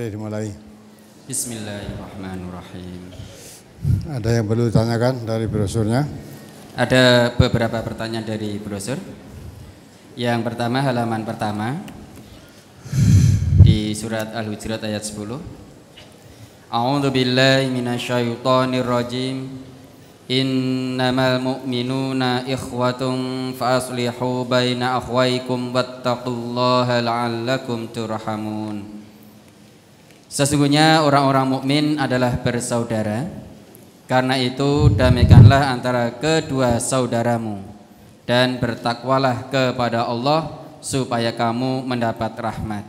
Mari dimulai. Bismillahirrahmanirrahim. Ada yang perlu ditanyakan dari brosurnya? Ada beberapa pertanyaan dari brosur. Yang pertama halaman pertama di surat Al-Hujurat ayat 10. A'udzu billahi minasyaitonir rajim. Innamal mu'minuna ikhwatum faaslihu baina akhwaykum wattaqullaha la'allakum turhamun. Sesungguhnya orang-orang mukmin adalah bersaudara. Karena itu damaikanlah antara kedua saudaramu dan bertakwalah kepada Allah supaya kamu mendapat rahmat.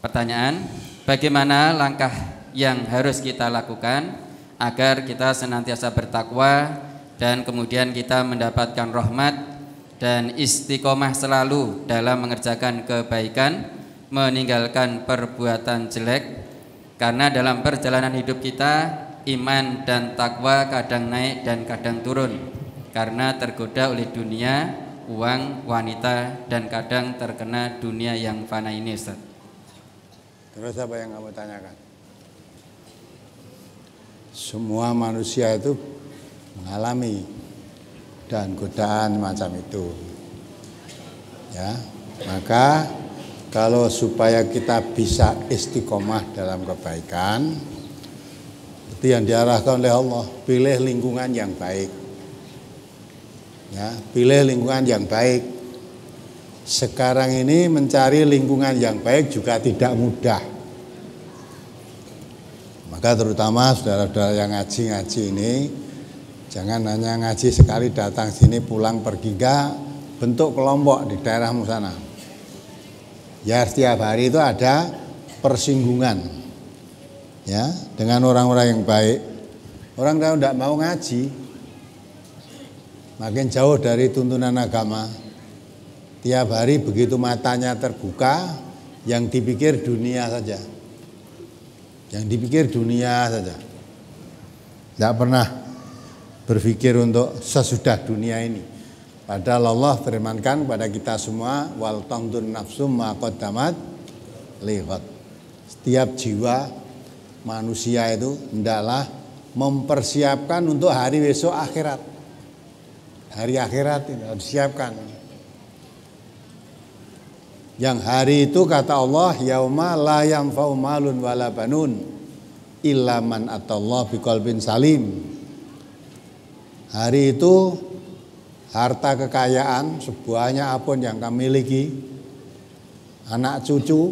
Pertanyaan, bagaimana langkah yang harus kita lakukan agar kita senantiasa bertakwa dan kemudian kita mendapatkan rahmat dan istiqomah selalu dalam mengerjakan kebaikan meninggalkan perbuatan jelek karena dalam perjalanan hidup kita iman dan takwa kadang naik dan kadang turun karena tergoda oleh dunia, uang, wanita dan kadang terkena dunia yang fana ini Ustaz. Terus apa yang kamu tanyakan? Semua manusia itu mengalami dan godaan macam itu. Ya, maka kalau supaya kita bisa istiqomah dalam kebaikan itu yang diarahkan oleh Allah pilih lingkungan yang baik ya pilih lingkungan yang baik sekarang ini mencari lingkungan yang baik juga tidak mudah maka terutama saudara-saudara yang ngaji-ngaji ini jangan hanya ngaji sekali datang sini pulang pergi enggak bentuk kelompok di daerahmu sana Ya setiap hari itu ada persinggungan ya dengan orang-orang yang baik. Orang kalau tidak mau ngaji, makin jauh dari tuntunan agama. Tiap hari begitu matanya terbuka, yang dipikir dunia saja. Yang dipikir dunia saja. Tidak pernah berpikir untuk sesudah dunia ini. Padahal Allah firmankan kepada kita semua wal tangdur nafsum ma qaddamat lihat. Setiap jiwa manusia itu hendaklah mempersiapkan untuk hari besok akhirat. Hari akhirat itu harus disiapkan Yang hari itu kata Allah yauma la yanfa'u malun wala banun illa man atallahu biqalbin salim. Hari itu harta kekayaan sebanyak apun yang kami miliki, anak cucu,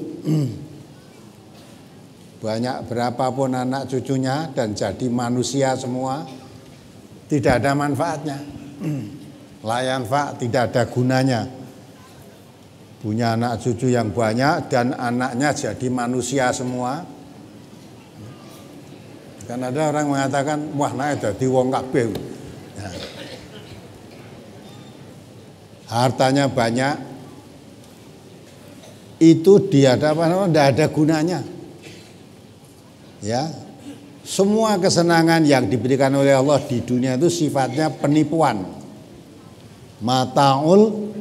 banyak berapapun anak cucunya dan jadi manusia semua, tidak ada manfaatnya. Layan fa' tidak ada gunanya. Punya anak cucu yang banyak dan anaknya jadi manusia semua. Kan ada orang mengatakan, wah naik jadi wong kabeh. Nah, hartanya banyak, itu dia ada apa namanya, tidak ada gunanya. Ya, semua kesenangan yang diberikan oleh Allah di dunia itu sifatnya penipuan. Mataul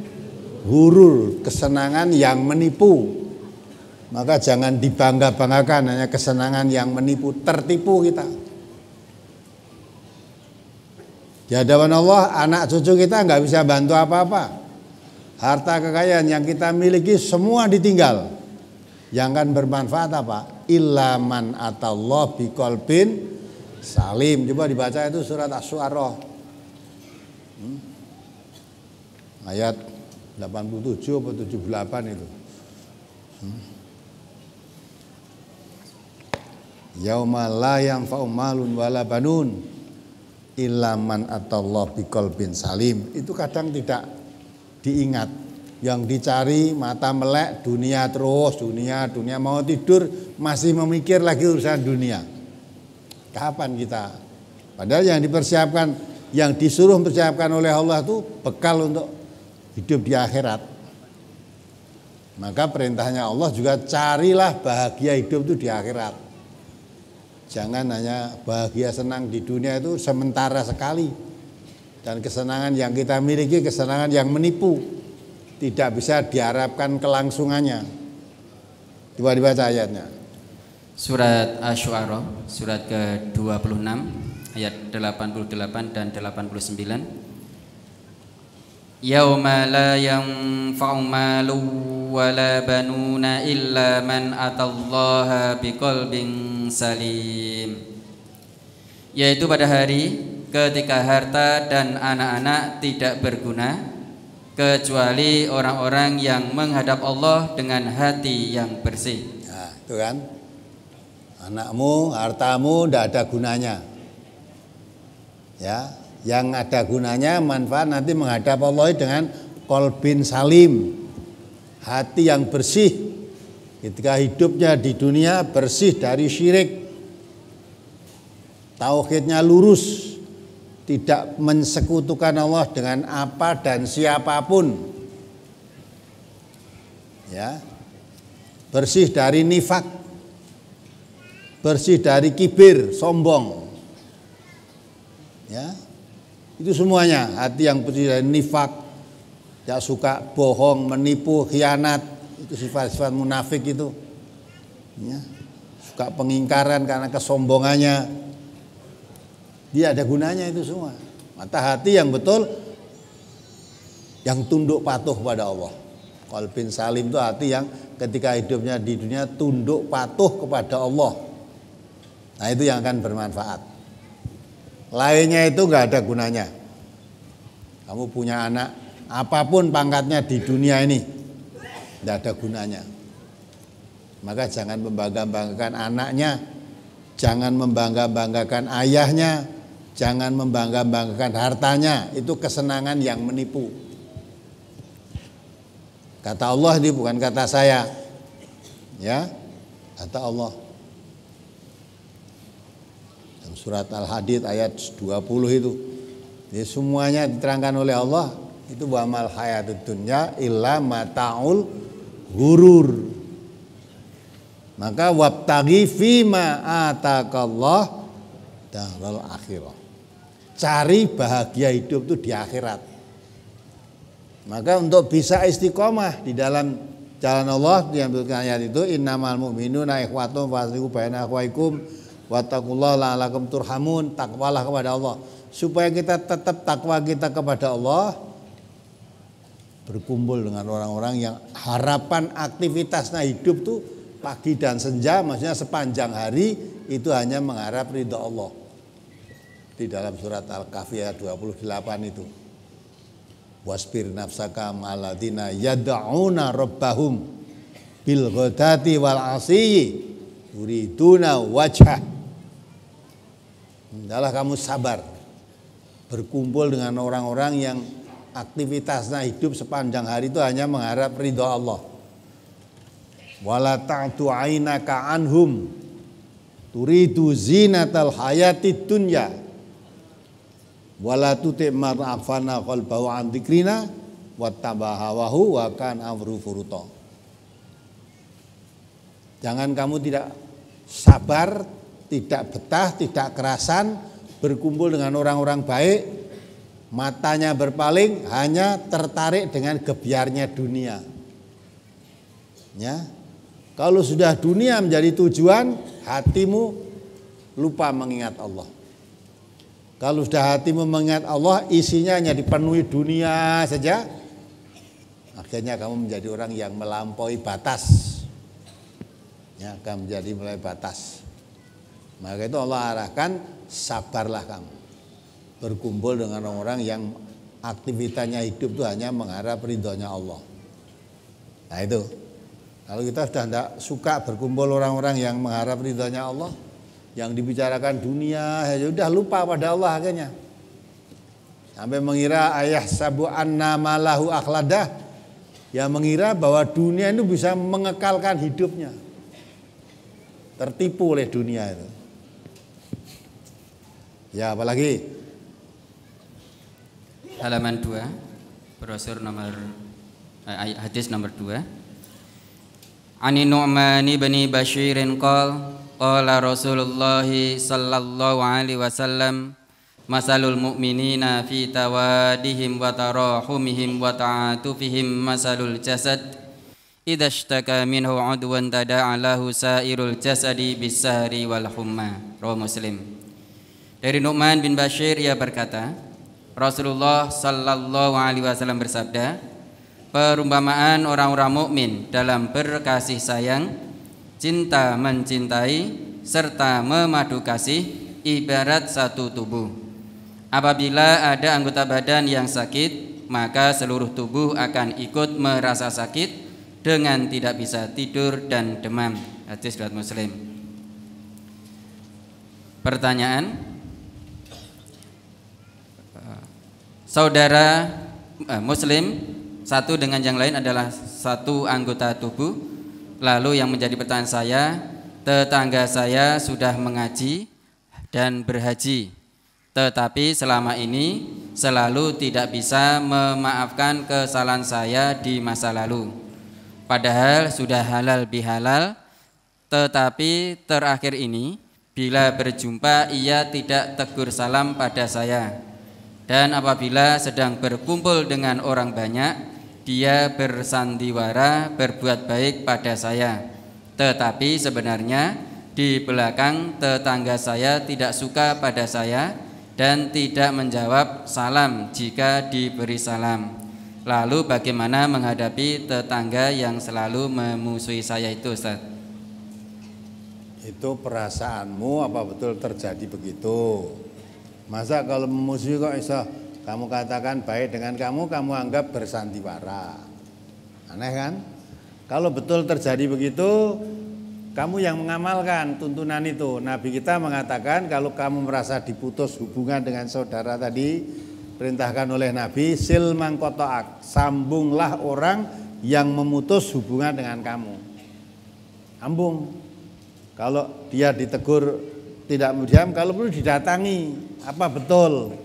hurul, kesenangan yang menipu. Maka jangan dibangga-banggakan hanya kesenangan yang menipu, tertipu kita. Di hadapan Allah anak cucu kita nggak bisa bantu apa-apa harta kekayaan yang kita miliki semua ditinggal. Yang kan bermanfaat apa? Ilaman atau Allah biqalbin salim. Coba dibaca itu surat As-Su'arah. Hmm? Ayat 87 atau 78 itu. Hmm? Yauma la yanfa'u malun wala banun ilaman atau Allah biqalbin salim. Itu kadang tidak diingat yang dicari mata melek dunia terus dunia dunia mau tidur masih memikir lagi urusan dunia kapan kita padahal yang dipersiapkan yang disuruh persiapkan oleh Allah itu bekal untuk hidup di akhirat maka perintahnya Allah juga carilah bahagia hidup itu di akhirat jangan hanya bahagia senang di dunia itu sementara sekali dan kesenangan yang kita miliki kesenangan yang menipu. Tidak bisa diharapkan kelangsungannya. Coba dibaca ayatnya. Surat asy-syu'ara surat ke-26 ayat 88 dan 89. Yauma la yanfa'u malu wa la banuna illa man atallaha biqalbin salim yaitu pada hari ketika harta dan anak-anak tidak berguna kecuali orang-orang yang menghadap Allah dengan hati yang bersih. Nah, itu kan anakmu, hartamu tidak ada gunanya. Ya, yang ada gunanya manfaat nanti menghadap Allah dengan kolbin salim, hati yang bersih. Ketika hidupnya di dunia bersih dari syirik, tauhidnya lurus, tidak mensekutukan Allah dengan apa dan siapapun. Ya. Bersih dari nifak. Bersih dari kibir, sombong. Ya. Itu semuanya hati yang bersih dari nifak. Tidak suka bohong, menipu, khianat. Itu sifat-sifat munafik itu. Ya. Suka pengingkaran karena kesombongannya dia ada gunanya itu semua. Mata hati yang betul yang tunduk patuh pada Allah. Qalbin salim itu hati yang ketika hidupnya di dunia tunduk patuh kepada Allah. Nah, itu yang akan bermanfaat. Lainnya itu nggak ada gunanya. Kamu punya anak, apapun pangkatnya di dunia ini, nggak ada gunanya. Maka jangan membangga-banggakan anaknya, jangan membangga-banggakan ayahnya, Jangan membangga-banggakan hartanya, itu kesenangan yang menipu. Kata Allah ini bukan kata saya. Ya, kata Allah. Dalam surat Al-Hadid ayat 20 itu. Jadi semuanya diterangkan oleh Allah itu mal hayatud dunya illa mataul gurur. Maka wabtagi fima atakallah daral akhirah. Cari bahagia hidup itu di akhirat. Maka untuk bisa istiqomah di dalam jalan Allah diambilkan ayat itu innamal mu'minuna ikhwatun faslihu baina akhwaikum wattaqullaha la'allakum turhamun takwalah kepada Allah supaya kita tetap takwa kita kepada Allah berkumpul dengan orang-orang yang harapan aktivitasnya hidup tuh pagi dan senja maksudnya sepanjang hari itu hanya mengharap ridho Allah di dalam surat Al-Kahfi ayat 28 itu. Wasbir nafsaka maladina yada'una rabbahum bil ghadati wal asyi yuriduna wajah. adalah kamu sabar berkumpul dengan orang-orang yang aktivitasnya hidup sepanjang hari itu hanya mengharap ridho Allah. Wala ta'tu ainaka anhum turidu zinatal hayati dunya wala tuti marafana afana qalbahu an dzikrina wattabahawahu wa kan amru furuta Jangan kamu tidak sabar, tidak betah, tidak kerasan berkumpul dengan orang-orang baik, matanya berpaling hanya tertarik dengan gebiarnya dunia. Ya. Kalau sudah dunia menjadi tujuan, hatimu lupa mengingat Allah. Kalau sudah hatimu mengingat Allah, isinya hanya dipenuhi dunia saja. Akhirnya kamu menjadi orang yang melampaui batas. Ya, kamu menjadi mulai batas. Maka itu Allah arahkan, sabarlah kamu. Berkumpul dengan orang-orang yang aktivitasnya hidup itu hanya mengarah ridhonya Allah. Nah itu. Kalau kita sudah tidak suka berkumpul orang-orang yang mengharap ridhonya Allah, yang dibicarakan dunia ya sudah lupa pada Allah akhirnya sampai mengira ayah sabu anna malahu akhladah yang mengira bahwa dunia itu bisa mengekalkan hidupnya tertipu oleh dunia itu ya apalagi halaman 2 brosur nomor eh, hadis nomor 2 Ani Nu'man bani Bashirin qala Qala Rasulullah sallallahu alaihi wasallam Masalul mu'minina fi tawadihim wa tarahumihim wa ta'atufihim masalul jasad Idha ishtaka minhu udwan tada'alahu sairul jasadi bisahri wal humma Rawa Muslim Dari Nu'man bin Bashir ia berkata Rasulullah sallallahu alaihi wasallam bersabda Perumpamaan orang-orang mukmin dalam berkasih sayang cinta mencintai serta memadu kasih ibarat satu tubuh. Apabila ada anggota badan yang sakit, maka seluruh tubuh akan ikut merasa sakit dengan tidak bisa tidur dan demam. Hadis buat Muslim. Pertanyaan Saudara eh, muslim satu dengan yang lain adalah satu anggota tubuh Lalu yang menjadi pertanyaan saya, tetangga saya sudah mengaji dan berhaji, tetapi selama ini selalu tidak bisa memaafkan kesalahan saya di masa lalu. Padahal sudah halal bihalal, tetapi terakhir ini bila berjumpa ia tidak tegur salam pada saya. Dan apabila sedang berkumpul dengan orang banyak, dia bersandiwara berbuat baik pada saya. Tetapi sebenarnya di belakang tetangga saya tidak suka pada saya dan tidak menjawab salam jika diberi salam. Lalu bagaimana menghadapi tetangga yang selalu memusuhi saya itu Ustaz? Itu perasaanmu apa betul terjadi begitu? Masa kalau memusuhi kok kamu katakan baik dengan kamu, kamu anggap bersandiwara. Aneh kan? Kalau betul terjadi begitu, kamu yang mengamalkan tuntunan itu. Nabi kita mengatakan kalau kamu merasa diputus hubungan dengan saudara tadi, perintahkan oleh Nabi, sil mangkotoak, sambunglah orang yang memutus hubungan dengan kamu. Ambung, Kalau dia ditegur tidak mudiam, kalau perlu didatangi, apa betul?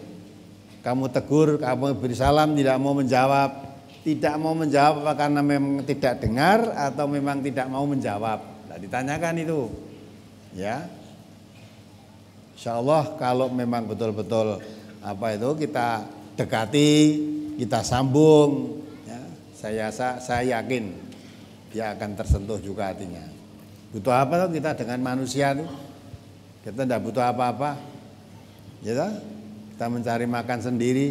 Kamu tegur, kamu beri salam, tidak mau menjawab. Tidak mau menjawab apa karena memang tidak dengar atau memang tidak mau menjawab. Nah, ditanyakan itu. Ya. Insya Allah kalau memang betul-betul apa itu kita dekati, kita sambung, ya, saya, saya yakin dia akan tersentuh juga hatinya. Butuh apa kita dengan manusia itu? Kita tidak butuh apa-apa. Ya, kita mencari makan sendiri.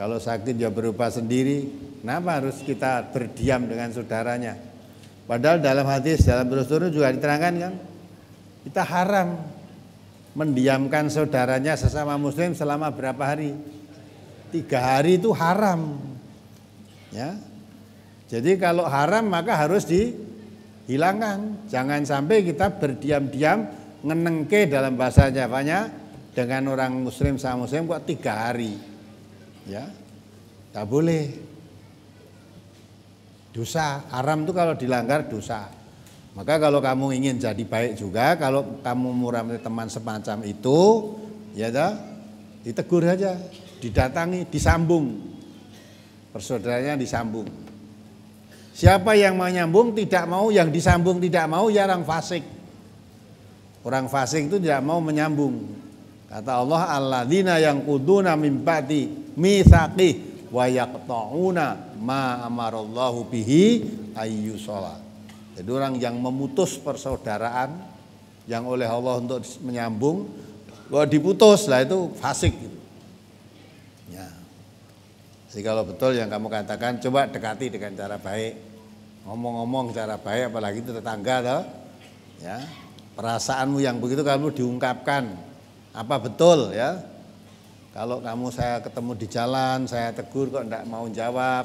Kalau sakit dia ya berubah sendiri. Kenapa harus kita berdiam dengan saudaranya? Padahal dalam hadis dalam turun juga diterangkan kan kita haram mendiamkan saudaranya sesama muslim selama berapa hari? Tiga hari itu haram. Ya. Jadi kalau haram maka harus dihilangkan. Jangan sampai kita berdiam-diam ngenengke dalam bahasanya, Javanya dengan orang muslim sama muslim kok tiga hari ya tak boleh dosa haram itu kalau dilanggar dosa maka kalau kamu ingin jadi baik juga kalau kamu murah teman semacam itu ya dah ditegur aja didatangi disambung persaudaranya disambung siapa yang mau nyambung tidak mau yang disambung tidak mau ya orang fasik orang fasik itu tidak mau menyambung Kata Allah alladzina yang kuduna mimpati ba'di mitsaqi wa yaqta'una ma amarallahu bihi sholat. Jadi orang yang memutus persaudaraan yang oleh Allah untuk menyambung kalau diputus lah itu fasik gitu. Ya. Jadi kalau betul yang kamu katakan coba dekati dengan cara baik. Ngomong-ngomong cara baik apalagi itu tetangga toh. Ya. Perasaanmu yang begitu kamu diungkapkan apa betul ya? Kalau kamu saya ketemu di jalan, saya tegur kok enggak mau jawab.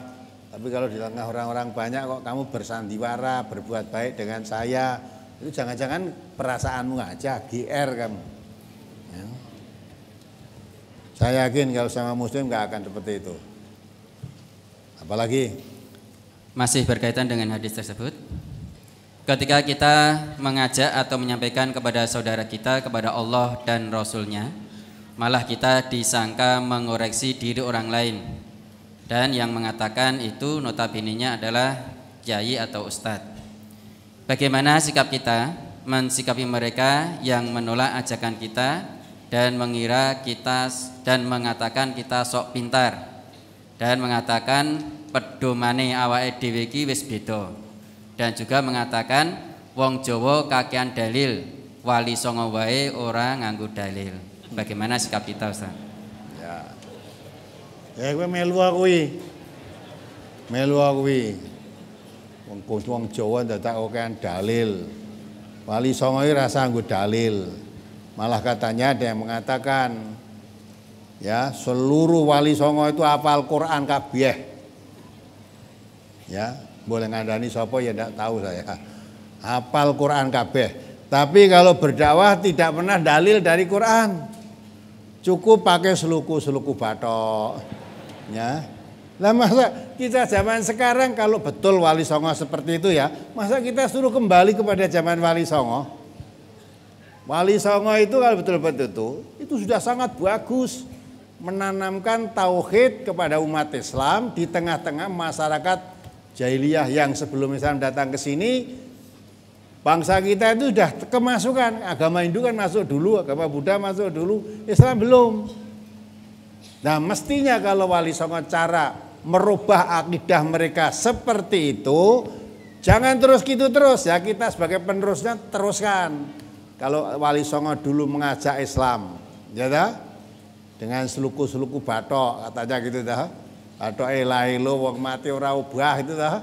Tapi kalau di tengah orang-orang banyak kok kamu bersandiwara, berbuat baik dengan saya, itu jangan-jangan perasaanmu aja GR kamu. Ya. Saya yakin kalau sama muslim nggak akan seperti itu. Apalagi masih berkaitan dengan hadis tersebut. Ketika kita mengajak atau menyampaikan kepada saudara kita, kepada Allah dan Rasulnya, malah kita disangka mengoreksi diri orang lain. Dan yang mengatakan itu notabininya adalah kiai atau ustadz. Bagaimana sikap kita mensikapi mereka yang menolak ajakan kita dan mengira kita dan mengatakan kita sok pintar dan mengatakan pedomane awae dhewe iki wis dan juga mengatakan wong Jawa kakean dalil wali songo wae ora nganggo dalil bagaimana sikap kita Ustaz ya ya gue melu aku melu aku wong wong Jawa kakean dalil wali songo rasa nganggo dalil malah katanya ada yang mengatakan ya seluruh wali songo itu hafal Quran kabeh ya boleh ngandani Sopo ya tidak tahu saya. Hafal Quran kabeh. Tapi kalau berdakwah tidak pernah dalil dari Quran. Cukup pakai seluku-seluku batok. Ya. Lah masa kita zaman sekarang kalau betul Wali Songo seperti itu ya, masa kita suruh kembali kepada zaman Wali Songo? Wali Songo itu kalau betul-betul itu, itu sudah sangat bagus menanamkan tauhid kepada umat Islam di tengah-tengah masyarakat jahiliyah yang sebelum Islam datang ke sini bangsa kita itu sudah kemasukan agama Hindu kan masuk dulu agama Buddha masuk dulu Islam belum nah mestinya kalau wali songo cara merubah akidah mereka seperti itu jangan terus gitu terus ya kita sebagai penerusnya teruskan kalau wali songo dulu mengajak Islam ya dah dengan seluku-seluku batok katanya gitu dah atau eh, eh, elailo wong mati ora ubah itu ta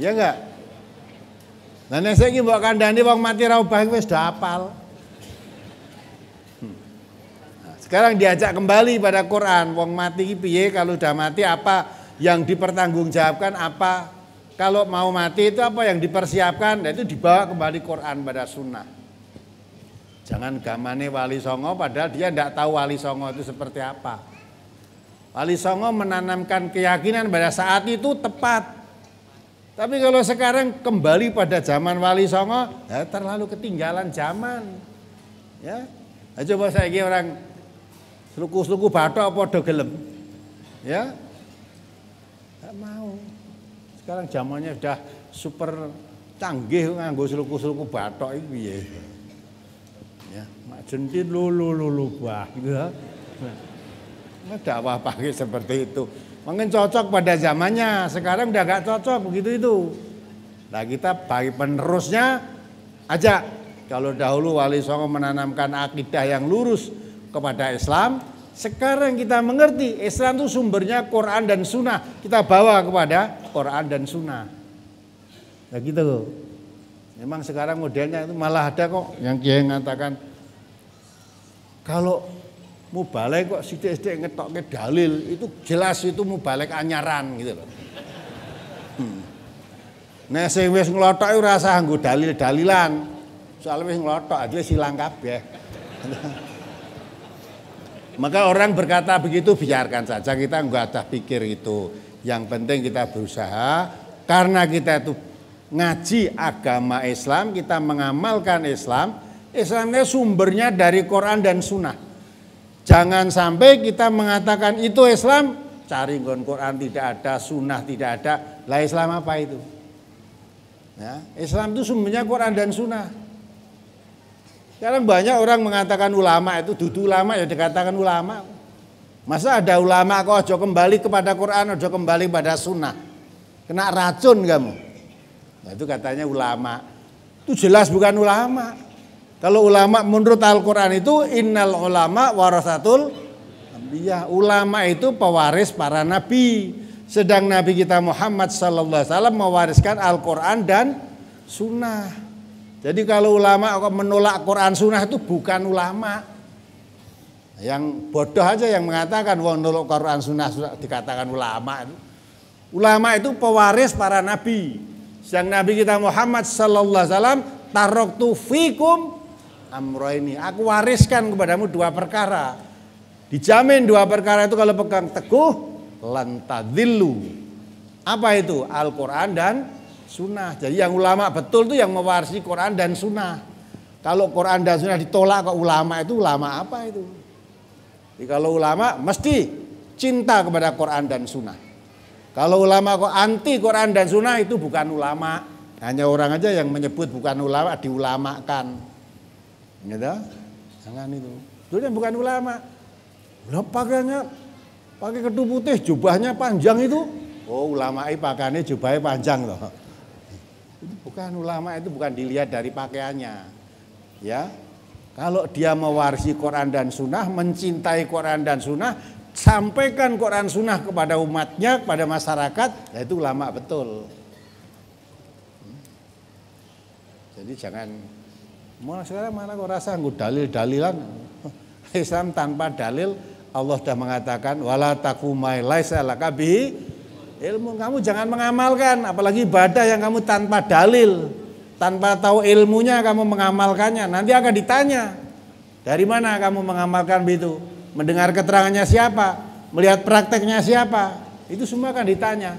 ya enggak nah nek saiki mbok kandhani wong mati ora ubah wis hafal hmm. nah, sekarang diajak kembali pada Quran wong mati piye kalau udah mati apa yang dipertanggungjawabkan apa kalau mau mati itu apa yang dipersiapkan nah, itu dibawa kembali Quran pada sunnah jangan gamane wali songo padahal dia tidak tahu wali songo itu seperti apa Wali Songo menanamkan keyakinan pada saat itu tepat. Tapi kalau sekarang kembali pada zaman Wali Songo, ya terlalu ketinggalan zaman. Ya, nah, coba saya kira orang seluku-seluku batok apa do gelem. Ya, nggak mau. Sekarang zamannya sudah super canggih nganggo seluku-seluku batok itu ya. Ya, mak jentin lulu lulu bah gitu. Iya dakwah pagi seperti itu. Mungkin cocok pada zamannya, sekarang udah gak cocok begitu itu. Nah kita bagi penerusnya aja. Kalau dahulu Wali Songo menanamkan akidah yang lurus kepada Islam, sekarang kita mengerti Islam itu sumbernya Quran dan Sunnah. Kita bawa kepada Quran dan Sunnah. Nah gitu. Memang sekarang modelnya itu malah ada kok yang kiai mengatakan kalau mubalek kok sidik-sidik ke dalil itu jelas itu mubalek anyaran gitu loh. Hmm. Nah sing wis ngelotok itu rasa nggo dalil-dalilan. soalnya wis ngelotok aja silang kabeh. Maka orang berkata begitu biarkan saja kita nggak ada pikir itu. Yang penting kita berusaha karena kita itu ngaji agama Islam, kita mengamalkan Islam. Islamnya sumbernya dari Quran dan Sunnah. Jangan sampai kita mengatakan itu Islam, cari gon Quran tidak ada, sunnah tidak ada. Lah Islam apa itu? Ya, Islam itu sumbernya Quran dan sunnah. Sekarang banyak orang mengatakan ulama itu dudu ulama ya dikatakan ulama. Masa ada ulama kok aja kembali kepada Quran, aja kembali pada sunnah. Kena racun kamu. Nah, itu katanya ulama. Itu jelas bukan ulama. Kalau ulama menurut Al-Qur'an itu innal ulama warasatul anbiya. Ulama itu pewaris para nabi. Sedang nabi kita Muhammad sallallahu alaihi wasallam mewariskan Al-Qur'an dan sunnah. Jadi kalau ulama menolak Quran sunnah itu bukan ulama. Yang bodoh aja yang mengatakan wong nolak Quran sunnah dikatakan ulama. Ulama itu pewaris para nabi. Sedang nabi kita Muhammad sallallahu alaihi wasallam taraktu fikum Amro ini Aku wariskan kepadamu dua perkara. Dijamin dua perkara itu kalau pegang teguh lantadilu. Apa itu? Al-Quran dan sunnah. Jadi yang ulama betul itu yang mewarisi Quran dan sunnah. Kalau Quran dan sunnah ditolak ke ulama itu ulama apa itu? Jadi kalau ulama mesti cinta kepada Quran dan sunnah. Kalau ulama kok anti Quran dan sunnah itu bukan ulama. Hanya orang aja yang menyebut bukan ulama diulamakan. Gitu? Jangan itu. Dulu bukan ulama. Lah pakainya pakai kedu putih, jubahnya panjang itu. Oh, ulama itu pakainya jubahnya panjang loh. Itu bukan ulama itu bukan dilihat dari pakaiannya. Ya. Kalau dia mewarisi Quran dan Sunnah, mencintai Quran dan Sunnah, sampaikan Quran Sunnah kepada umatnya, kepada masyarakat, ya itu ulama betul. Hmm. Jadi jangan nggak sekarang mana kok rasa gue dalil-dalilan Islam tanpa dalil Allah sudah mengatakan wala takumai laisa lakabi ilmu kamu jangan mengamalkan apalagi ibadah yang kamu tanpa dalil tanpa tahu ilmunya kamu mengamalkannya nanti akan ditanya dari mana kamu mengamalkan itu mendengar keterangannya siapa melihat prakteknya siapa itu semua akan ditanya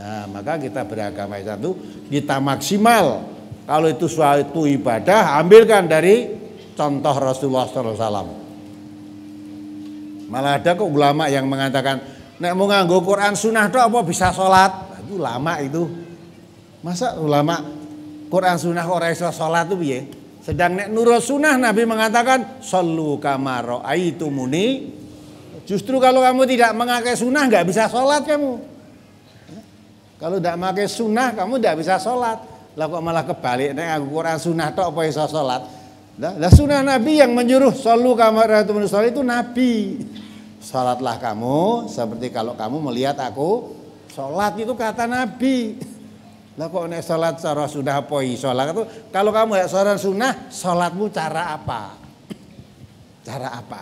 nah maka kita beragama Islam itu kita maksimal kalau itu suatu ibadah, ambilkan dari contoh Rasulullah SAW. Malah ada kok ulama yang mengatakan, nek mau nganggo Quran sunnah tuh apa bisa sholat? Itu lama itu. Masa ulama Quran sunnah kok iso sholat tuh ya. Sedang nek Nurul sunnah Nabi mengatakan, Sallu kamaro muni. Justru kalau kamu tidak mengakai sunnah nggak bisa sholat kamu. Kalau tidak pakai sunnah kamu tidak bisa sholat. Lah kok malah kebalik nek aku ora sunah tok apa iso salat? Lah, lah sunah Nabi yang menyuruh solu kamar itu Nabi. Salatlah kamu seperti kalau kamu melihat aku salat itu kata Nabi. Lah kok nek salat cara sudah apa iso? Lah kalau kamu ya salat sunah, salatmu cara apa? Cara apa?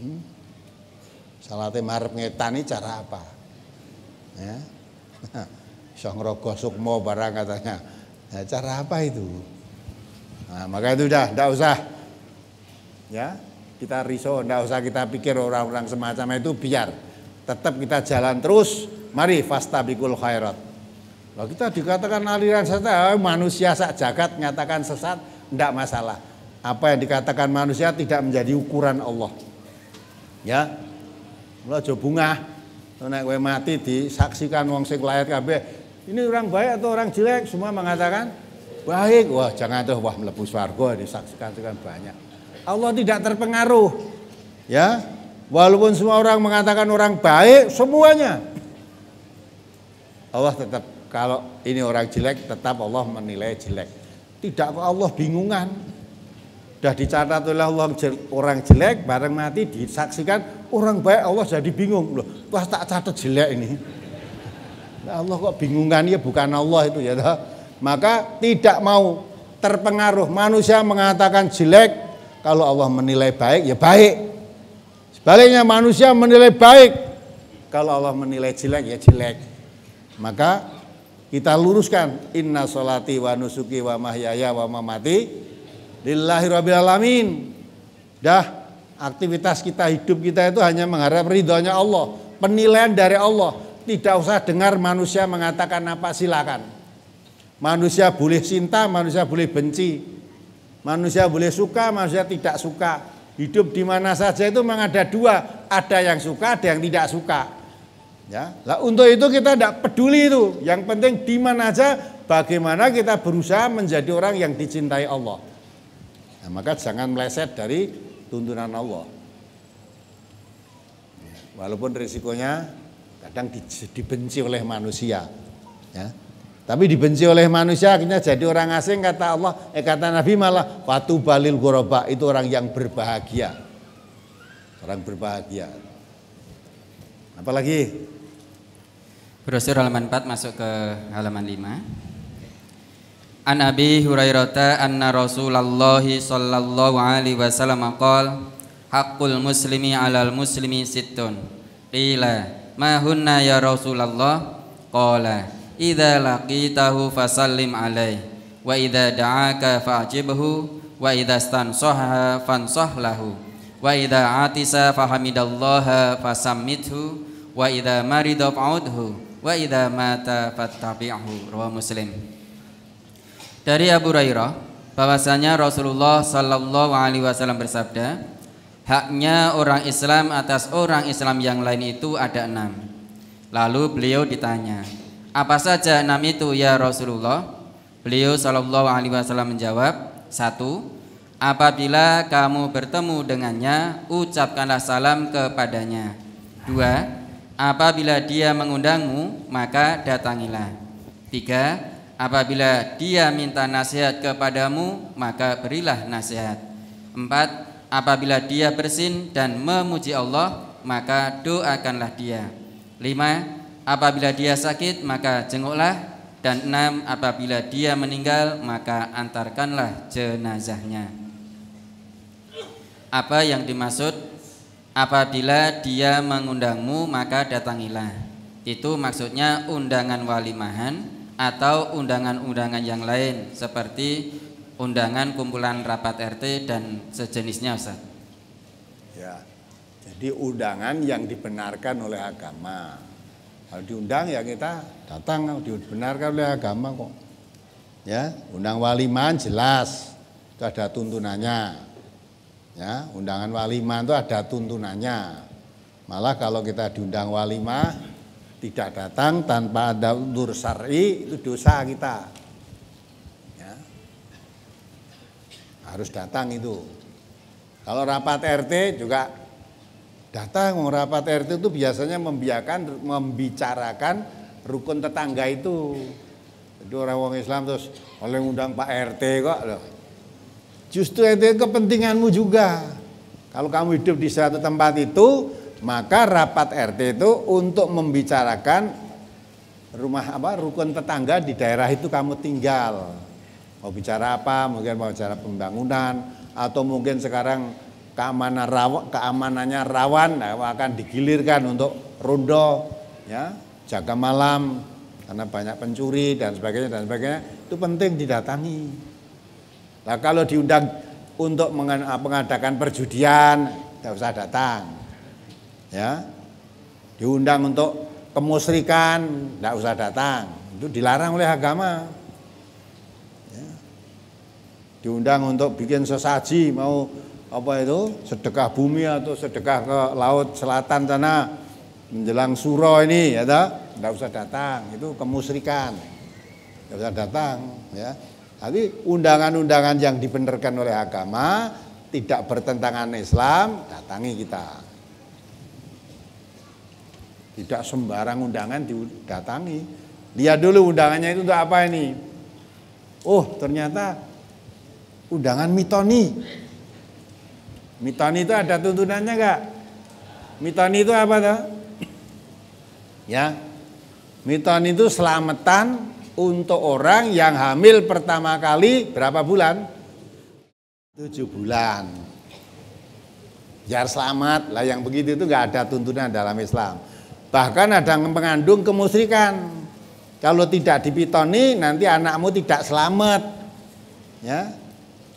Hmm? Salatnya marep ngetani cara apa? Ya. Sang Rogo Sukmo barang katanya. Nah, cara apa itu? Nah, maka itu sudah, tidak usah. Ya, kita riso, tidak usah kita pikir orang-orang semacam itu biar. Tetap kita jalan terus, mari fasta bikul khairat. kalau kita dikatakan aliran sesat, ah, manusia sak jagat nyatakan sesat, tidak masalah. Apa yang dikatakan manusia tidak menjadi ukuran Allah. Ya. lo jauh bunga naik naik mati disaksikan wong sing layat kabeh ini orang baik atau orang jelek semua mengatakan baik wah jangan tuh wah melepas warga disaksikan kan banyak Allah tidak terpengaruh ya walaupun semua orang mengatakan orang baik semuanya Allah tetap kalau ini orang jelek tetap Allah menilai jelek tidak Allah bingungan sudah dicatat oleh Allah orang jelek bareng mati disaksikan orang baik Allah jadi bingung loh wah tak catat jelek ini Allah kok bingungkan ya bukan Allah itu ya. Toh. Maka tidak mau terpengaruh manusia mengatakan jelek kalau Allah menilai baik ya baik. Sebaliknya manusia menilai baik kalau Allah menilai jelek ya jelek. Maka kita luruskan inna salati wa nusuki wa mahyaya wa mamati lillahi rabbil alamin. Dah aktivitas kita hidup kita itu hanya mengharap ridhonya Allah, penilaian dari Allah. Tidak usah dengar manusia mengatakan apa silakan. Manusia boleh cinta, manusia boleh benci. Manusia boleh suka, manusia tidak suka. Hidup di mana saja itu memang ada dua, ada yang suka, ada yang tidak suka. Ya, lah untuk itu kita tidak peduli itu. Yang penting di mana saja bagaimana kita berusaha menjadi orang yang dicintai Allah. Nah, maka jangan meleset dari tuntunan Allah. Ya, walaupun risikonya kadang dibenci oleh manusia. Ya. Tapi dibenci oleh manusia akhirnya jadi orang asing kata Allah, eh kata Nabi malah batu balil goroba itu orang yang berbahagia. Orang berbahagia. Apalagi? Brosur halaman 4 masuk ke halaman 5. An Abi Hurairah anna Rasulullah sallallahu alaihi wasallam qol haqqul muslimi alal muslimi sittun. Qila mahunna ya Rasulullah qala idza laqitahu fasallim alaih wa idza da'aka fa'jibhu wa idza stansaha fansah lahu wa idza atisa fahamidallaha fasammithu wa idza marida fa'udhu wa idza mata fattabi'hu rawa muslim dari Abu Hurairah bahwasanya Rasulullah sallallahu alaihi wasallam bersabda Haknya orang Islam atas orang Islam yang lain itu ada enam. Lalu beliau ditanya, apa saja enam itu ya Rasulullah? Beliau Shallallahu Alaihi Wasallam menjawab, satu, apabila kamu bertemu dengannya, ucapkanlah salam kepadanya. Dua, apabila dia mengundangmu, maka datangilah. Tiga, apabila dia minta nasihat kepadamu, maka berilah nasihat. Empat, Apabila dia bersin dan memuji Allah, maka doakanlah dia. Lima, Apabila dia sakit, maka jenguklah. Dan enam, apabila dia meninggal, maka antarkanlah jenazahnya. Apa yang dimaksud? Apabila dia mengundangmu, maka datangilah. Itu maksudnya undangan walimahan atau undangan-undangan yang lain seperti undangan kumpulan rapat RT dan sejenisnya Ustaz? Ya, jadi undangan yang dibenarkan oleh agama. Kalau diundang ya kita datang, dibenarkan oleh agama kok. Ya, undang waliman jelas, itu ada tuntunannya. Ya, undangan waliman itu ada tuntunannya. Malah kalau kita diundang walimah tidak datang tanpa ada undur syar'i itu dosa kita. harus datang itu. Kalau rapat RT juga datang rapat RT itu biasanya membiarkan membicarakan rukun tetangga itu. Itu orang wong Islam terus oleh undang Pak RT kok loh. Justru itu kepentinganmu juga. Kalau kamu hidup di satu tempat itu, maka rapat RT itu untuk membicarakan rumah apa rukun tetangga di daerah itu kamu tinggal mau bicara apa, mungkin mau bicara pembangunan, atau mungkin sekarang keamanan keamanannya rawan nah, akan digilirkan untuk rondo, ya, jaga malam karena banyak pencuri dan sebagainya dan sebagainya itu penting didatangi. Nah kalau diundang untuk mengadakan perjudian tidak usah datang, ya, diundang untuk kemusrikan tidak usah datang, itu dilarang oleh agama diundang untuk bikin sesaji mau apa itu sedekah bumi atau sedekah ke laut selatan sana menjelang suro ini ya tak nggak usah datang itu kemusrikan nggak usah datang ya tapi undangan-undangan yang dibenarkan oleh agama tidak bertentangan Islam datangi kita tidak sembarang undangan didatangi lihat dulu undangannya itu untuk apa ini oh ternyata undangan mitoni. Mitoni itu ada tuntunannya enggak? Mitoni itu apa tuh? Ya. Mitoni itu selamatan untuk orang yang hamil pertama kali berapa bulan? 7 bulan. Biar selamat lah yang begitu itu nggak ada tuntunan dalam Islam. Bahkan ada yang mengandung kemusrikan, Kalau tidak dipitoni nanti anakmu tidak selamat. Ya,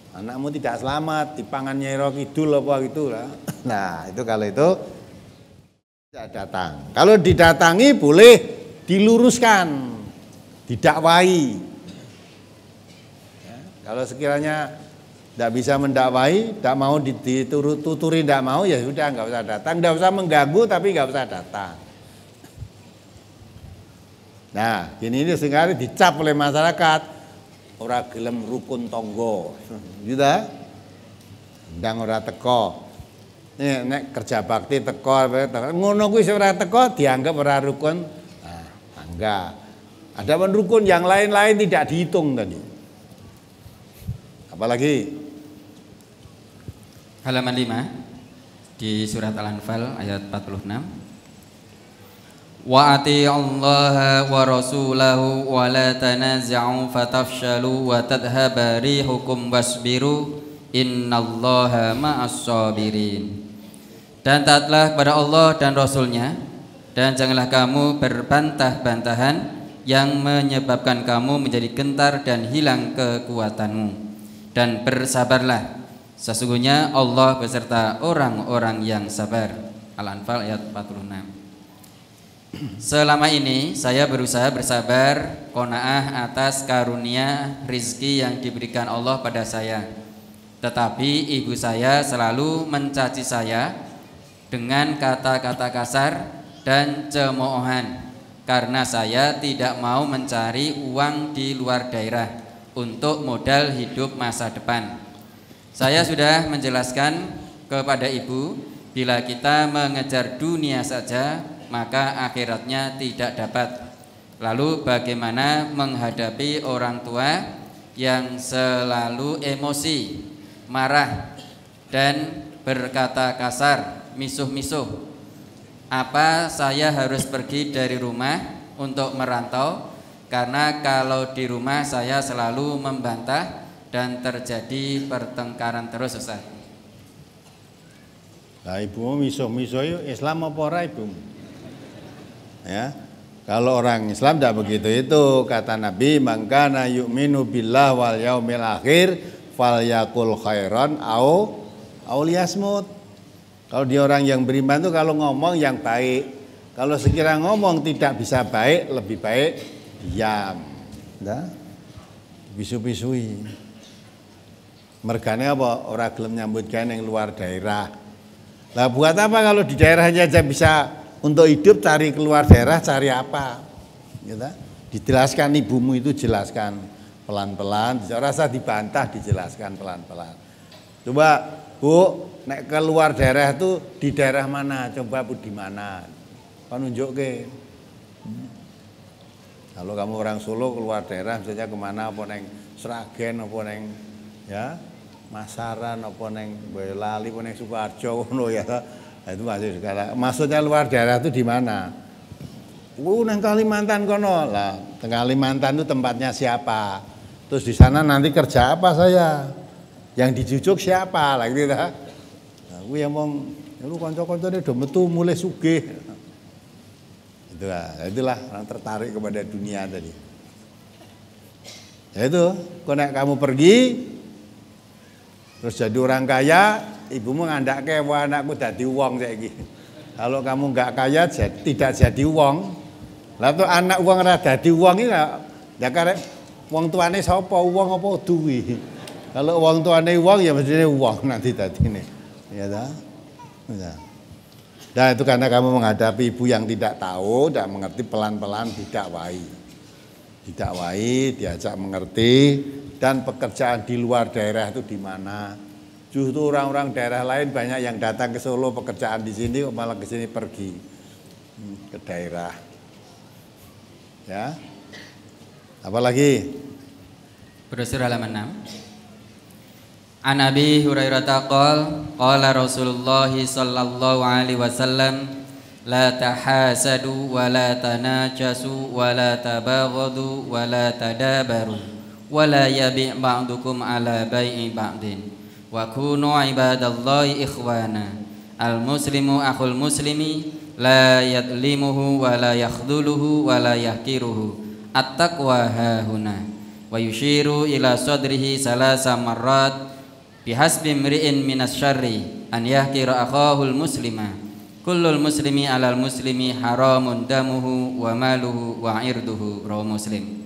Anakmu tidak selamat, dipangan roh kidul apa gitu lah. Nah, itu kalau itu tidak datang. Kalau didatangi boleh diluruskan, didakwai. Ya, kalau sekiranya tidak bisa mendakwai, tidak mau dituturi, tidak mau ya sudah nggak usah datang, tidak usah mengganggu tapi nggak usah datang. Nah, gini ini sekarang dicap oleh masyarakat ora gelem rukun Tonggo, Gitu ta? Ndang ora teko. Nek, nek kerja bakti teko, ngono kuwi ora teko dianggap ora rukun. Nah, enggak. Ada pun rukun yang lain-lain tidak dihitung tadi. Apalagi halaman 5 di surat Al-Anfal ayat 46. وأطيعوا الله ورسوله ولا تنازعوا wa وتذهب wasbiru inna innallaha ma'as sabirin dan taatlah kepada Allah dan Rasulnya dan janganlah kamu berbantah-bantahan yang menyebabkan kamu menjadi gentar dan hilang kekuatanmu dan bersabarlah sesungguhnya Allah beserta orang-orang yang sabar Al-Anfal ayat 46 Selama ini saya berusaha bersabar kona'ah atas karunia rizki yang diberikan Allah pada saya. Tetapi ibu saya selalu mencaci saya dengan kata-kata kasar dan cemoohan karena saya tidak mau mencari uang di luar daerah untuk modal hidup masa depan. Saya sudah menjelaskan kepada ibu bila kita mengejar dunia saja maka akhiratnya tidak dapat. Lalu bagaimana menghadapi orang tua yang selalu emosi, marah, dan berkata kasar, misuh-misuh? Apa saya harus pergi dari rumah untuk merantau? Karena kalau di rumah saya selalu membantah dan terjadi pertengkaran terus Ustaz. Lah ibumu misuh-misuh Islam apa ora ibumu? Ya. Kalau orang Islam tidak begitu itu kata Nabi mangkana yu'minu billah wal yaumil akhir falyakul khairan au au Kalau dia orang yang beriman itu kalau ngomong yang baik. Kalau sekira ngomong tidak bisa baik, lebih baik diam. Nah, bisu-bisui. Mergane apa? Orang gelem nyambut yang luar daerah. Lah buat apa kalau di daerahnya aja bisa untuk hidup cari keluar daerah cari apa gitu. dijelaskan ibumu itu jelaskan pelan-pelan rasa dibantah dijelaskan pelan-pelan coba bu naik keluar daerah itu di daerah mana coba bu di mana penunjuk ke hmm. kalau kamu orang Solo keluar daerah misalnya kemana apa neng Sragen apa neng ya Masaran apa neng Boyolali apa neng Sukoharjo ya Nah, itu masih sekarang maksudnya luar daerah itu di mana uh neng Kalimantan kono lah Kalimantan itu tempatnya siapa terus di sana nanti kerja apa saya yang dijujuk siapa lagi gitu dah Wih yang mau lu konco-konco ini udah metu mulai sugih itulah itulah orang tertarik kepada dunia tadi ya itu konek kamu pergi terus jadi orang kaya ibumu ngandak wah anakku uang kayak saiki. Kalau kamu nggak kaya jad, tidak jadi uang. Lalu anak uang rada jadi uang ini, ya karena uang tuane siapa uang apa duwe. Kalau uang tuane uang ya maksudnya uang nanti ini. Ya ta? Ya. Nah itu karena kamu menghadapi ibu yang tidak tahu dan mengerti pelan-pelan tidak wai, tidak wai diajak mengerti dan pekerjaan di luar daerah itu di mana Justru orang-orang daerah lain banyak yang datang ke Solo pekerjaan di sini malah ke sini pergi hmm, ke daerah. Ya. Apalagi? Brosur halaman 6. An Abi Hurairah taqol qala Rasulullah sallallahu alaihi wasallam la tahasadu wa la tanajasu wa la tabaghadu wa la tadabaru wa la yabi' ba'dukum ala bai'i ba'din wa kunu ibadallahi ikhwana al muslimu akhul muslimi la yadlimuhu wa la yakhdhuluhu wa la yahkiruhu at taqwa hahuna wa yushiru ila sadrihi salasa marrat bihasbi mri'in minas syarri an yahkira akhahul muslima kullul muslimi alal muslimi haramun damuhu wa maluhu wa irduhu rawu muslim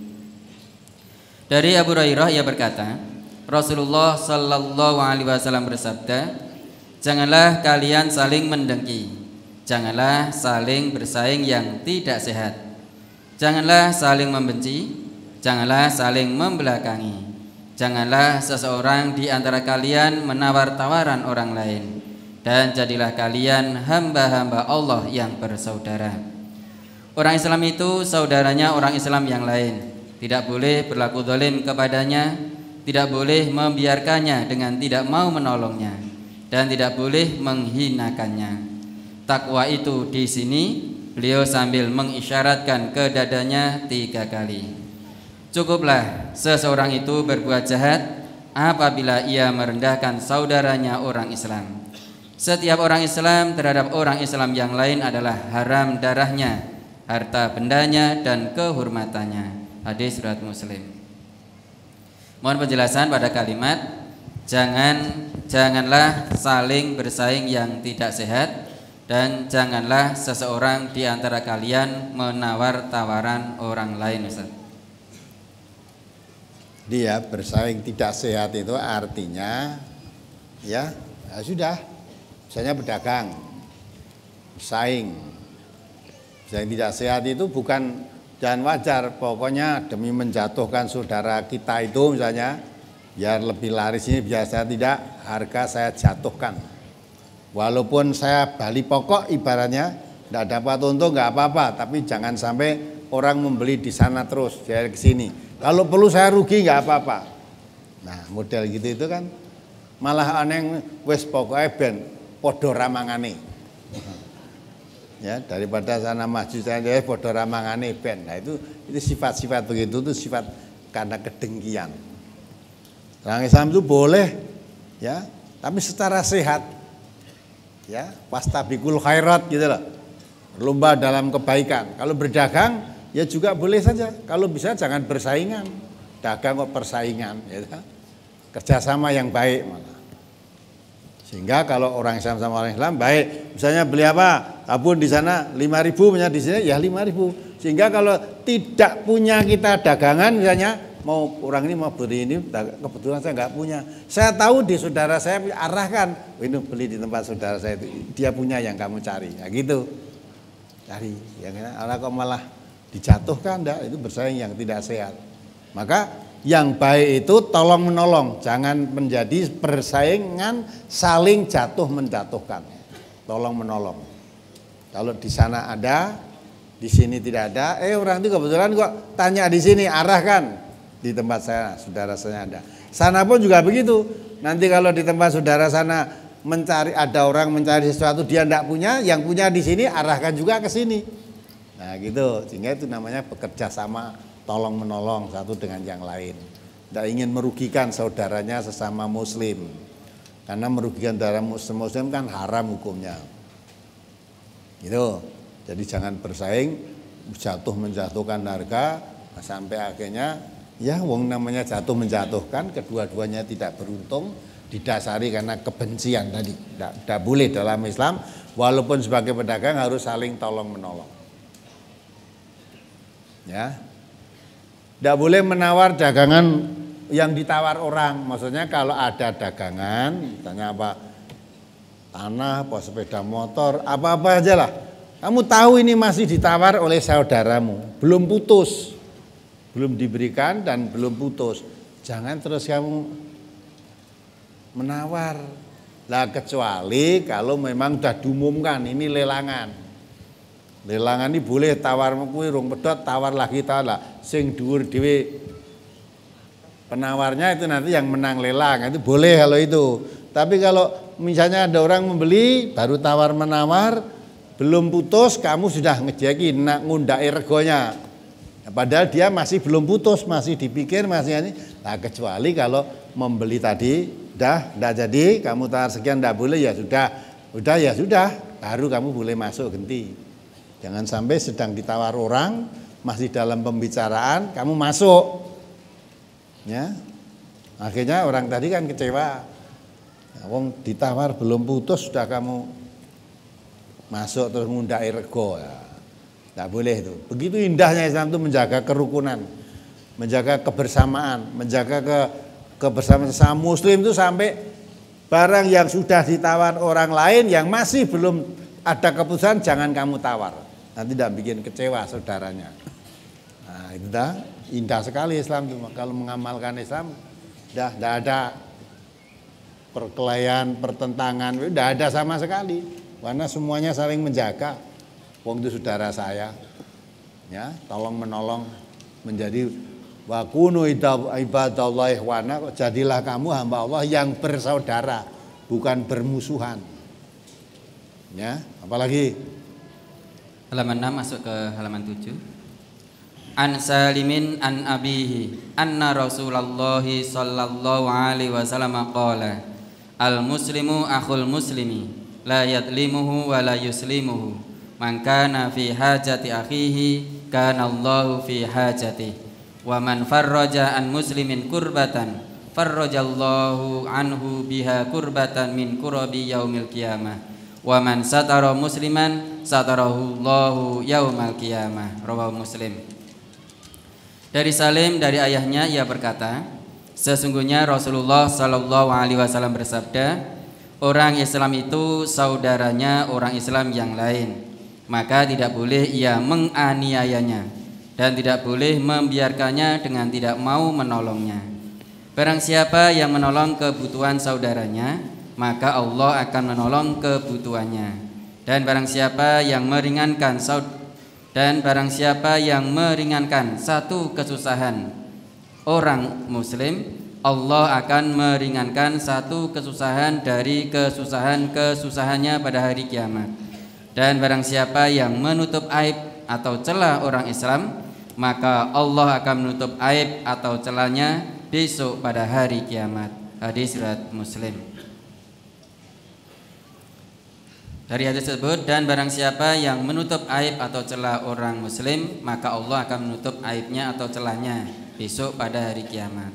dari Abu Hurairah ia berkata Rasulullah Sallallahu Alaihi Wasallam bersabda, janganlah kalian saling mendengki, janganlah saling bersaing yang tidak sehat, janganlah saling membenci, janganlah saling membelakangi, janganlah seseorang di antara kalian menawar tawaran orang lain, dan jadilah kalian hamba-hamba Allah yang bersaudara. Orang Islam itu saudaranya orang Islam yang lain, tidak boleh berlaku dolim kepadanya tidak boleh membiarkannya dengan tidak mau menolongnya dan tidak boleh menghinakannya. Takwa itu di sini beliau sambil mengisyaratkan ke dadanya tiga kali. Cukuplah seseorang itu berbuat jahat apabila ia merendahkan saudaranya orang Islam. Setiap orang Islam terhadap orang Islam yang lain adalah haram darahnya, harta bendanya dan kehormatannya. Hadis surat Muslim. Mohon penjelasan pada kalimat jangan janganlah saling bersaing yang tidak sehat dan janganlah seseorang di antara kalian menawar tawaran orang lain Ustaz. Dia bersaing tidak sehat itu artinya ya, ya sudah misalnya pedagang bersaing. Bersaing tidak sehat itu bukan dan wajar pokoknya demi menjatuhkan saudara kita itu misalnya biar lebih laris ini biasa tidak harga saya jatuhkan walaupun saya bali pokok ibaratnya tidak dapat untung nggak apa-apa tapi jangan sampai orang membeli di sana terus jadi ke sini kalau perlu saya rugi nggak apa-apa nah model gitu itu kan malah aneh wes pokoknya ben podo ramangane ya daripada sana masjid saya eh, bodoh ramangane ben nah itu itu sifat-sifat begitu itu sifat karena kedengkian orang Islam itu boleh ya tapi secara sehat ya bikul khairat gitu loh lomba dalam kebaikan kalau berdagang ya juga boleh saja kalau bisa jangan bersaingan dagang kok persaingan ya kerjasama yang baik malah sehingga kalau orang Islam sama orang Islam baik, misalnya beli apa? Tabun di sana 5000, punya di sini ya 5000. Sehingga kalau tidak punya kita dagangan misalnya mau orang ini mau beli ini kebetulan saya nggak punya. Saya tahu di saudara saya arahkan, oh, ini beli di tempat saudara saya itu. Dia punya yang kamu cari. Ya gitu. Cari. Yang kalau kok malah dijatuhkan enggak itu bersaing yang tidak sehat. Maka yang baik itu tolong menolong, jangan menjadi persaingan saling jatuh menjatuhkan. Tolong menolong. Kalau di sana ada, di sini tidak ada, eh orang itu kebetulan kok tanya di sini, arahkan di tempat saya, saudara saya ada. Sana pun juga begitu. Nanti kalau di tempat saudara sana mencari ada orang mencari sesuatu dia tidak punya, yang punya di sini arahkan juga ke sini. Nah gitu, sehingga itu namanya bekerja sama tolong menolong satu dengan yang lain. Tidak ingin merugikan saudaranya sesama muslim. Karena merugikan saudara muslim, muslim kan haram hukumnya. Gitu. Jadi jangan bersaing, jatuh menjatuhkan harga, sampai akhirnya ya wong namanya jatuh menjatuhkan, kedua-duanya tidak beruntung, didasari karena kebencian tadi. Tidak boleh dalam Islam, walaupun sebagai pedagang harus saling tolong menolong. Ya, tidak boleh menawar dagangan yang ditawar orang. Maksudnya kalau ada dagangan, tanya apa tanah, apa sepeda motor, apa-apa aja lah. Kamu tahu ini masih ditawar oleh saudaramu, belum putus, belum diberikan dan belum putus. Jangan terus kamu menawar. Lah kecuali kalau memang sudah diumumkan ini lelangan ini boleh tawar, kuwi rong pedot tawar lagi tala sing dhuwur dhewe penawarnya itu nanti yang menang lelang itu boleh kalau itu. Tapi kalau misalnya ada orang membeli baru tawar menawar belum putus kamu sudah ngejeki nak ngundak regonya. Nah, padahal dia masih belum putus, masih dipikir, masih ini. Nah, kecuali kalau membeli tadi, dah, dah jadi, kamu tawar sekian, dah boleh ya sudah, udah ya sudah, baru kamu boleh masuk genti. Jangan sampai sedang ditawar orang, masih dalam pembicaraan, kamu masuk. Ya. Akhirnya orang tadi kan kecewa. Ya, wong ditawar belum putus sudah kamu masuk terus ngundak ergo. Ya. Tidak boleh itu. Begitu indahnya Islam itu menjaga kerukunan, menjaga kebersamaan, menjaga ke kebersamaan sesama muslim itu sampai barang yang sudah ditawar orang lain yang masih belum ada keputusan jangan kamu tawar. Nanti tidak bikin kecewa saudaranya. Nah, itu dah indah sekali Islam itu. Kalau mengamalkan Islam, dah tidak ada perkelahian, pertentangan, tidak ada sama sekali. Karena semuanya saling menjaga. Wong itu saudara saya, ya tolong menolong menjadi wakuno ibadah ihwana jadilah kamu hamba Allah yang bersaudara bukan bermusuhan ya apalagi halaman 6 masuk ke halaman 7 An Salimin an Abihi anna Rasulullah sallallahu alaihi wasallam qala Al muslimu akhul muslimi la yadlimuhu wa la yuslimuhu man kana fi hajati akhihi kana Allahu fi hajati wa man farraja an muslimin kurbatan farrajallahu anhu biha kurbatan min kurabi yaumil qiyamah wa man satara musliman satarahullahu yaumal qiyamah rawahu muslim dari Salim dari ayahnya ia berkata sesungguhnya Rasulullah Shallallahu alaihi wasallam bersabda orang Islam itu saudaranya orang Islam yang lain maka tidak boleh ia menganiayanya dan tidak boleh membiarkannya dengan tidak mau menolongnya barang siapa yang menolong kebutuhan saudaranya maka Allah akan menolong kebutuhannya. Dan barang siapa yang meringankan dan barang siapa yang meringankan satu kesusahan orang muslim, Allah akan meringankan satu kesusahan dari kesusahan-kesusahannya pada hari kiamat. Dan barang siapa yang menutup aib atau celah orang Islam, maka Allah akan menutup aib atau celahnya besok pada hari kiamat. Hadis riwayat Muslim. Dari hadis tersebut dan barang siapa yang menutup aib atau celah orang muslim maka Allah akan menutup aibnya atau celahnya besok pada hari kiamat.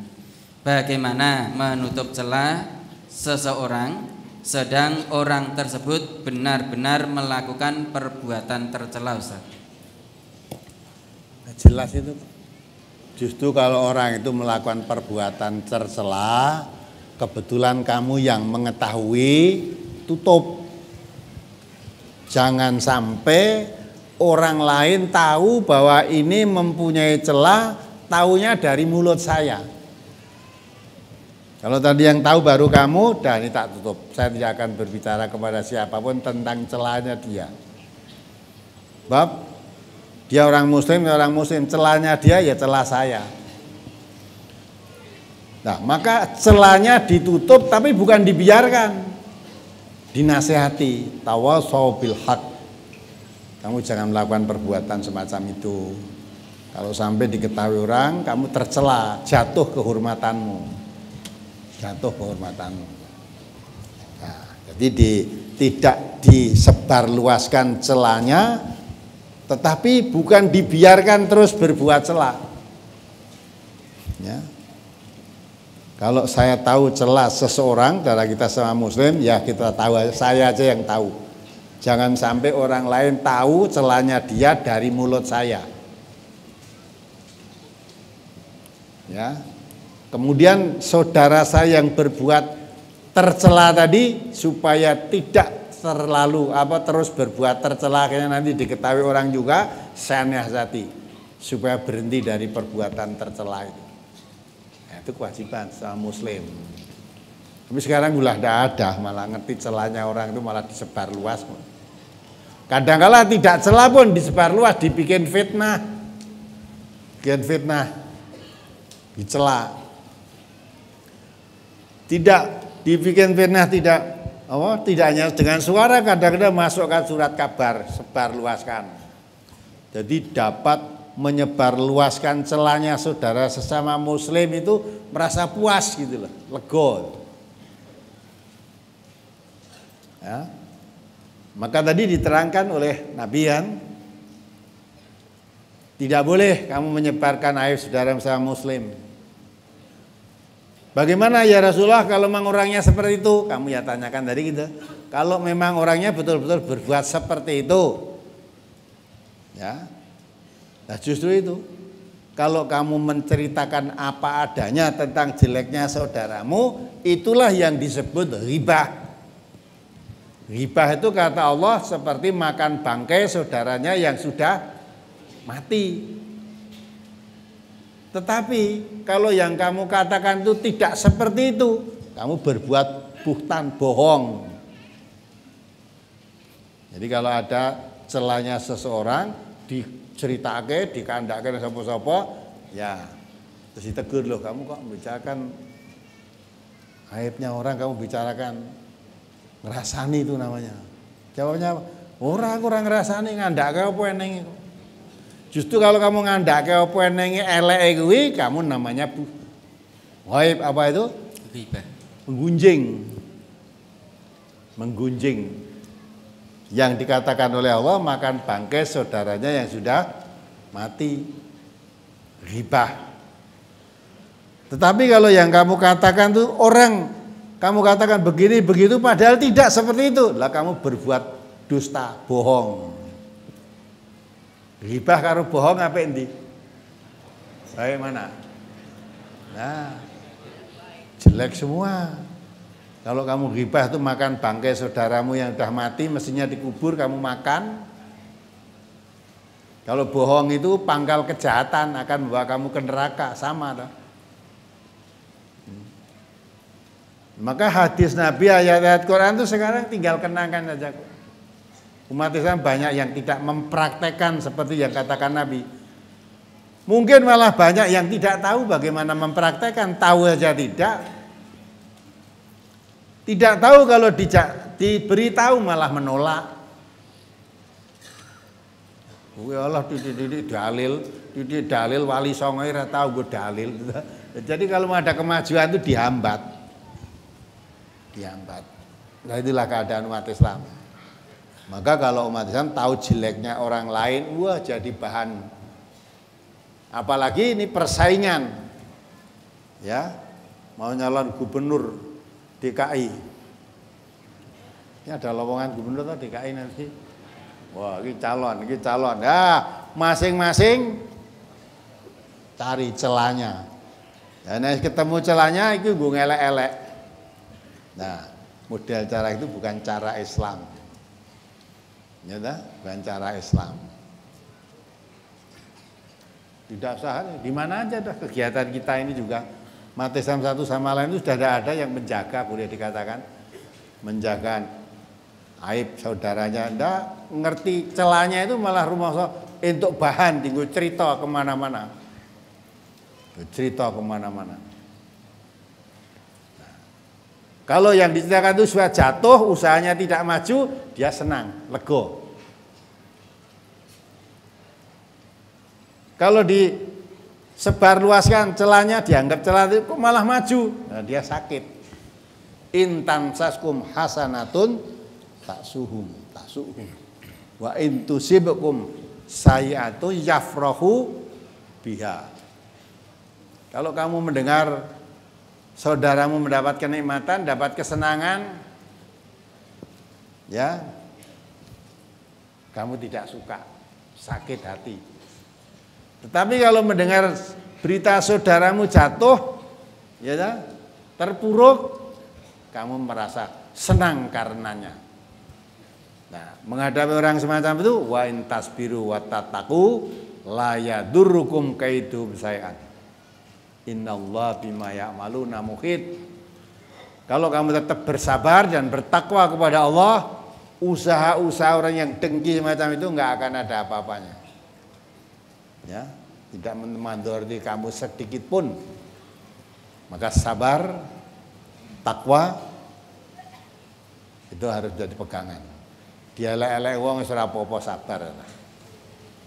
Bagaimana menutup celah seseorang sedang orang tersebut benar-benar melakukan perbuatan tercela Ustaz? Jelas itu. Justru kalau orang itu melakukan perbuatan tercela, kebetulan kamu yang mengetahui tutup Jangan sampai orang lain tahu bahwa ini mempunyai celah, tahunya dari mulut saya. Kalau tadi yang tahu baru kamu, dah ini tak tutup. Saya tidak akan berbicara kepada siapapun tentang celahnya dia. Bab, dia orang muslim, dia orang muslim. Celahnya dia ya celah saya. Nah, maka celahnya ditutup tapi bukan dibiarkan dinasehati tawasau bil haq kamu jangan melakukan perbuatan semacam itu kalau sampai diketahui orang kamu tercela jatuh kehormatanmu jatuh kehormatanmu nah, jadi di, tidak disebarluaskan celanya tetapi bukan dibiarkan terus berbuat celah ya kalau saya tahu celah seseorang, darah kita sama muslim, ya kita tahu, saya aja yang tahu. Jangan sampai orang lain tahu celahnya dia dari mulut saya. Ya. Kemudian saudara saya yang berbuat tercela tadi supaya tidak terlalu apa terus berbuat tercela akhirnya nanti diketahui orang juga saya siasati supaya berhenti dari perbuatan tercela itu. Nah, itu kewajiban sama muslim tapi sekarang gula tidak ada malah ngerti celahnya orang itu malah disebar luas kadangkala kala tidak celah pun disebar luas dibikin fitnah bikin fitnah dicela tidak dibikin fitnah tidak oh tidak hanya dengan suara kadang-kadang masukkan surat kabar sebar luaskan jadi dapat menyebarluaskan celahnya saudara sesama muslim itu merasa puas gitu loh, lego. Ya. Maka tadi diterangkan oleh Nabi yang tidak boleh kamu menyebarkan aib saudara sesama muslim. Bagaimana ya Rasulullah kalau memang orangnya seperti itu? Kamu ya tanyakan tadi gitu. Kalau memang orangnya betul-betul berbuat seperti itu. Ya, Nah justru itu, kalau kamu menceritakan apa adanya tentang jeleknya saudaramu, itulah yang disebut ribah. Ribah itu kata Allah seperti makan bangkai saudaranya yang sudah mati. Tetapi kalau yang kamu katakan itu tidak seperti itu, kamu berbuat buhtan bohong. Jadi kalau ada celahnya seseorang di diceritake, dikandakake sapa-sapa, ya terus ditegur loh kamu kok membicarakan aibnya orang kamu bicarakan ngerasani itu namanya. Jawabnya orang kurang ngerasani ngandake apa eneng Justru kalau kamu ngandake apa enenge elek kuwi kamu namanya bu. Waib apa itu? Ghibah. Menggunjing. Menggunjing yang dikatakan oleh Allah makan bangkai saudaranya yang sudah mati ribah tetapi kalau yang kamu katakan tuh orang kamu katakan begini begitu padahal tidak seperti itu lah kamu berbuat dusta bohong ribah karo bohong apa ini Bagaimana? nah jelek semua kalau kamu ghibah itu makan bangkai saudaramu yang sudah mati, mestinya dikubur kamu makan. Kalau bohong itu pangkal kejahatan akan membawa kamu ke neraka, sama toh. Hmm. Maka hadis Nabi ayat-ayat Quran itu sekarang tinggal kenangkan saja. Umat Islam banyak yang tidak mempraktekkan seperti yang katakan Nabi. Mungkin malah banyak yang tidak tahu bagaimana mempraktekkan, tahu saja tidak, tidak tahu kalau dijak, diberitahu malah menolak. Wih Allah didik dalil, didik dalil wali songo ora tahu gue dalil. Jadi kalau ada kemajuan itu dihambat. Dihambat. Nah itulah keadaan umat Islam. Maka kalau umat Islam tahu jeleknya orang lain, wah jadi bahan. Apalagi ini persaingan. Ya, mau nyalon gubernur DKI. Ini ada lowongan gubernur atau DKI nanti. Wah, ini calon, ini calon. Nah, masing-masing cari celanya Dan ya, nah, ketemu celanya itu gue ngelek-elek. Nah, model cara itu bukan cara Islam. Ya, bukan cara Islam tidak sah di mana aja dah kegiatan kita ini juga mati Islam satu sama lain itu sudah tidak ada yang menjaga boleh dikatakan menjaga aib saudaranya anda ngerti celanya itu malah rumah so untuk bahan tinggal cerita kemana-mana cerita kemana-mana kalau yang diceritakan itu sudah jatuh usahanya tidak maju dia senang lego kalau di sebar luaskan celahnya dianggap celah itu kok malah maju nah, dia sakit intan saskum hasanatun tak suhum tak suhum wa intusibkum sayyatu yafrahu biha kalau kamu mendengar saudaramu mendapatkan nikmatan, dapat kesenangan ya kamu tidak suka sakit hati tetapi kalau mendengar berita saudaramu jatuh, ya terpuruk, kamu merasa senang karenanya. Nah, menghadapi orang semacam itu wa intas biru wa tataku layadurukum kaidum Inna Allah bima ya'maluna namuhid. Kalau kamu tetap bersabar dan bertakwa kepada Allah, usaha-usaha orang yang dengki semacam itu nggak akan ada apa-apanya ya tidak di kamu sedikit pun maka sabar takwa itu harus jadi pegangan dia lele wong ora popo sabar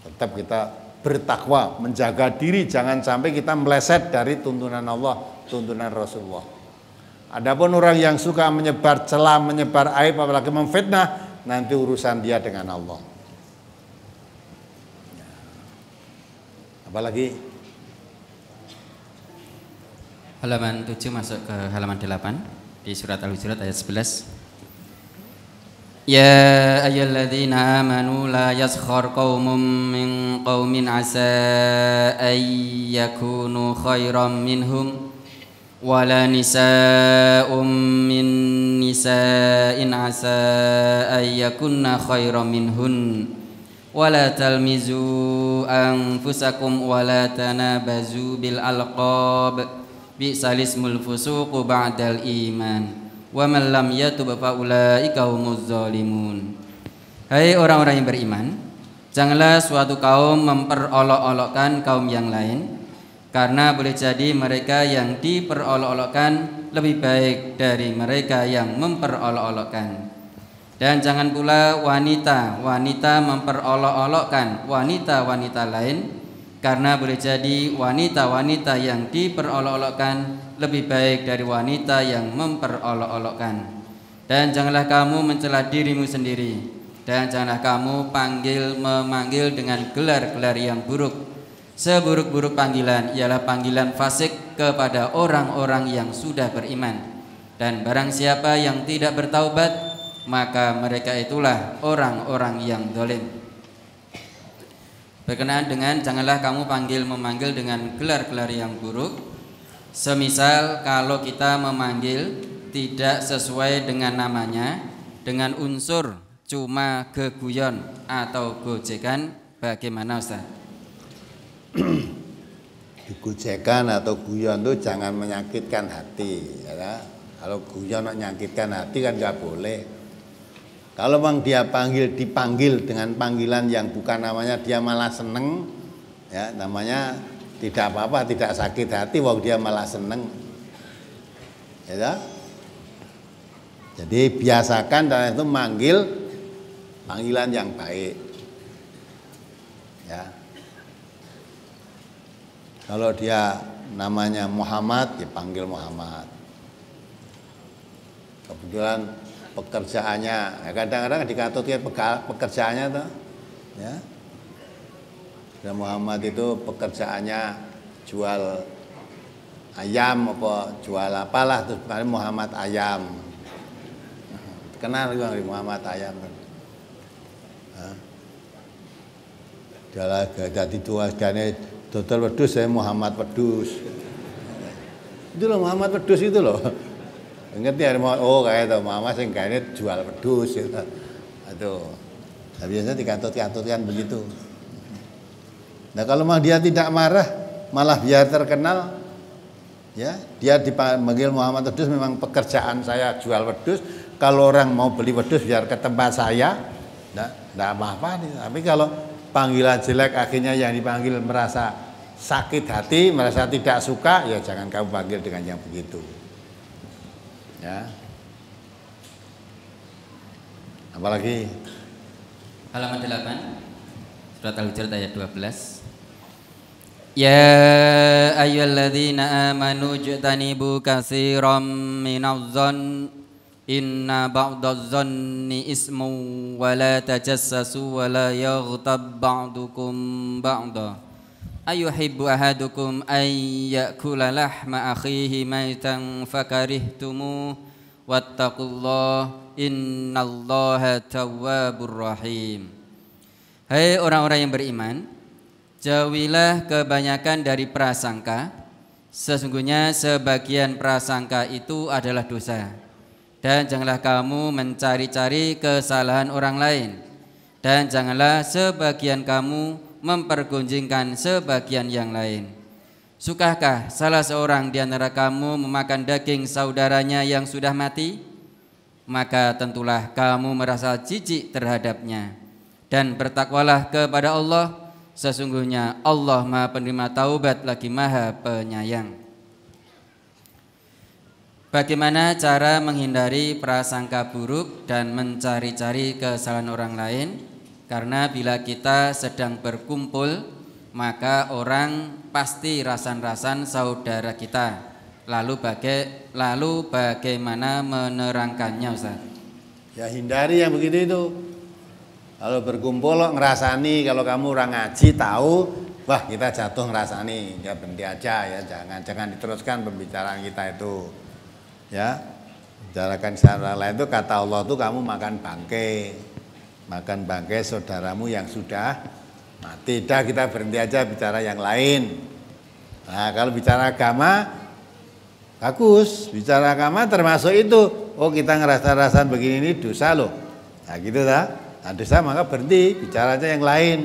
tetap kita bertakwa menjaga diri jangan sampai kita meleset dari tuntunan Allah tuntunan Rasulullah adapun orang yang suka menyebar celah menyebar aib apalagi memfitnah nanti urusan dia dengan Allah apalagi halaman 7 masuk ke halaman 8 di surat al-hujurat ayat 11 Ya ayyuhalladzina amanu la yaskhar qaumun min qaumin asa ay yakunu khairam minhum ولا نساء من نساء عسى أن يكن خيرا منهن ولا تلمزوا أنفسكم ولا تنابزوا بالألقاب بئس الاسم الفسوق بعد الإيمان ومن لم يتب فأولئك هم الظالمون Hai hey, orang-orang yang beriman Janganlah suatu kaum memperolok-olokkan kaum yang lain Karena boleh jadi mereka yang diperolok-olokkan Lebih baik dari mereka yang memperolok-olokkan dan jangan pula wanita-wanita memperolok-olokkan wanita-wanita lain karena boleh jadi wanita-wanita yang diperolok-olokkan lebih baik dari wanita yang memperolok-olokkan. Dan janganlah kamu mencela dirimu sendiri dan janganlah kamu panggil memanggil dengan gelar-gelar yang buruk. Seburuk-buruk panggilan ialah panggilan fasik kepada orang-orang yang sudah beriman. Dan barang siapa yang tidak bertaubat, maka mereka itulah orang-orang yang dolim berkenaan dengan janganlah kamu panggil memanggil dengan gelar-gelar yang buruk semisal kalau kita memanggil tidak sesuai dengan namanya dengan unsur cuma geguyon atau gojekan bagaimana Ustaz? gojekan atau guyon itu jangan menyakitkan hati ya. Kalau guyon menyakitkan hati kan nggak boleh kalau memang dia panggil dipanggil dengan panggilan yang bukan namanya dia malah seneng, ya namanya tidak apa-apa, tidak sakit hati, waktu dia malah seneng. Ya, Jadi biasakan dan itu manggil panggilan yang baik. Ya. Kalau dia namanya Muhammad, dipanggil ya Muhammad. Kebetulan pekerjaannya. Ya, kadang-kadang dikatakan pekerjaannya tuh, ya. Dan Muhammad itu pekerjaannya jual ayam apa jual apalah terus kemarin Muhammad ayam. Kenal juga dari Muhammad ayam. Ya. Dalah jadi tua jadi total wedus saya Muhammad wedus. Itu loh Muhammad wedus itu loh ngerti mau oh kayak itu mama sing kayaknya jual pedus gitu aduh nah, biasanya dikantut kantut kan begitu nah kalau mah dia tidak marah malah biar terkenal ya dia dipanggil Muhammad Pedus memang pekerjaan saya jual pedus kalau orang mau beli pedus biar ke tempat saya tidak nah, apa-apa nih tapi kalau panggilan jelek akhirnya yang dipanggil merasa sakit hati merasa tidak suka ya jangan kamu panggil dengan yang begitu Ya. Apalagi halaman 8 surat Al-Hujurat ayat 12. Ya ayyuhalladzina amanu jtanibu katsiran minadh dhon inna badadh dhonni ismun wa la tajassasu wa la yaghtab ba'dukum ba'dah ayuhibbu ahadukum an yakula lahma akhihi maitan fakarihtumuh wattaqullah innallaha tawwabur rahim Hai hey, orang-orang yang beriman jauhilah kebanyakan dari prasangka sesungguhnya sebagian prasangka itu adalah dosa dan janganlah kamu mencari-cari kesalahan orang lain dan janganlah sebagian kamu mempergunjingkan sebagian yang lain. Sukakah salah seorang di antara kamu memakan daging saudaranya yang sudah mati? Maka tentulah kamu merasa jijik terhadapnya dan bertakwalah kepada Allah sesungguhnya Allah Maha penerima taubat lagi Maha penyayang. Bagaimana cara menghindari prasangka buruk dan mencari-cari kesalahan orang lain? Karena bila kita sedang berkumpul, maka orang pasti rasan-rasan saudara kita. Lalu baga lalu bagaimana menerangkannya Ustaz? Ya hindari yang begitu itu. Kalau berkumpul lo ngerasani kalau kamu orang ngaji tahu wah kita jatuh ngerasani ya berhenti aja ya jangan jangan diteruskan pembicaraan kita itu ya bicarakan secara lain itu kata Allah tuh kamu makan bangke makan bangkai saudaramu yang sudah mati. Dah kita berhenti aja bicara yang lain. Nah, kalau bicara agama bagus, bicara agama termasuk itu. Oh, kita ngerasa-rasan begini ini dosa loh. Nah, gitu dah. Nah, dosa maka berhenti bicara aja yang lain.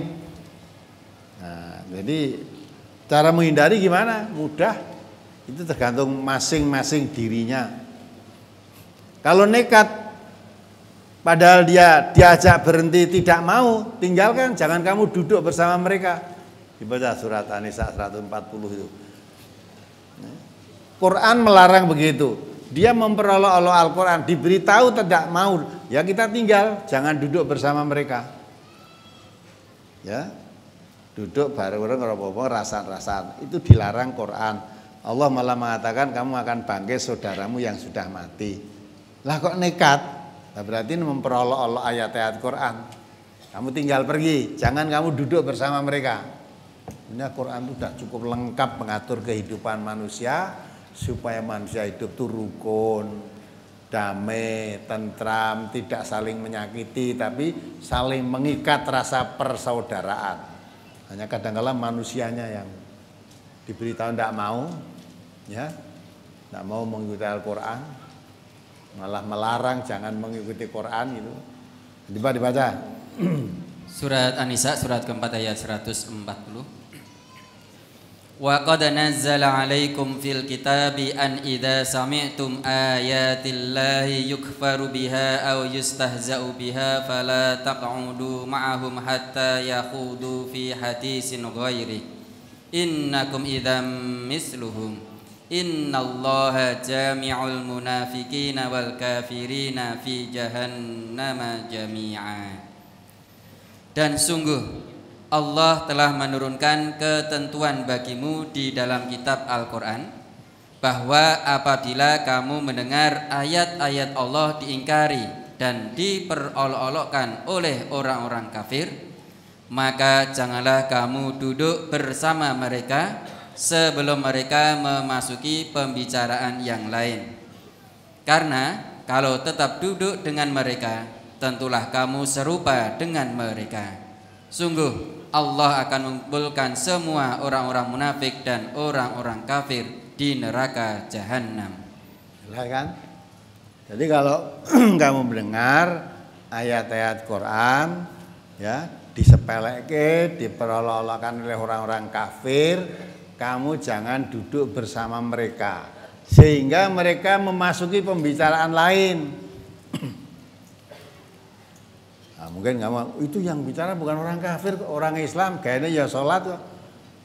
Nah, jadi cara menghindari gimana? Mudah. Itu tergantung masing-masing dirinya. Kalau nekat Padahal dia diajak berhenti tidak mau, tinggalkan, jangan kamu duduk bersama mereka. Dibaca surat An-Nisa 140 itu. Quran melarang begitu. Dia memperoleh allah Al-Quran, diberitahu tidak mau, ya kita tinggal, jangan duduk bersama mereka. Ya, duduk bareng-bareng ngerobobong rasan-rasan itu dilarang Quran Allah malah mengatakan kamu akan bangkit saudaramu yang sudah mati lah kok nekat Nah, berarti memperoleh olok ayat-ayat Quran. Kamu tinggal pergi, jangan kamu duduk bersama mereka. Punya Quran itu sudah cukup lengkap mengatur kehidupan manusia supaya manusia hidup itu rukun, damai, tentram, tidak saling menyakiti tapi saling mengikat rasa persaudaraan. Hanya kadang-kala manusianya yang diberitahu tidak mau, ya, tidak mau mengikuti Al-Quran, malah melarang jangan mengikuti Quran gitu. Dibaca dibaca. Surat An-Nisa surat keempat ayat 140. Wa qad nazzala 'alaikum fil kitabi an idza sami'tum ayatillahi yukfaru biha aw yustahza'u biha fala taq'udu ma'ahum hatta yakhudu fi hadisin ghairi innakum idzam misluhum innallaha jami'ul munafiqina wal kafirina fi jahannama jami'a dan sungguh Allah telah menurunkan ketentuan bagimu di dalam kitab Al-Quran bahwa apabila kamu mendengar ayat-ayat Allah diingkari dan diperolok-olokkan oleh orang-orang kafir maka janganlah kamu duduk bersama mereka sebelum mereka memasuki pembicaraan yang lain. Karena kalau tetap duduk dengan mereka, tentulah kamu serupa dengan mereka. Sungguh Allah akan mengumpulkan semua orang-orang munafik dan orang-orang kafir di neraka jahanam. Jelas kan? Jadi kalau kamu mendengar ayat-ayat Quran ya disepeleke, diperolok-olokkan oleh orang-orang kafir, kamu jangan duduk bersama mereka sehingga mereka memasuki pembicaraan lain. Nah, mungkin kamu itu yang bicara bukan orang kafir, orang Islam, kayaknya ya sholat kok.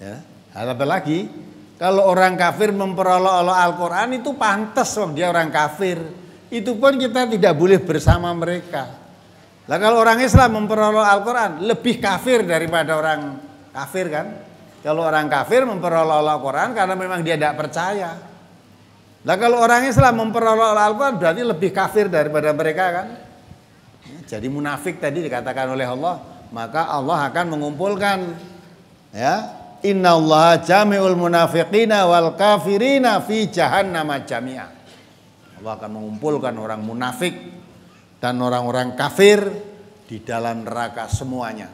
Ya, nah, apa lagi? Kalau orang kafir memperolok-olok Al-Quran itu pantas loh dia orang kafir. Itu pun kita tidak boleh bersama mereka. Lah kalau orang Islam memperolok Al-Quran lebih kafir daripada orang kafir kan? Kalau orang kafir memperoleh Al-Quran karena memang dia tidak percaya. Nah kalau orang Islam memperoleh Al-Quran berarti lebih kafir daripada mereka kan. Ya, jadi munafik tadi dikatakan oleh Allah. Maka Allah akan mengumpulkan. Ya, Inna Allah jami'ul munafiqina wal kafirina fi jahannam jami'ah. Allah akan mengumpulkan orang munafik dan orang-orang kafir di dalam neraka semuanya.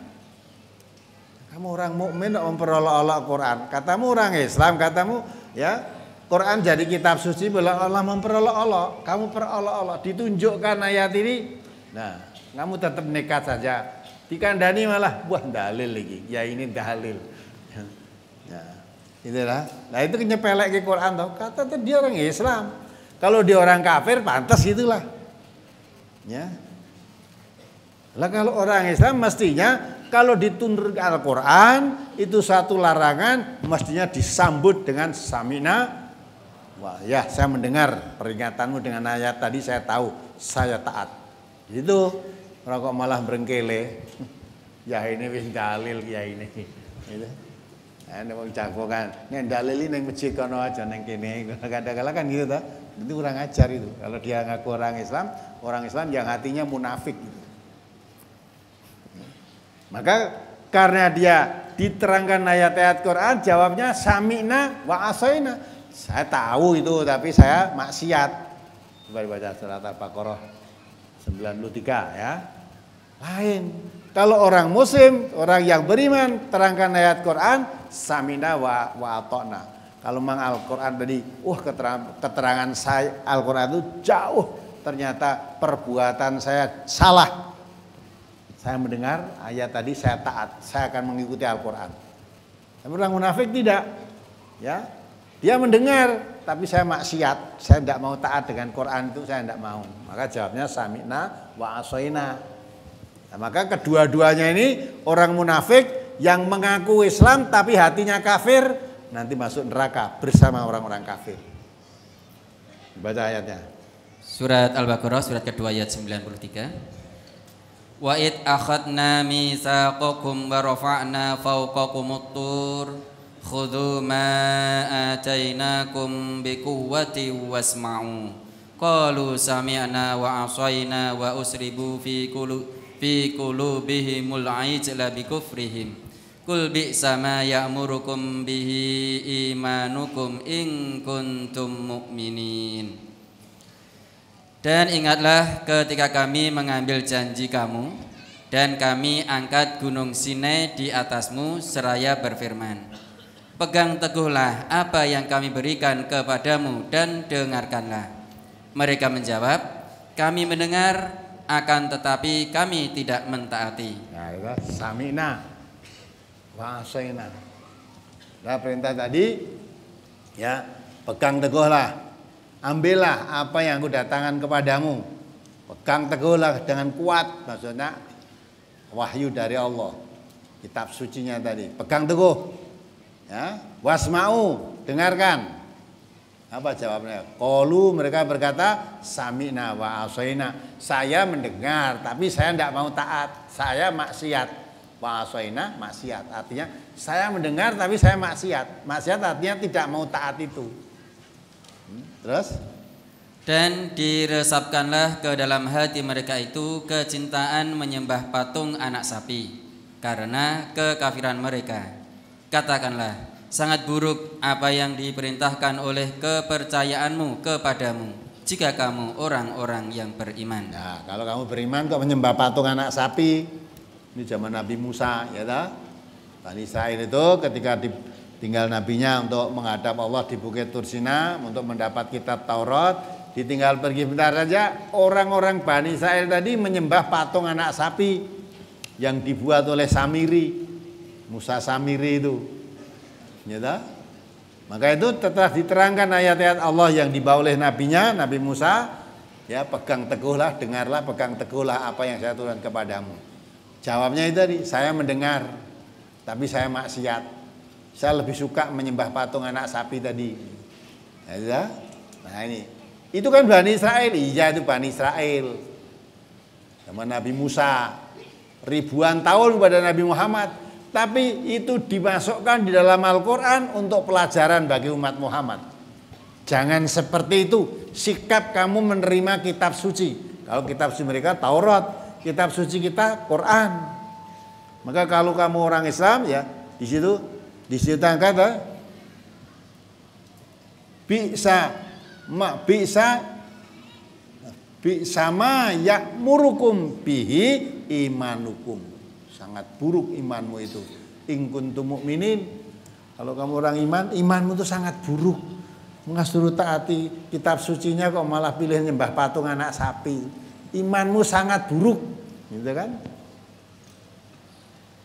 Kamu orang mukmin memperoleh Allah olok Quran. Katamu orang Islam, katamu ya Quran jadi kitab suci bila Allah memperoleh Allah Kamu peroleh Allah ditunjukkan ayat ini. Nah, kamu tetap nekat saja. Dikandani malah buah dalil lagi. Ya ini dalil. Ya, itulah. Nah itu nyepelek ke Quran tau. Kata tuh dia orang Islam. Kalau dia orang kafir pantas gitulah. Ya. Lah kalau orang Islam mestinya kalau ditunjuk Al-Quran itu satu larangan mestinya disambut dengan samina wah ya saya mendengar peringatanmu dengan ayat tadi saya tahu saya taat itu rokok malah berengkele ya ini wis dalil ya ini gitu. Eh, ini mau jago kan, ini dalil ini masjid kono aja neng kene. Kadang-kadang kan gitu tuh, Itu kurang ajar itu. Kalau dia ngaku orang Islam, orang Islam yang hatinya munafik gitu. Maka karena dia diterangkan ayat-ayat Quran, jawabnya samina wa asaina. Saya tahu itu, tapi saya maksiat. Coba dibaca surat Al-Baqarah 93 ya. Lain. Kalau orang muslim, orang yang beriman, terangkan ayat Quran, samina wa, wa atokna. Kalau memang Al-Quran tadi, wah keterangan, keterangan saya Al-Quran itu jauh. Ternyata perbuatan saya salah, saya mendengar ayat tadi, saya taat, saya akan mengikuti Al-Quran. Tapi orang munafik tidak. Ya, dia mendengar, tapi saya maksiat, saya tidak mau taat dengan Quran itu, saya tidak mau. Maka jawabnya samina wa asoina. Nah, maka kedua-duanya ini orang munafik yang mengaku Islam tapi hatinya kafir nanti masuk neraka bersama orang-orang kafir. Baca ayatnya. Surat Al-Baqarah surat kedua ayat 93. وإذ أخذنا ميثاقكم ورفعنا فوقكم الطور خذوا ما آتيناكم بقوة واسمعوا قالوا سمعنا وعصينا وأسربوا في في قلوبهم العجل بكفرهم قل بئس ما يأمركم به إيمانكم إن كنتم مؤمنين Dan ingatlah ketika kami mengambil janji kamu dan kami angkat gunung Sinai di atasmu seraya berfirman. Pegang teguhlah apa yang kami berikan kepadamu dan dengarkanlah. Mereka menjawab, kami mendengar akan tetapi kami tidak mentaati. Nah, itu kan samina wasaina. Nah, perintah tadi ya pegang teguhlah Ambillah apa yang aku datangkan kepadamu. Pegang teguhlah dengan kuat. Maksudnya wahyu dari Allah. Kitab sucinya tadi. Pegang teguh. Ya, wasmau, dengarkan. Apa jawabnya? Kolu mereka berkata, samina wa asoina. Saya mendengar, tapi saya tidak mau taat. Saya maksiat. Wa asoina maksiat. Artinya saya mendengar, tapi saya maksiat. Maksiat artinya tidak mau taat itu. Terus? Dan diresapkanlah ke dalam hati mereka itu kecintaan menyembah patung anak sapi karena kekafiran mereka. Katakanlah, sangat buruk apa yang diperintahkan oleh kepercayaanmu kepadamu jika kamu orang-orang yang beriman. Nah, kalau kamu beriman kok menyembah patung anak sapi? Ini zaman Nabi Musa ya ta? Bani Israel itu ketika di, Tinggal nabinya untuk menghadap Allah di Bukit Tursina untuk mendapat kitab Taurat. Ditinggal pergi bentar saja, orang-orang Bani Israel tadi menyembah patung anak sapi yang dibuat oleh Samiri. Musa Samiri itu. Ya Maka itu telah diterangkan ayat-ayat Allah yang dibawa oleh nabinya, Nabi Musa, ya pegang teguhlah, dengarlah, pegang teguhlah apa yang saya turunkan kepadamu. Jawabnya itu tadi, saya mendengar, tapi saya maksiat. Saya lebih suka menyembah patung anak sapi tadi. Ya, ya. nah ini. Itu kan Bani Israel. Iya itu Bani Israel. Sama Nabi Musa. Ribuan tahun kepada Nabi Muhammad. Tapi itu dimasukkan di dalam Al-Quran untuk pelajaran bagi umat Muhammad. Jangan seperti itu. Sikap kamu menerima kitab suci. Kalau kitab suci mereka Taurat, kitab suci kita Quran. Maka kalau kamu orang Islam ya di situ Disitukan kata bisa mak bisa bisa ma murukum bihi imanukum. Sangat buruk imanmu itu. ingkun tumuk minin Kalau kamu orang iman, imanmu itu sangat buruk. Enggak taati kitab sucinya kok malah pilih nyembah patung anak sapi. Imanmu sangat buruk, gitu kan?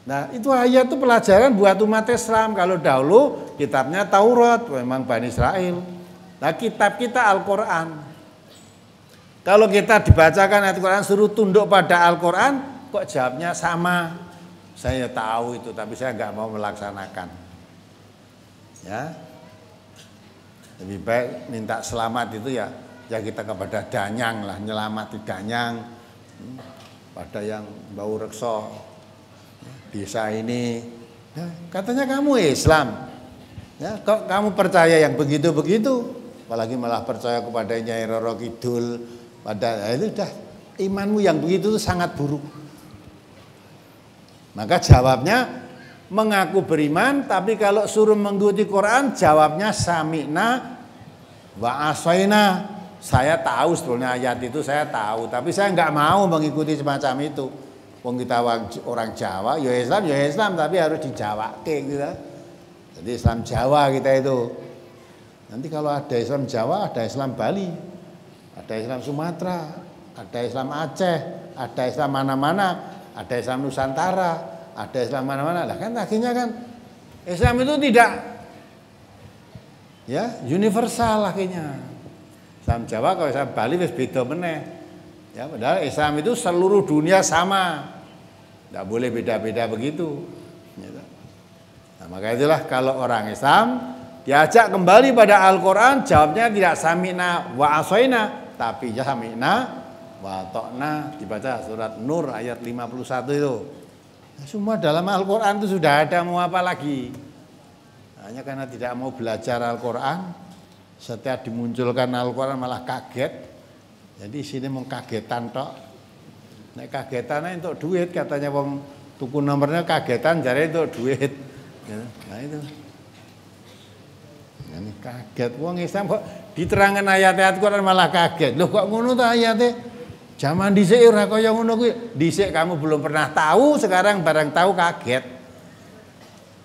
Nah itu ayat itu pelajaran buat umat Islam. Kalau dahulu kitabnya Taurat, memang Bani Israel. Nah kitab kita Al-Quran. Kalau kita dibacakan ayat Al-Quran suruh tunduk pada Al-Quran, kok jawabnya sama. Saya tahu itu, tapi saya nggak mau melaksanakan. Ya, lebih baik minta selamat itu ya ya kita kepada danyang lah nyelamati danyang pada hmm. yang bau reksa bisa ini. Nah, katanya kamu Islam. Ya, kok kamu percaya yang begitu-begitu? Apalagi malah percaya kepada Nyai Roro Kidul. Pada ya itu dah imanmu yang begitu itu sangat buruk. Maka jawabnya mengaku beriman tapi kalau suruh mengikuti Quran jawabnya samina wa asoina. Saya tahu sebetulnya ayat itu saya tahu tapi saya nggak mau mengikuti semacam itu. Wong kita orang Jawa, ya Islam, ya Islam tapi harus di Jawa ke, gitu. Jadi Islam Jawa kita itu. Nanti kalau ada Islam Jawa, ada Islam Bali, ada Islam Sumatera, ada Islam Aceh, ada Islam mana-mana, ada Islam Nusantara, ada Islam mana-mana. Lah kan akhirnya kan Islam itu tidak ya universal akhirnya. Islam Jawa kalau Islam Bali wis beda meneh. Ya padahal Islam itu seluruh dunia sama. Tidak boleh beda-beda begitu. Ya kan? Nah, maka itulah kalau orang Islam diajak kembali pada Al-Quran, jawabnya tidak samina wa asoina, tapi ya samina wa tokna. Dibaca surat Nur ayat 51 itu. Nah, semua dalam Al-Quran itu sudah ada, mau apa lagi? Hanya karena tidak mau belajar Al-Quran, setiap dimunculkan Al-Quran malah kaget. Jadi sini mengkagetan tok. Nek kagetan itu duit katanya wong tuku nomornya kagetan jare itu duit. Ya, nah itu. Nah, ini kaget wong Islam kok diterangkan ayat-ayat Quran malah kaget. Loh kok ngono ta ayatnya? Zaman dhisik ora kaya ngono kuwi. Dhisik kamu belum pernah tahu, sekarang barang tahu kaget.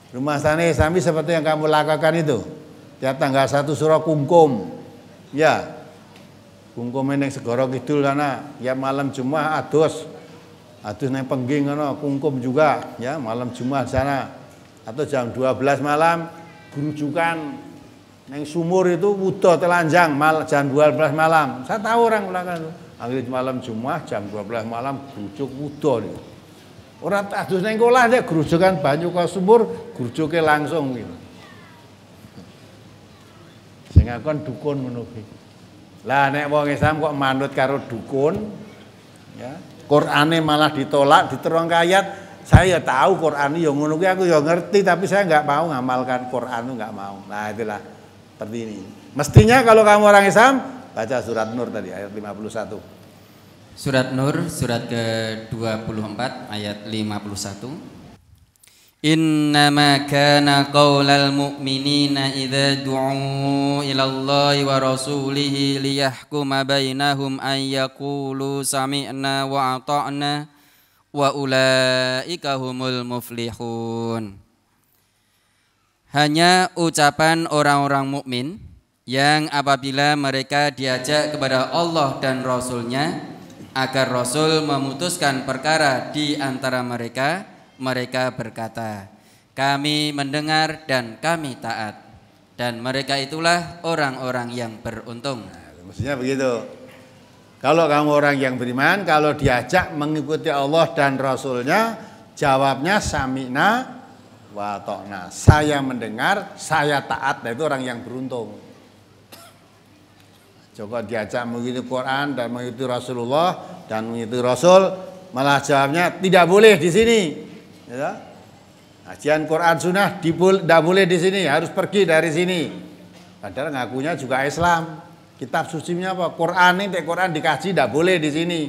Rumah sana Islami seperti yang kamu lakukan itu. Tiap tanggal satu surah kumkum. Ya, Kungkume ning segoro Kidul sana, ya malam Jumat adus. Adus neng Pengging ngono, kungkum juga ya malam Jumat sana. Atau jam 12 malam gerujukan neng sumur itu wudo telanjang mal jam 12 malam. Saya tahu orang belakang itu. Anggit malam Jumat jam 12 malam gerujuk wudo nih. Orang adus neng kolah ya gerujukan banyu kau sumur, gerujuknya langsung gitu. sehingga kan dukun ngono lah nek wong Islam kok manut karo dukun ya. Qur'ane malah ditolak, diterong ayat. Saya ya tahu Qur'an yang ngono aku yang ngerti tapi saya nggak mau ngamalkan Qur'an itu nggak mau. Nah itulah seperti ini. Mestinya kalau kamu orang Islam baca surat Nur tadi ayat 51. Surat Nur surat ke-24 ayat 51. إنما كان قول المؤمنين إذا دعوا إلى الله ورسوله ليحكم بينهم أن يقولوا سمعنا وأطعنا وأولئك هم المفلحون Hanya ucapan orang-orang mukmin yang apabila mereka diajak kepada Allah dan Rasulnya agar Rasul memutuskan perkara di antara mereka, mereka berkata, "Kami mendengar dan kami taat." Dan mereka itulah orang-orang yang beruntung. Nah, maksudnya begitu. Kalau kamu orang yang beriman, kalau diajak mengikuti Allah dan Rasulnya, jawabnya samina wa ta'na. Saya mendengar, saya taat, dan nah, itu orang yang beruntung. Coba diajak mengikuti Quran dan mengikuti Rasulullah dan mengikuti Rasul, malah jawabnya tidak boleh di sini. Ya. Ajian Quran Sunnah tidak boleh di sini, harus pergi dari sini. Padahal ngakunya juga Islam. Kitab sucinya apa? Quran ini, Quran dikaji tidak boleh di sini.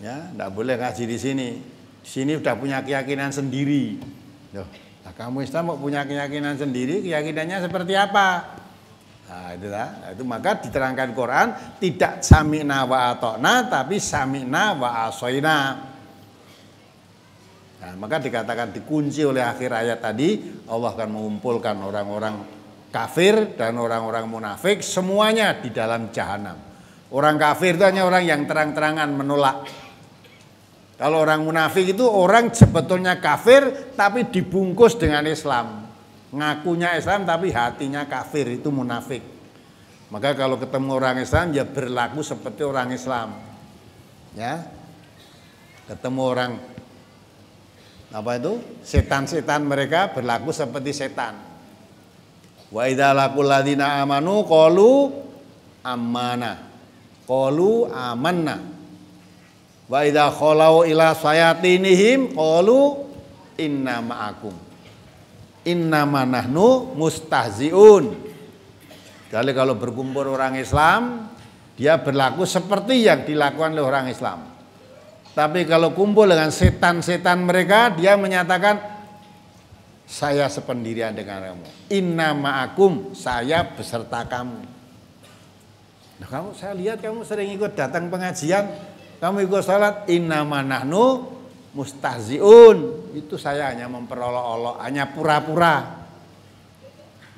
Ya, tidak boleh kaji di sini. Di sini sudah punya keyakinan sendiri. Loh, nah kamu Islam mau punya keyakinan sendiri, keyakinannya seperti apa? Nah, itu lah. Itu maka diterangkan Quran tidak nawa atau na, tapi sami nawa asoina. Nah, maka dikatakan dikunci oleh akhir ayat tadi, Allah akan mengumpulkan orang-orang kafir dan orang-orang munafik semuanya di dalam jahanam. Orang kafir itu hanya orang yang terang-terangan menolak. Kalau orang munafik itu orang sebetulnya kafir tapi dibungkus dengan Islam. Ngakunya Islam tapi hatinya kafir itu munafik. Maka kalau ketemu orang Islam ya berlaku seperti orang Islam. Ya. Ketemu orang apa itu setan-setan mereka berlaku seperti setan wa idalakul ladina amanu kolu amana kolu amanna wa idha kolau ila sayatinihim kolu inna ma'akum inna manahnu mustahziun jadi kalau berkumpul orang Islam dia berlaku seperti yang dilakukan oleh orang Islam tapi kalau kumpul dengan setan-setan mereka, dia menyatakan, saya sependirian dengan kamu. Inna ma'akum, saya beserta kamu. Nah, kamu saya lihat kamu sering ikut datang pengajian, kamu ikut salat. inna manahnu mustahziun. Itu saya hanya memperolok-olok, hanya pura-pura.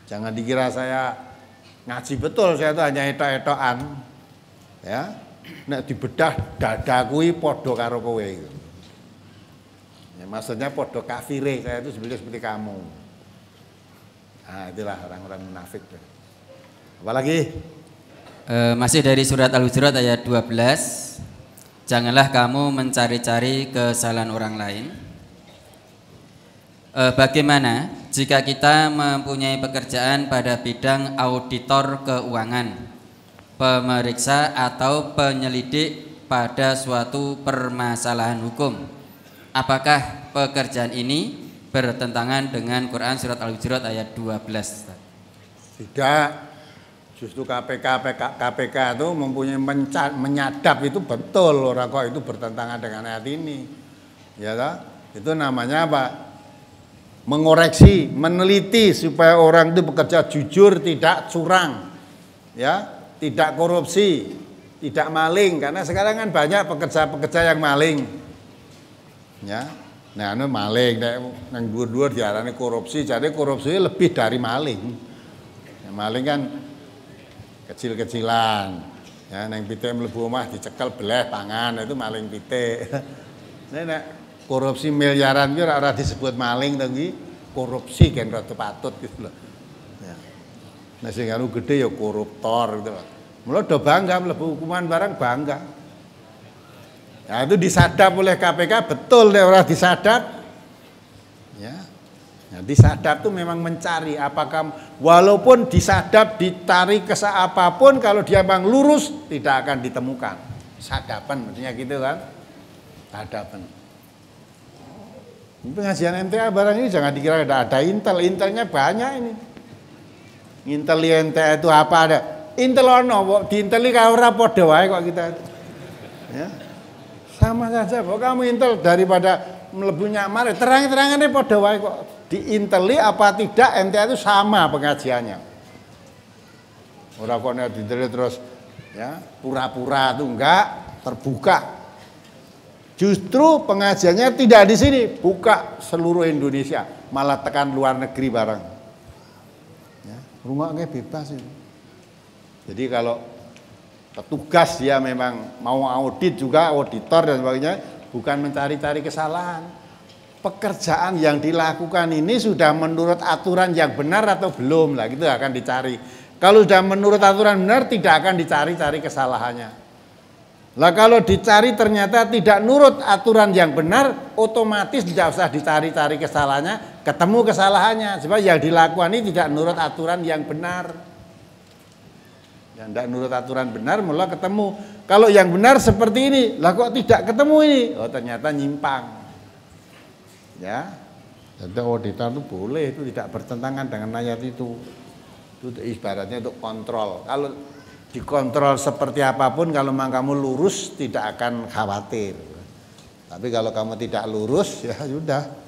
Jangan dikira saya ngaji betul, saya itu hanya etok-etokan. Ya, nek dibedah dada kuwi padha karo kowe Ya, maksudnya padha kafire saya itu sebenarnya seperti kamu. Nah, itulah orang-orang munafik. Apalagi e, eh, masih dari surat Al-Hujurat ayat 12. Janganlah kamu mencari-cari kesalahan orang lain. E, bagaimana jika kita mempunyai pekerjaan pada bidang auditor keuangan? pemeriksa atau penyelidik pada suatu permasalahan hukum. Apakah pekerjaan ini bertentangan dengan Quran surat Al-Hujurat ayat 12? Tidak. Justru KPK kpk KPK itu mempunyai mencat, menyadap itu betul orang kok itu bertentangan dengan ayat ini. Ya toh? Itu namanya apa? Mengoreksi, meneliti supaya orang itu bekerja jujur, tidak curang. Ya, tidak korupsi, tidak maling karena sekarang kan banyak pekerja-pekerja yang maling. Ya. Nah, anu maling nek nang dhuwur-dhuwur diarani korupsi, jadi korupsi lebih dari maling. Ya, maling kan kecil-kecilan. Ya, nang pitik mlebu omah dicekel beleh pangan, itu maling pitik. Nek nek korupsi miliaran ki ora disebut maling to korupsi kan rada patut gitu loh. Nah sing anu gede ya koruptor gitu loh. Mula udah bangga mlebu hukuman barang bangga. Nah itu disadap oleh KPK betul deh orang disadap. Ya. Nah, disadap tuh memang mencari apakah walaupun disadap ditarik ke apapun kalau dia bang lurus tidak akan ditemukan. Sadapan maksudnya gitu kan. Sadapan. Pengajian MTA barang ini jangan dikira ada, ada intel, intelnya banyak ini. Nginteli ente itu apa ada? Intel ono kok diinteli kau ora padha wae kok kita. Ya. Sama saja kok kamu intel daripada melebunya nyamar ya terang-terangane padha wae kok diinteli apa tidak ente itu sama pengajiannya. Orang kok nek diinteli terus ya pura-pura itu enggak terbuka. Justru pengajiannya tidak di sini, buka seluruh Indonesia, malah tekan luar negeri barang. Rungoknya bebas itu. Jadi kalau petugas ya memang mau audit juga auditor dan sebagainya bukan mencari-cari kesalahan. Pekerjaan yang dilakukan ini sudah menurut aturan yang benar atau belum lah gitu akan dicari. Kalau sudah menurut aturan benar tidak akan dicari-cari kesalahannya. Lah kalau dicari ternyata tidak nurut aturan yang benar, otomatis tidak usah dicari-cari kesalahannya, ketemu kesalahannya sebab yang dilakukan ini tidak nurut aturan yang benar yang tidak nurut aturan benar mula ketemu kalau yang benar seperti ini lah kok tidak ketemu ini oh ternyata nyimpang ya jadi auditor itu boleh itu tidak bertentangan dengan ayat itu itu ibaratnya untuk kontrol kalau dikontrol seperti apapun kalau memang kamu lurus tidak akan khawatir tapi kalau kamu tidak lurus ya sudah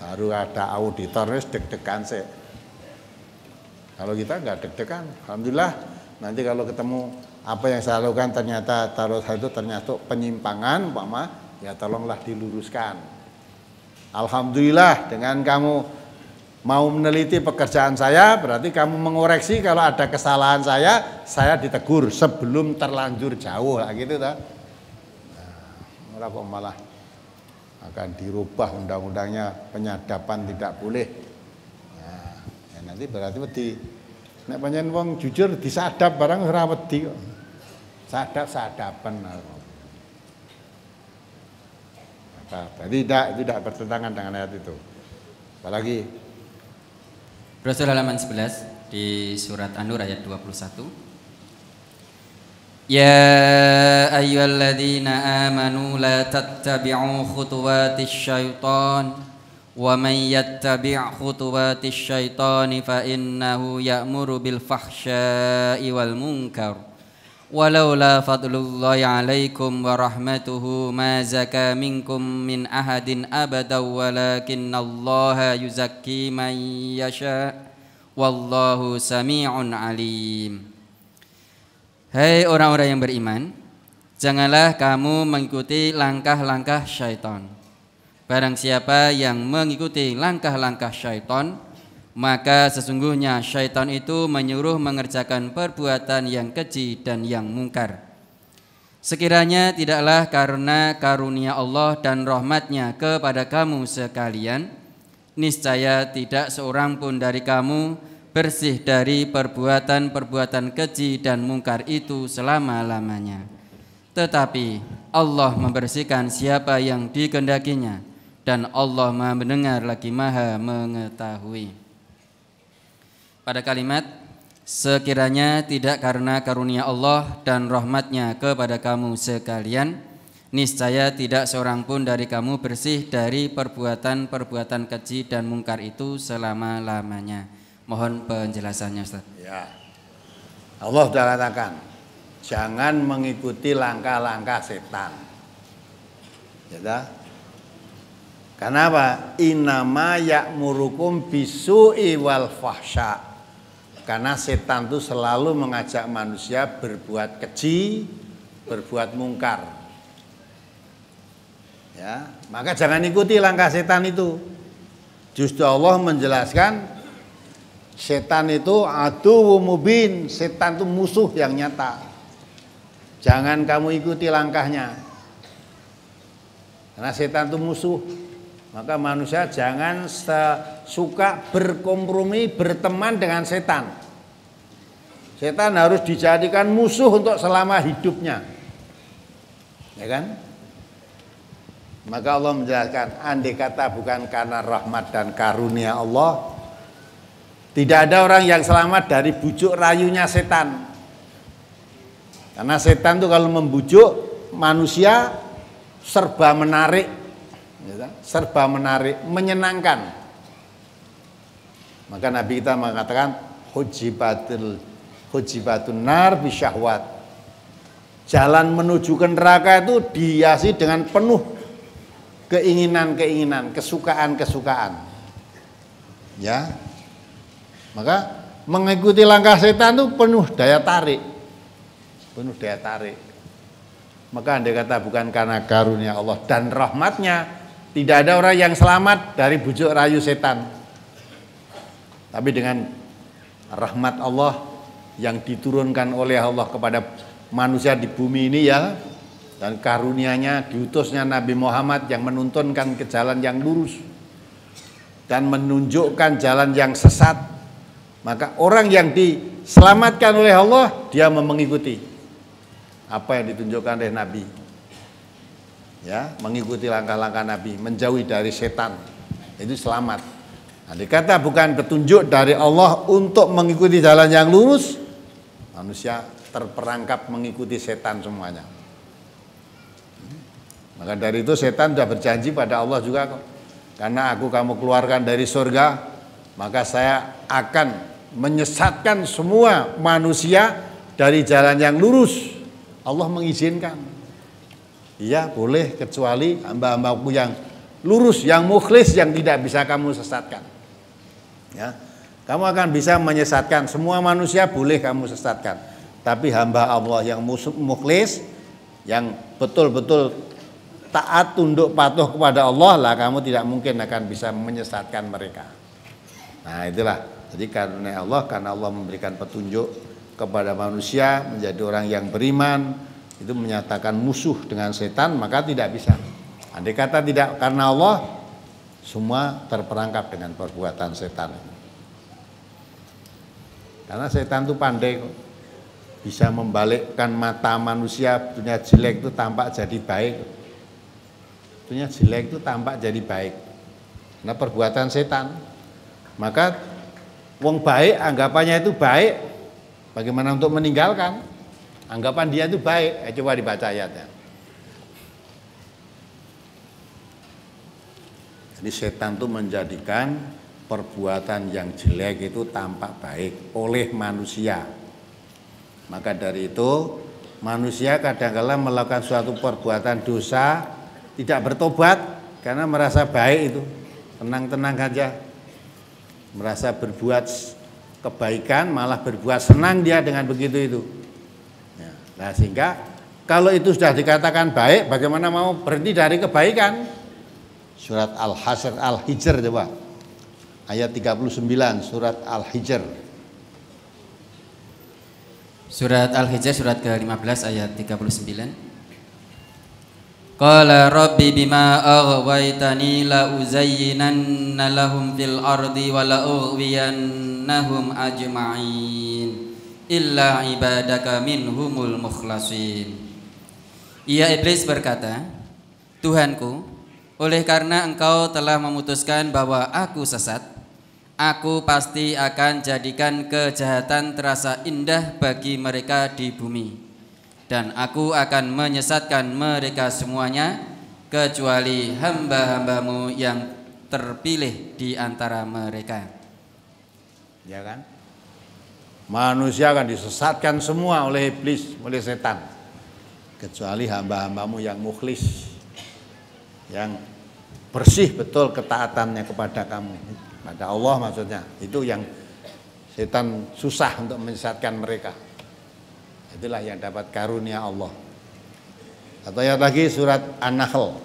baru ada auditor terus deg-degan sih kalau kita nggak deg-degan alhamdulillah nanti kalau ketemu apa yang saya lakukan ternyata taruh itu ternyata penyimpangan Pak Ma, ya tolonglah diluruskan alhamdulillah dengan kamu mau meneliti pekerjaan saya berarti kamu mengoreksi kalau ada kesalahan saya saya ditegur sebelum terlanjur jauh lah gitu ta. nah, malah akan dirubah undang-undangnya penyadapan tidak boleh nah, ya nanti berarti mesti nek panjen wong jujur disadap barang ora wedi kok sadap sadapan apa jadi tidak tidak bertentangan dengan ayat itu apalagi Rasul halaman 11 di surat An-Nur ayat 21 يا أيها الذين آمنوا لا تتبعوا خطوات الشيطان ومن يتبع خطوات الشيطان فإنه يأمر بالفحشاء والمنكر ولولا فضل الله عليكم ورحمته ما زكى منكم من أحد أبدا ولكن الله يزكي من يشاء والله سميع عليم Hai orang-orang yang beriman, janganlah kamu mengikuti langkah-langkah syaitan. Barang siapa yang mengikuti langkah-langkah syaitan, maka sesungguhnya syaitan itu menyuruh mengerjakan perbuatan yang keji dan yang mungkar. Sekiranya tidaklah karena karunia Allah dan rahmatnya kepada kamu sekalian, niscaya tidak seorang pun dari kamu bersih dari perbuatan-perbuatan keji dan mungkar itu selama-lamanya. Tetapi Allah membersihkan siapa yang dikendakinya dan Allah Maha mendengar lagi Maha mengetahui. Pada kalimat sekiranya tidak karena karunia Allah dan rahmatnya kepada kamu sekalian, niscaya tidak seorang pun dari kamu bersih dari perbuatan-perbuatan keji dan mungkar itu selama-lamanya. Mohon penjelasannya Ustaz. Ya. Allah sudah katakan, jangan mengikuti langkah-langkah setan. Ya Karena apa? Inama ya'murukum bisu'i wal fahsya. Karena setan itu selalu mengajak manusia berbuat keji, berbuat mungkar. Ya, maka jangan ikuti langkah setan itu. Justru Allah menjelaskan Setan itu adu mubin, setan itu musuh yang nyata. Jangan kamu ikuti langkahnya. Karena setan itu musuh. Maka manusia jangan suka berkompromi, berteman dengan setan. Setan harus dijadikan musuh untuk selama hidupnya. Ya kan? Maka Allah menjelaskan, andai kata bukan karena rahmat dan karunia Allah, tidak ada orang yang selamat dari bujuk rayunya setan. Karena setan itu kalau membujuk manusia serba menarik, ya kan? serba menarik, menyenangkan. Maka Nabi kita mengatakan hujibatul hujibatun nar bisyahwat. Jalan menuju ke neraka itu dihiasi dengan penuh keinginan-keinginan, kesukaan-kesukaan. Ya, maka mengikuti langkah setan itu penuh daya tarik. Penuh daya tarik. Maka anda kata bukan karena karunia Allah dan rahmatnya tidak ada orang yang selamat dari bujuk rayu setan. Tapi dengan rahmat Allah yang diturunkan oleh Allah kepada manusia di bumi ini ya dan karunianya diutusnya Nabi Muhammad yang menuntunkan ke jalan yang lurus dan menunjukkan jalan yang sesat maka orang yang diselamatkan oleh Allah dia mengikuti apa yang ditunjukkan oleh Nabi. Ya, mengikuti langkah-langkah Nabi, menjauhi dari setan. Itu selamat. Andai nah, kata bukan petunjuk dari Allah untuk mengikuti jalan yang lurus, manusia terperangkap mengikuti setan semuanya. Maka dari itu setan sudah berjanji pada Allah juga Karena aku kamu keluarkan dari surga, maka saya akan menyesatkan semua manusia dari jalan yang lurus. Allah mengizinkan. Iya boleh kecuali hamba-hambaku yang lurus, yang mukhlis yang tidak bisa kamu sesatkan. Ya. Kamu akan bisa menyesatkan semua manusia boleh kamu sesatkan. Tapi hamba Allah yang mukhlis yang betul-betul taat tunduk patuh kepada Allah lah kamu tidak mungkin akan bisa menyesatkan mereka. Nah, itulah jadi karena Allah, karena Allah memberikan petunjuk kepada manusia menjadi orang yang beriman, itu menyatakan musuh dengan setan, maka tidak bisa. Andai kata tidak karena Allah, semua terperangkap dengan perbuatan setan. Karena setan itu pandai bisa membalikkan mata manusia punya jelek itu tampak jadi baik. Punya jelek itu tampak jadi baik. Karena perbuatan setan. Maka Wong baik, anggapannya itu baik. Bagaimana untuk meninggalkan? Anggapan dia itu baik. Eh, coba dibaca ayatnya. Jadi setan itu menjadikan perbuatan yang jelek itu tampak baik oleh manusia. Maka dari itu manusia kadang-kala melakukan suatu perbuatan dosa tidak bertobat karena merasa baik itu tenang-tenang saja. -tenang merasa berbuat kebaikan malah berbuat senang dia dengan begitu itu nah sehingga kalau itu sudah dikatakan baik bagaimana mau berhenti dari kebaikan surat al-hasr al-hijr coba ayat 39 surat al-hijr surat al-hijr surat ke-15 ayat 39 Qala rabbi bima aghwaytani la uzayyinanna lahum fil ardi wa la ughwiyannahum ajma'in illa ibadaka minhumul mukhlasin. Ia iblis berkata, Tuhanku, oleh karena engkau telah memutuskan bahwa aku sesat, aku pasti akan jadikan kejahatan terasa indah bagi mereka di bumi dan aku akan menyesatkan mereka semuanya kecuali hamba-hambamu yang terpilih di antara mereka. Ya kan? Manusia akan disesatkan semua oleh iblis, oleh setan. Kecuali hamba-hambamu yang mukhlis. Yang bersih betul ketaatannya kepada kamu. Pada Allah maksudnya. Itu yang setan susah untuk menyesatkan mereka. Itulah yang dapat karunia Allah. Atau ayat lagi surat An-Nahl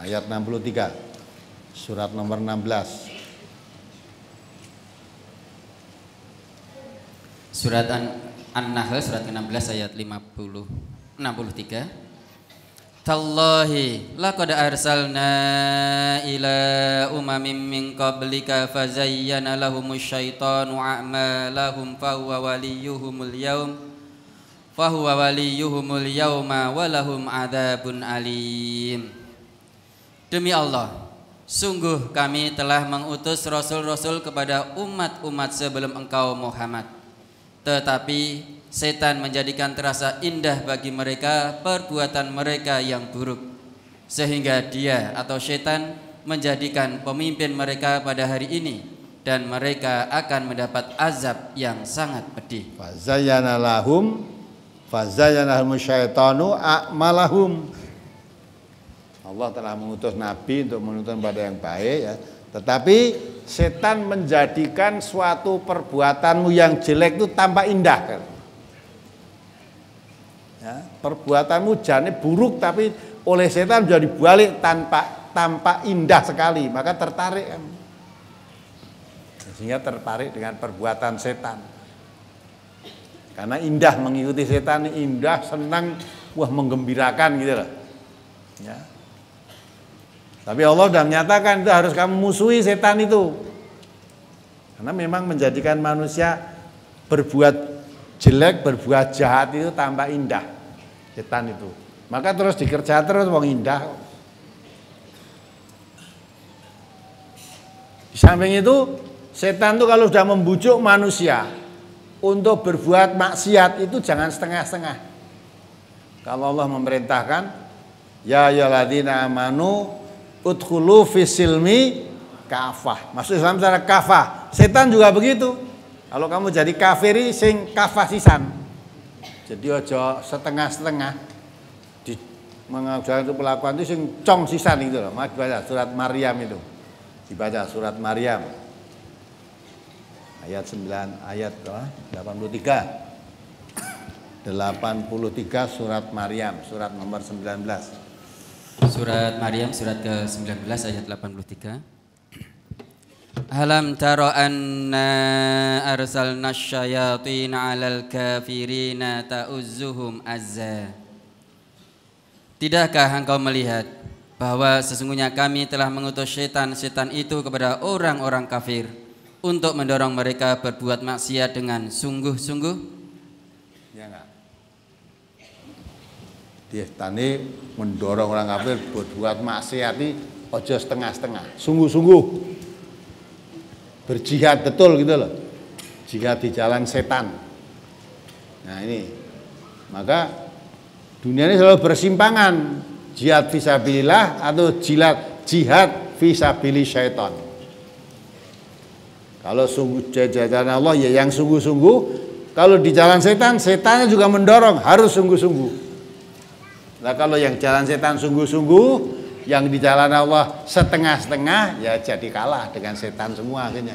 ayat 63 surat nomor 16 Surat An-Nahl surat 16 ayat 50 63 Tallahi laqad ila umamin min qablika fazayyana lahumus syaitanu a'malahum fahuwa waliyuhumul yawm fahuwa waliyuhumul yawma walahum adzabun alim Demi Allah sungguh kami telah mengutus rasul-rasul kepada umat-umat sebelum engkau Muhammad tetapi Setan menjadikan terasa indah bagi mereka perbuatan mereka yang buruk Sehingga dia atau setan menjadikan pemimpin mereka pada hari ini dan mereka akan mendapat azab yang sangat pedih. Fazayyana lahum fazayyana lahum syaitanu a'malahum. Allah telah mengutus nabi untuk menuntun pada yang baik ya. Tetapi setan menjadikan suatu perbuatanmu yang jelek itu tampak indah. Kan? Ya, perbuatanmu jane buruk tapi oleh setan jadi balik tanpa tanpa indah sekali, maka tertarik Sehingga tertarik dengan perbuatan setan. Karena indah mengikuti setan, indah, senang, wah menggembirakan gitu loh. Ya. Tapi Allah sudah menyatakan itu harus kamu musuhi setan itu. Karena memang menjadikan manusia berbuat jelek, berbuat jahat itu tambah indah setan itu maka terus dikerja terus wong indah di samping itu setan itu kalau sudah membujuk manusia untuk berbuat maksiat itu jangan setengah-setengah kalau Allah memerintahkan ya yaladina amanu udkhulu fisilmi kafah Maksud Islam secara kafah setan juga begitu kalau kamu jadi kafiri sing kafah sisan jadi aja setengah-setengah di mengajarkan itu pelakuan itu sing cong sisan itu loh. Mas baca surat Maryam itu. Dibaca surat Maryam. Ayat 9 ayat 83. 83 surat Maryam, surat nomor 19. Surat Maryam surat ke-19 ayat 83. Alam tara anna arsalna syayatin alal kafirina ta'uzzuhum azza Tidakkah engkau melihat bahwa sesungguhnya kami telah mengutus setan-setan itu kepada orang-orang kafir untuk mendorong mereka berbuat maksiat dengan sungguh-sungguh? Ya enggak. Tani mendorong orang kafir berbuat maksiat ini ojo setengah-setengah, sungguh-sungguh berjihad betul gitu loh jihad di jalan setan nah ini maka dunia ini selalu bersimpangan jihad visabilillah atau jihad jihad visabili syaitan kalau sungguh jajaran Allah ya yang sungguh-sungguh kalau di jalan setan setannya juga mendorong harus sungguh-sungguh nah kalau yang jalan setan sungguh-sungguh yang di jalan Allah setengah-setengah ya jadi kalah dengan setan semua akhirnya.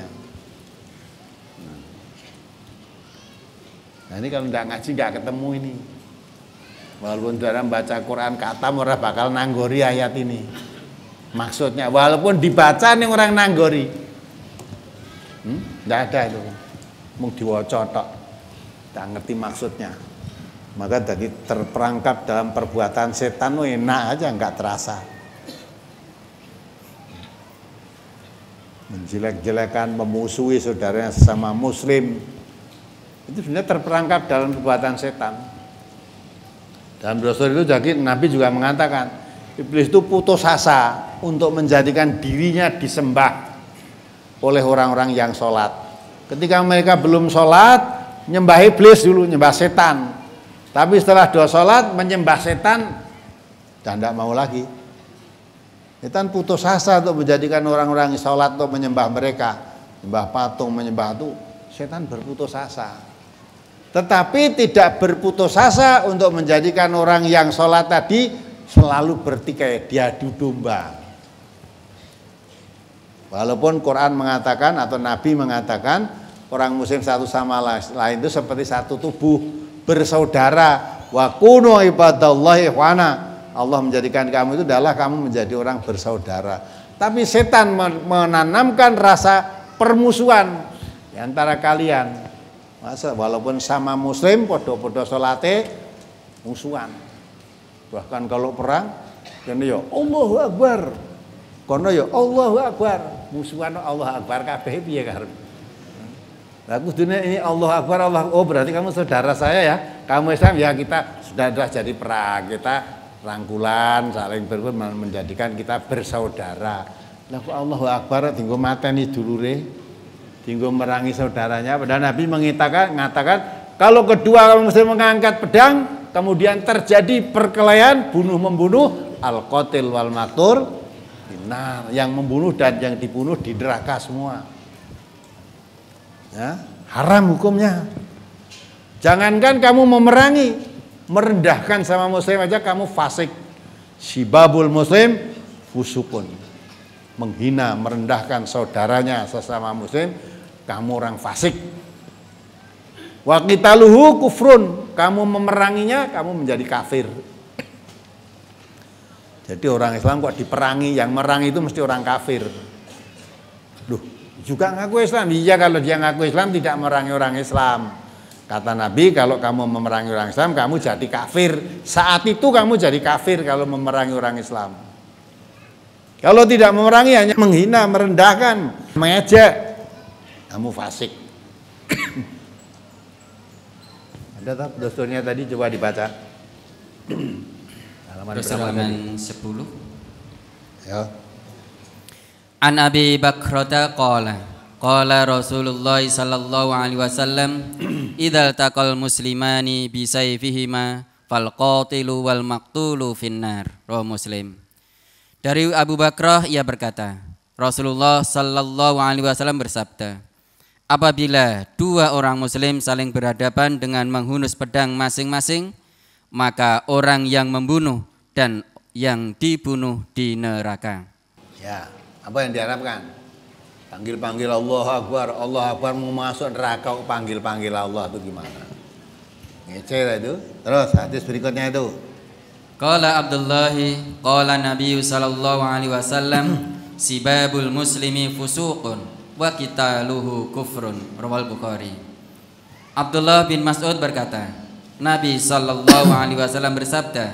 Nah ini kalau tidak ngaji nggak ketemu ini. Walaupun dalam baca Quran kata murah bakal nanggori ayat ini. Maksudnya walaupun dibaca nih orang nanggori. Hmm? Nggak ada itu. Mau diwocotok. Nggak ngerti maksudnya. Maka tadi terperangkap dalam perbuatan setan enak aja nggak terasa. menjelek-jelekan, memusuhi saudaranya sesama muslim. Itu sebenarnya terperangkap dalam perbuatan setan. dan brosur itu jadi Nabi juga mengatakan, iblis itu putus asa untuk menjadikan dirinya disembah oleh orang-orang yang sholat. Ketika mereka belum sholat, nyembah iblis dulu, nyembah setan. Tapi setelah dua sholat, menyembah setan, dan tidak mau lagi Setan putus asa untuk menjadikan orang-orang sholat untuk menyembah mereka, menyembah patung, menyembah itu. Setan berputus asa. Tetapi tidak berputus asa untuk menjadikan orang yang sholat tadi selalu bertikai, diadu domba. Walaupun Quran mengatakan atau Nabi mengatakan orang muslim satu sama lain itu seperti satu tubuh bersaudara wa kunu ibadallah ikhwana Allah menjadikan kamu itu adalah kamu menjadi orang bersaudara. Tapi setan menanamkan rasa permusuhan di antara kalian. Masa walaupun sama muslim podo-podo solate musuhan. Bahkan kalau perang kene ya Allahu Akbar. Kono ya Allahu Akbar. Musuhan Allah Akbar kabeh piye karep. Lagu dunia ini Allah Akbar Allah. Oh berarti kamu saudara saya ya. Kamu Islam ya kita sudah jadi perang. Kita rangkulan saling berbuat menjadikan kita bersaudara Lalu Allah Akbar tinggal mateni dulure tinggal merangi saudaranya padahal Nabi mengatakan mengatakan kalau kedua kamu mesti mengangkat pedang kemudian terjadi perkelahian bunuh membunuh al qatil wal matur, nah yang membunuh dan yang dibunuh di neraka semua ya haram hukumnya jangankan kamu memerangi merendahkan sama muslim aja kamu fasik. Sibabul muslim fusukun. Menghina, merendahkan saudaranya sesama muslim, kamu orang fasik. Wa qitaluhu kufrun, kamu memeranginya kamu menjadi kafir. Jadi orang Islam kok diperangi, yang merangi itu mesti orang kafir. Loh, juga ngaku Islam. Iya kalau dia ngaku Islam tidak merangi orang Islam. Kata Nabi, kalau kamu memerangi orang Islam, kamu jadi kafir. Saat itu kamu jadi kafir kalau memerangi orang Islam. Kalau tidak memerangi, hanya menghina, merendahkan, mengejek. Kamu fasik. Ada tak dosturnya tadi coba dibaca. halaman halaman 10. Ya. An Abi Bakrata qala Qala Rasulullah sallallahu alaihi wasallam idzal taqal muslimani bi sayfihima fal qatilu wal maqtulu finnar. Roh Muslim. Dari Abu Bakrah ia berkata, Rasulullah sallallahu alaihi wasallam bersabda, apabila dua orang muslim saling berhadapan dengan menghunus pedang masing-masing, maka orang yang membunuh dan yang dibunuh di neraka. Ya, apa yang diharapkan? Panggil-panggil Allah Akbar, Allah Akbar mau masuk neraka panggil-panggil Allah itu gimana? Ngece itu. Terus hadis berikutnya itu. Qala Abdullah qala Nabi sallallahu alaihi wasallam sibabul muslimi fusuqun wa qitaluhu kufrun. Rawal Bukhari. Abdullah bin Mas'ud berkata, Nabi sallallahu alaihi wasallam bersabda,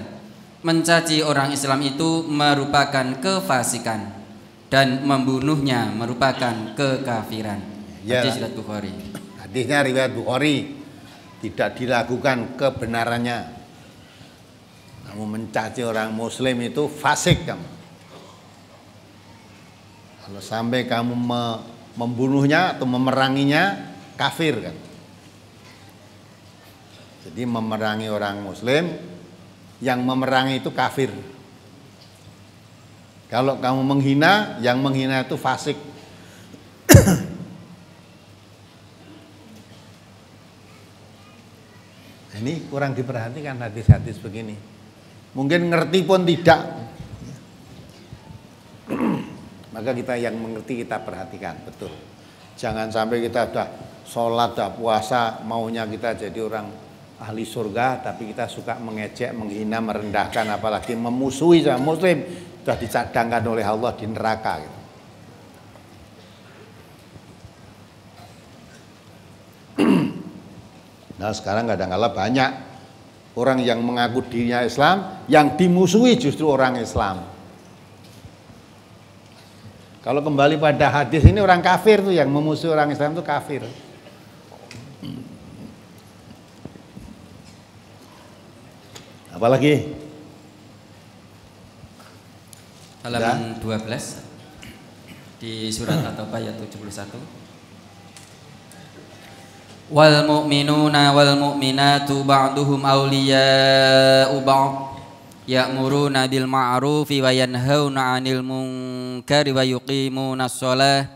mencaci orang Islam itu merupakan kefasikan dan membunuhnya merupakan kekafiran. Ya. Hadis riwayat Bukhari. Hadisnya riwayat Bukhari. Tidak dilakukan kebenarannya. Kamu mencaci orang muslim itu fasik kamu. Kalau sampai kamu me membunuhnya atau memeranginya kafir kan. Jadi memerangi orang muslim yang memerangi itu kafir. Kalau kamu menghina, yang menghina itu fasik. Ini kurang diperhatikan hadis-hadis begini. Mungkin ngerti pun tidak. Maka kita yang mengerti kita perhatikan, betul. Jangan sampai kita sudah sholat, sudah puasa, maunya kita jadi orang ahli surga, tapi kita suka mengejek, menghina, merendahkan, apalagi memusuhi sama muslim sudah dicadangkan oleh Allah di neraka gitu. Nah sekarang kadang-kala banyak orang yang mengaku dirinya Islam, yang dimusuhi justru orang Islam. Kalau kembali pada hadis ini orang kafir tuh yang memusuhi orang Islam itu kafir. Apalagi halaman 12 di surat At-Taubah ayat 71 wal mu'minuna wal mu'minatu ba'duhum awliya'u ba'd ya'muruna bil ma'rufi wa yanhauna 'anil munkari wa yuqimuna shalah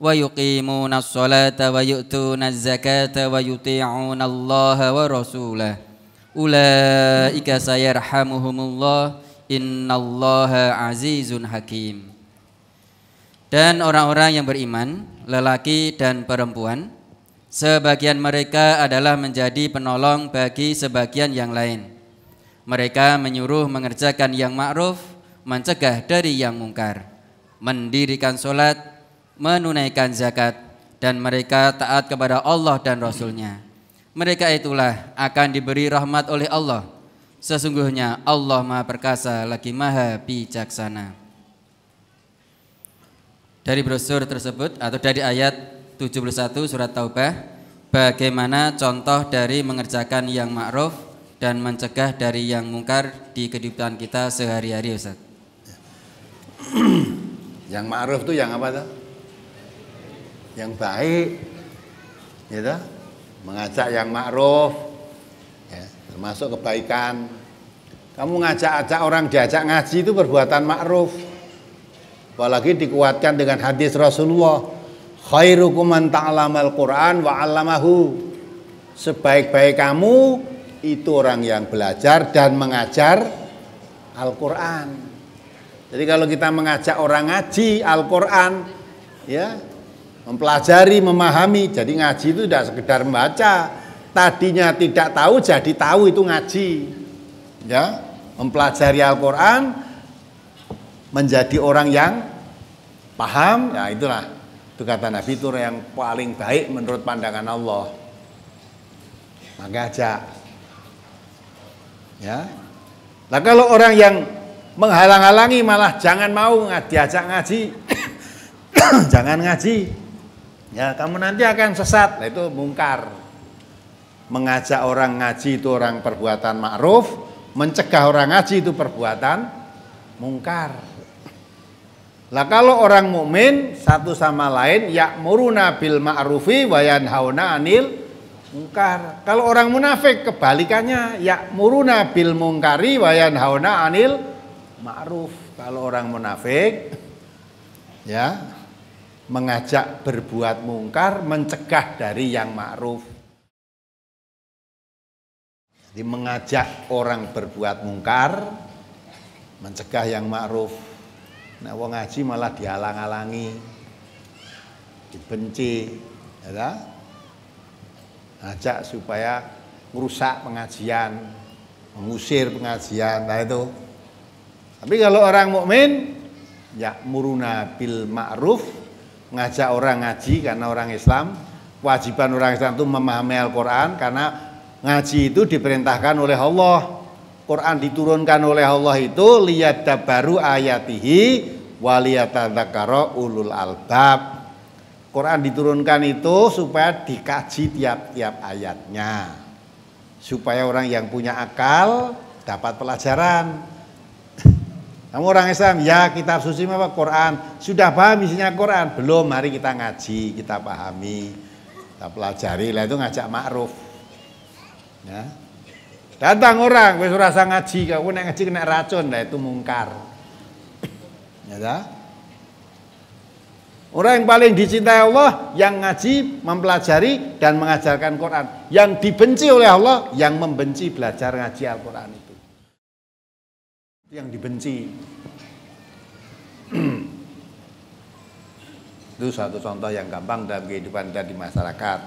wa yuqimuna sholata wa yu'tuna zakata wa yuti'una Allah wa rasulah ulaika sayarhamuhumullah Innallaha azizun hakim. Dan orang-orang yang beriman, lelaki dan perempuan, sebagian mereka adalah menjadi penolong bagi sebagian yang lain. Mereka menyuruh mengerjakan yang ma'ruf, mencegah dari yang mungkar, mendirikan solat, menunaikan zakat, dan mereka taat kepada Allah dan Rasulnya. Mereka itulah akan diberi rahmat oleh Allah Sesungguhnya Allah Maha Perkasa lagi Maha Bijaksana. Dari brosur tersebut atau dari ayat 71 surat Taubah, bagaimana contoh dari mengerjakan yang ma'ruf dan mencegah dari yang mungkar di kehidupan kita sehari-hari Ustaz. yang ma'ruf itu yang apa tuh? Yang baik. Gitu. Mengajak yang ma'ruf, termasuk kebaikan. Kamu ngajak-ajak orang diajak ngaji itu perbuatan ma'ruf. Apalagi dikuatkan dengan hadis Rasulullah, khairukum man ta'lamal Qur'an wa 'allamahu. Sebaik-baik kamu itu orang yang belajar dan mengajar Al-Qur'an. Jadi kalau kita mengajak orang ngaji Al-Qur'an, ya, mempelajari, memahami. Jadi ngaji itu tidak sekedar membaca, tadinya tidak tahu jadi tahu itu ngaji ya mempelajari Al-Quran menjadi orang yang paham ya itulah itu kata Nabi itu yang paling baik menurut pandangan Allah maka aja ya nah kalau orang yang menghalang-halangi malah jangan mau diajak ngaji jangan ngaji ya kamu nanti akan sesat nah, itu mungkar Mengajak orang ngaji itu orang perbuatan ma'ruf, mencegah orang ngaji itu perbuatan mungkar. Lah kalau orang mukmin satu sama lain muruna bil ma'rufi wa yanhauna 'anil mungkar. Kalau orang munafik kebalikannya muruna bil mungkari wa yanhauna 'anil ma'ruf. Kalau orang munafik ya mengajak berbuat mungkar, mencegah dari yang ma'ruf. Jadi mengajak orang berbuat mungkar, mencegah yang ma'ruf. Nah, wong ngaji malah dihalang alangi dibenci, ya. Ajak supaya merusak pengajian, mengusir pengajian, nah itu. Tapi kalau orang mukmin ya muruna bil ma'ruf ngajak orang ngaji karena orang Islam, kewajiban orang Islam itu memahami Al-Qur'an karena Ngaji itu diperintahkan oleh Allah. Quran diturunkan oleh Allah itu baru ayatihi waliyatadzakara ulul albab. Quran diturunkan itu supaya dikaji tiap-tiap ayatnya. Supaya orang yang punya akal dapat pelajaran. Kamu orang Islam, ya kitab suci apa Quran. Sudah paham isinya Quran? Belum, mari kita ngaji, kita pahami. Kita pelajari, lah itu ngajak ma'ruf Ya. Datang orang, wis rasa ngaji, kau nek ngaji kena racun, lah itu mungkar. Ya ta? Orang yang paling dicintai Allah yang ngaji, mempelajari dan mengajarkan Quran. Yang dibenci oleh Allah yang membenci belajar ngaji Al-Qur'an itu. yang dibenci. itu satu contoh yang gampang dalam kehidupan dan di masyarakat.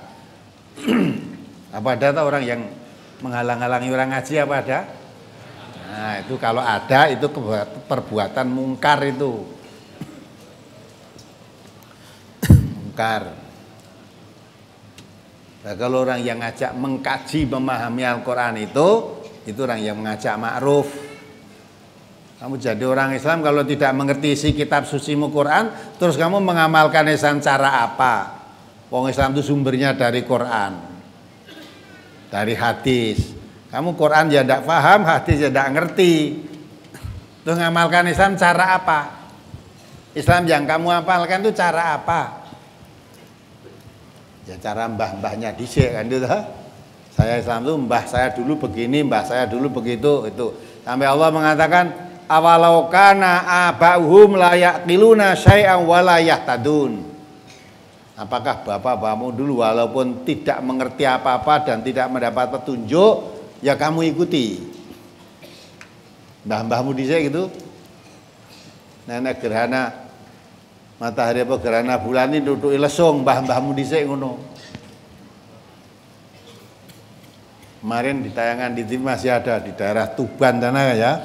Apa data orang yang menghalang-halangi orang ngaji apa ada? Nah, itu kalau ada itu perbuatan mungkar itu. mungkar. Nah, kalau orang yang ngajak mengkaji memahami Al-Qur'an itu itu orang yang mengajak ma'ruf. Kamu jadi orang Islam kalau tidak mengerti isi kitab suci Quran, terus kamu mengamalkan Islam cara apa? Wong Islam itu sumbernya dari Quran dari hadis. Kamu Quran ya tidak paham, hadis ya tidak ngerti. Tuh ngamalkan Islam cara apa? Islam yang kamu amalkan itu cara apa? Ya cara mbah-mbahnya dice kan itu. Saya Islam itu mbah saya dulu begini, mbah saya dulu begitu itu. Sampai Allah mengatakan awalokana abahum layak tiluna syai'an wa tadun. Apakah bapak bapakmu dulu walaupun tidak mengerti apa-apa dan tidak mendapat petunjuk, ya kamu ikuti. Mbah-mbahmu di sini gitu. Nenek gerhana matahari apa gerhana bulan ini duduk lesung mbah-mbahmu di sini ngono. Kemarin ditayangkan di TV masih ada di daerah Tuban sana ya.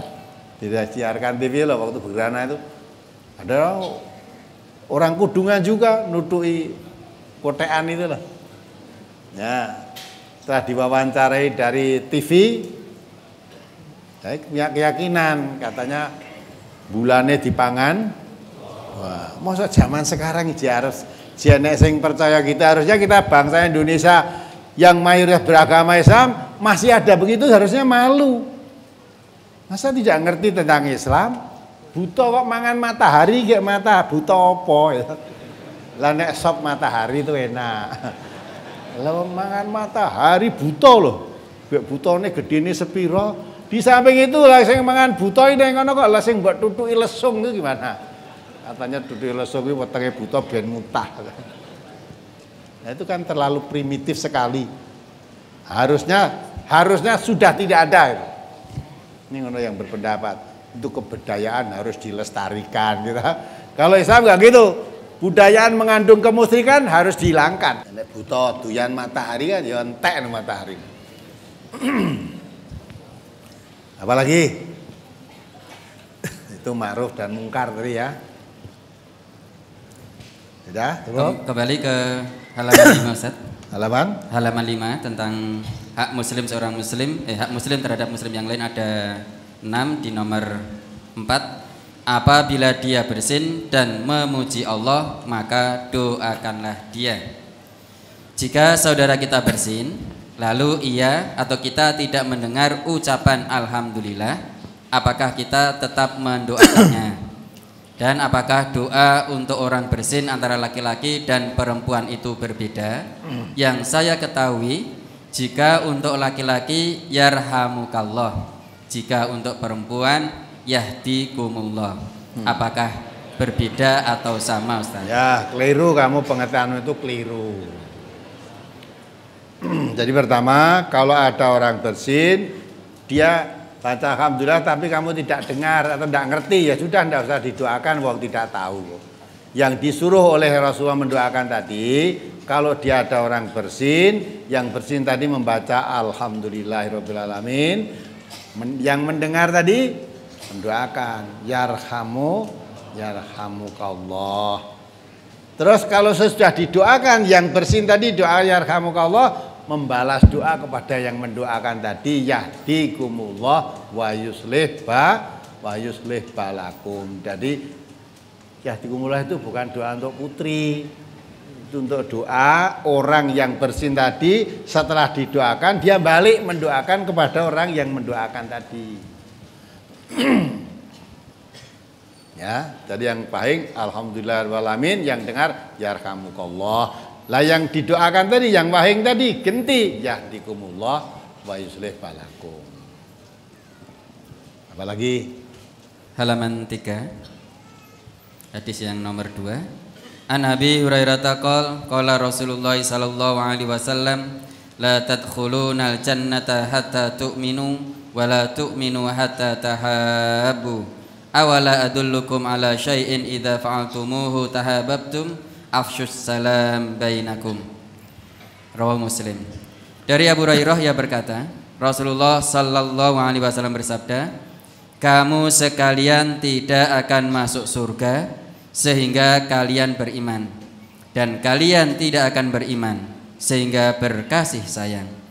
siarkan TV loh waktu gerhana itu. Ada orang kudungan juga nutui kotean itu loh. Ya, setelah diwawancarai dari TV, saya punya keyakinan katanya bulannya dipangan. Wah, masa zaman sekarang dia harus jenek sing percaya kita gitu, harusnya kita bangsa Indonesia yang mayoritas beragama Islam masih ada begitu harusnya malu. Masa tidak ngerti tentang Islam? Buta kok mangan matahari kayak mata, buta apa ya. Lah nek sop matahari itu enak. lo mangan matahari buta loh. Bek gede nih sepiro Di samping itu lah saya mangan buta ini ngono kok lah buat buat tutuki ilesung itu gimana? Katanya tutu ilesung itu wetenge buta biar mutah. Nah itu kan terlalu primitif sekali. Harusnya harusnya sudah tidak ada. Ini ngono yang berpendapat. itu keberdayaan harus dilestarikan gitu. Kalau Islam nggak gitu, budayaan mengandung kemusrikan harus dihilangkan. Nek buta doyan matahari kan ya entek matahari. Apalagi itu ma'ruf dan mungkar tadi ya. Sudah, Ke kembali ke halaman 5 Ustaz. Halaman? Halaman 5 tentang hak muslim seorang muslim, eh hak muslim terhadap muslim yang lain ada 6 di nomor 4 Apabila dia bersin dan memuji Allah, maka doakanlah dia. Jika saudara kita bersin, lalu ia atau kita tidak mendengar ucapan alhamdulillah, apakah kita tetap mendoakannya? Dan apakah doa untuk orang bersin antara laki-laki dan perempuan itu berbeda? Yang saya ketahui, jika untuk laki-laki yarhamukallah, jika untuk perempuan yahdikumullah. Hmm. Apakah berbeda atau sama Ustaz? Ya, keliru kamu pengetahuan itu keliru. Jadi pertama, kalau ada orang bersin, dia baca alhamdulillah tapi kamu tidak dengar atau tidak ngerti, ya sudah tidak usah didoakan, wong tidak tahu. Yang disuruh oleh Rasulullah mendoakan tadi, kalau dia ada orang bersin, yang bersin tadi membaca alhamdulillahirobbilalamin, yang mendengar tadi mendoakan yarhamu Allah Terus kalau sudah didoakan yang bersin tadi doa Allah membalas doa kepada yang mendoakan tadi yahdikumullah wa yuslih ba wa yuslih balakum. Jadi yahdikumullah itu bukan doa untuk putri, itu untuk doa orang yang bersin tadi setelah didoakan dia balik mendoakan kepada orang yang mendoakan tadi. ya, tadi yang pahing alhamdulillah walamin. yang dengar yarhamukallah. Ya lah yang didoakan tadi yang pahing tadi genti yahdikumullah wa yuslih balakum. Apalagi halaman 3 hadis yang nomor 2 An Abi Hurairah taqal qala Rasulullah sallallahu alaihi wasallam la al jannata hatta tu'minu wala tu'minu hatta tahabu awala adullukum ala syai'in idza fa'altumuhu tahabbtum afshus salam bainakum rawahu muslim dari Abu Hurairah ia berkata Rasulullah sallallahu alaihi wasallam bersabda kamu sekalian tidak akan masuk surga sehingga kalian beriman dan kalian tidak akan beriman sehingga berkasih sayang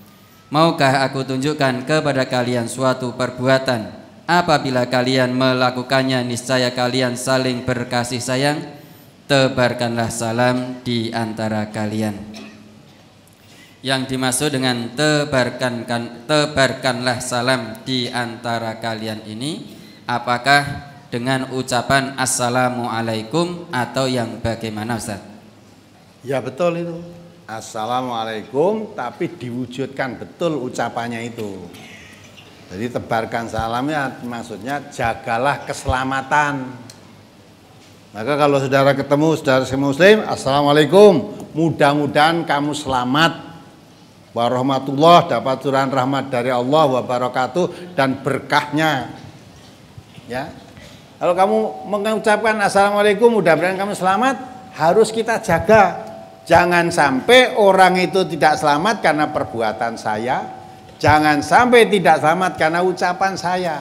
Maukah aku tunjukkan kepada kalian suatu perbuatan Apabila kalian melakukannya niscaya kalian saling berkasih sayang Tebarkanlah salam di antara kalian Yang dimaksud dengan tebarkan, tebarkanlah salam di antara kalian ini Apakah dengan ucapan Assalamualaikum atau yang bagaimana Ustaz? Ya betul itu Assalamualaikum tapi diwujudkan betul ucapannya itu. Jadi tebarkan salamnya maksudnya jagalah keselamatan. Maka kalau saudara ketemu saudara muslim, Assalamualaikum. Mudah-mudahan kamu selamat. Warahmatullah dapat turan rahmat dari Allah wabarakatuh dan berkahnya. Ya. Kalau kamu mengucapkan Assalamualaikum mudah-mudahan kamu selamat harus kita jaga Jangan sampai orang itu tidak selamat karena perbuatan saya. Jangan sampai tidak selamat karena ucapan saya.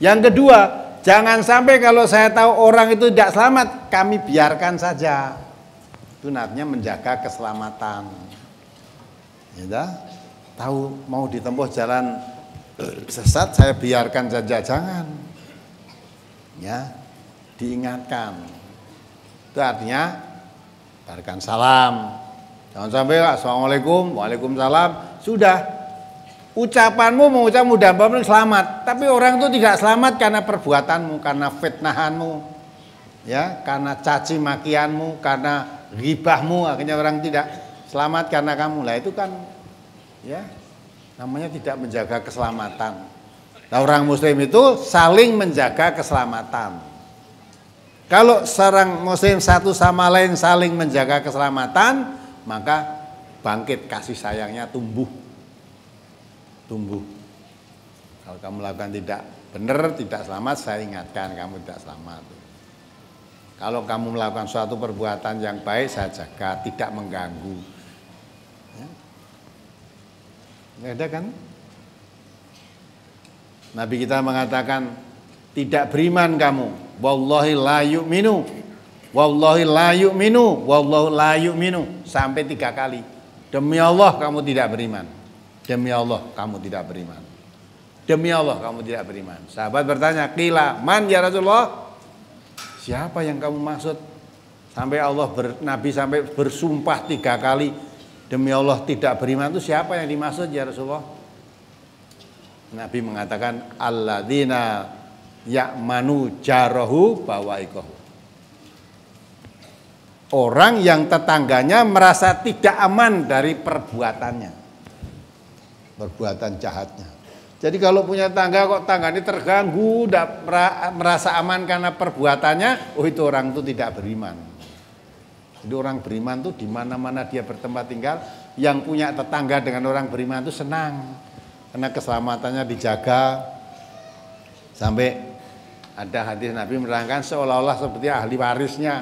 Yang kedua, jangan sampai kalau saya tahu orang itu tidak selamat, kami biarkan saja. Itu artinya menjaga keselamatan. Ya, tahu mau ditempuh jalan sesat, saya biarkan saja. Jangan. Ya, diingatkan. Itu artinya tarikan salam. Jangan sampai assalamualaikum, waalaikumsalam. Sudah ucapanmu mengucap mudah mudahan selamat, tapi orang itu tidak selamat karena perbuatanmu, karena fitnahanmu, ya, karena caci makianmu, karena ribahmu, akhirnya orang tidak selamat karena kamu. Lah itu kan ya namanya tidak menjaga keselamatan. Nah, orang muslim itu saling menjaga keselamatan. Kalau sarang muslim satu sama lain saling menjaga keselamatan, maka bangkit kasih sayangnya tumbuh. Tumbuh. Kalau kamu lakukan tidak benar, tidak selamat, saya ingatkan kamu tidak selamat. Kalau kamu melakukan suatu perbuatan yang baik, saya jaga, tidak mengganggu. Ya. Nggak ada kan? Nabi kita mengatakan, tidak beriman kamu. Wallahi la yu'minu. Wallahi la yu'minu. Wallahi la yu'minu. Sampai tiga kali. Demi Allah kamu tidak beriman. Demi Allah kamu tidak beriman. Demi Allah kamu tidak beriman. Sahabat bertanya, "Qila man ya Rasulullah?" Siapa yang kamu maksud? Sampai Allah ber, Nabi sampai bersumpah tiga kali demi Allah tidak beriman itu siapa yang dimaksud ya Rasulullah? Nabi mengatakan alladzina yakmanu jarohu bawaikoh Orang yang tetangganya merasa tidak aman dari perbuatannya. Perbuatan jahatnya. Jadi kalau punya tangga kok ini terganggu, tidak merasa aman karena perbuatannya, oh itu orang itu tidak beriman. Jadi orang beriman tuh di mana-mana dia bertempat tinggal, yang punya tetangga dengan orang beriman itu senang karena keselamatannya dijaga sampai ada hadis Nabi menerangkan seolah-olah seperti ahli warisnya.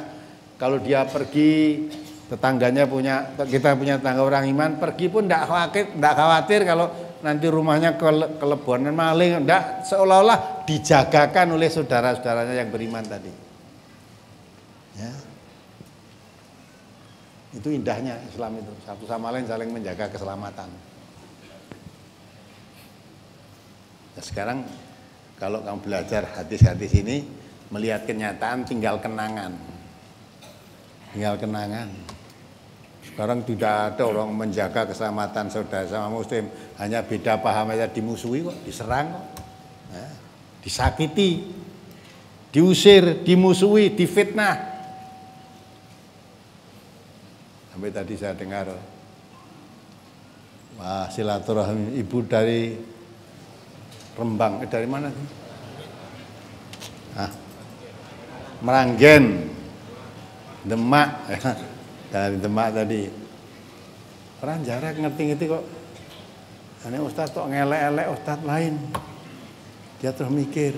Kalau dia pergi, tetangganya punya, kita punya tetangga orang iman, pergi pun tidak khawatir, tidak khawatir kalau nanti rumahnya kele, kelebonan maling, tidak seolah-olah dijagakan oleh saudara-saudaranya yang beriman tadi. Ya. Itu indahnya Islam itu, satu sama lain saling menjaga keselamatan. Nah, sekarang kalau kamu belajar hadis-hadis ini, melihat kenyataan tinggal kenangan. Tinggal kenangan. Sekarang tidak ada orang menjaga keselamatan saudara sama muslim. Hanya beda paham aja dimusuhi kok, diserang kok. Ya. Disakiti, diusir, dimusuhi, difitnah. Sampai tadi saya dengar silaturahmi ibu dari Rembang. Eh, dari mana? Ah. Meranggen. Demak. dari Demak tadi. Orang jarak ngerti-ngerti kok. Ini Ustaz kok ngelek-elek Ustaz lain. Dia terus mikir.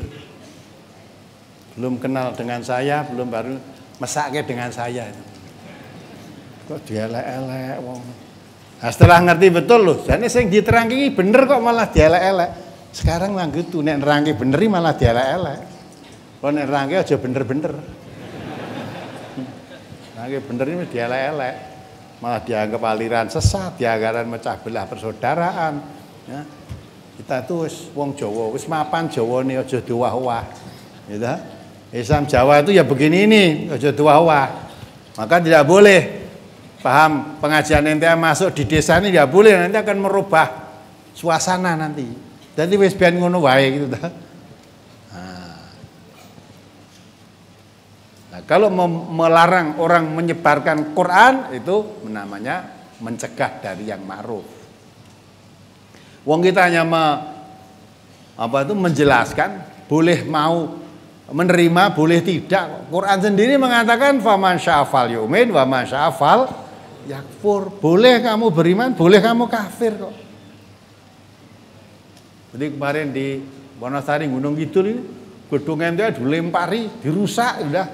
Belum kenal dengan saya, belum baru mesaknya dengan saya. Kok dia elek-elek Nah, setelah ngerti betul loh, jadi saya diterangkini bener kok malah dia elek-elek. Sekarang lah gitu, nek nerangke beneri malah dielek-elek. Kalau nek nerangke aja bener-bener. Nerangke bener ini dielek-elek. Malah dianggap aliran sesat, dianggaran mecah belah persaudaraan. Ya. Kita tuh wis wong Jawa, wis mapan Jawa nih aja diwah-wah. Gitu. Islam Jawa itu ya begini ini, aja diwah-wah. Maka tidak boleh paham pengajian ente masuk di desa ini tidak ya boleh nanti akan merubah suasana nanti jadi wes pian ngono wae gitu dah. Nah, kalau melarang orang menyebarkan Quran itu namanya mencegah dari yang ma'ruf. Wong kita hanya me, apa itu menjelaskan boleh mau menerima boleh tidak. Quran sendiri mengatakan faman syafal yumin wa man syafal yakfur. Boleh kamu beriman, boleh kamu kafir kok. Jadi kemarin di Wonosari Gunung Kidul gedung MTA dilempari, dirusak ya sudah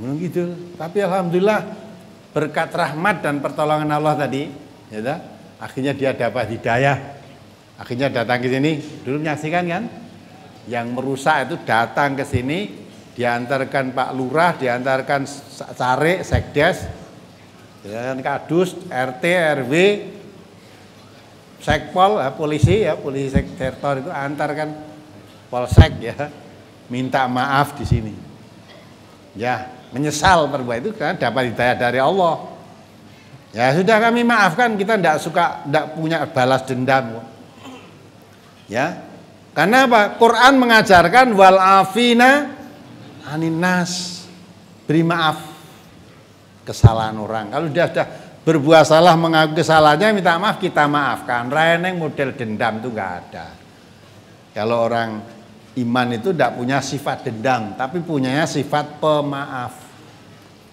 Gunung Kidul. Tapi alhamdulillah berkat rahmat dan pertolongan Allah tadi, ya dah, akhirnya dia dapat hidayah. Akhirnya datang ke sini, dulu menyaksikan kan? Yang merusak itu datang ke sini, diantarkan Pak Lurah, diantarkan Sare, Sekdes, diantarkan ya Kadus, RT, RW, sekpol ya, polisi ya polisi sektor itu antarkan polsek ya minta maaf di sini ya menyesal perbuatan itu kan dapat ditanya dari Allah ya sudah kami maafkan kita tidak suka tidak punya balas dendam ya karena apa Quran mengajarkan wal afina aninas beri maaf kesalahan orang kalau sudah sudah berbuat salah mengaku kesalahannya minta maaf kita maafkan reneng model dendam itu nggak ada kalau orang iman itu tidak punya sifat dendam tapi punya sifat pemaaf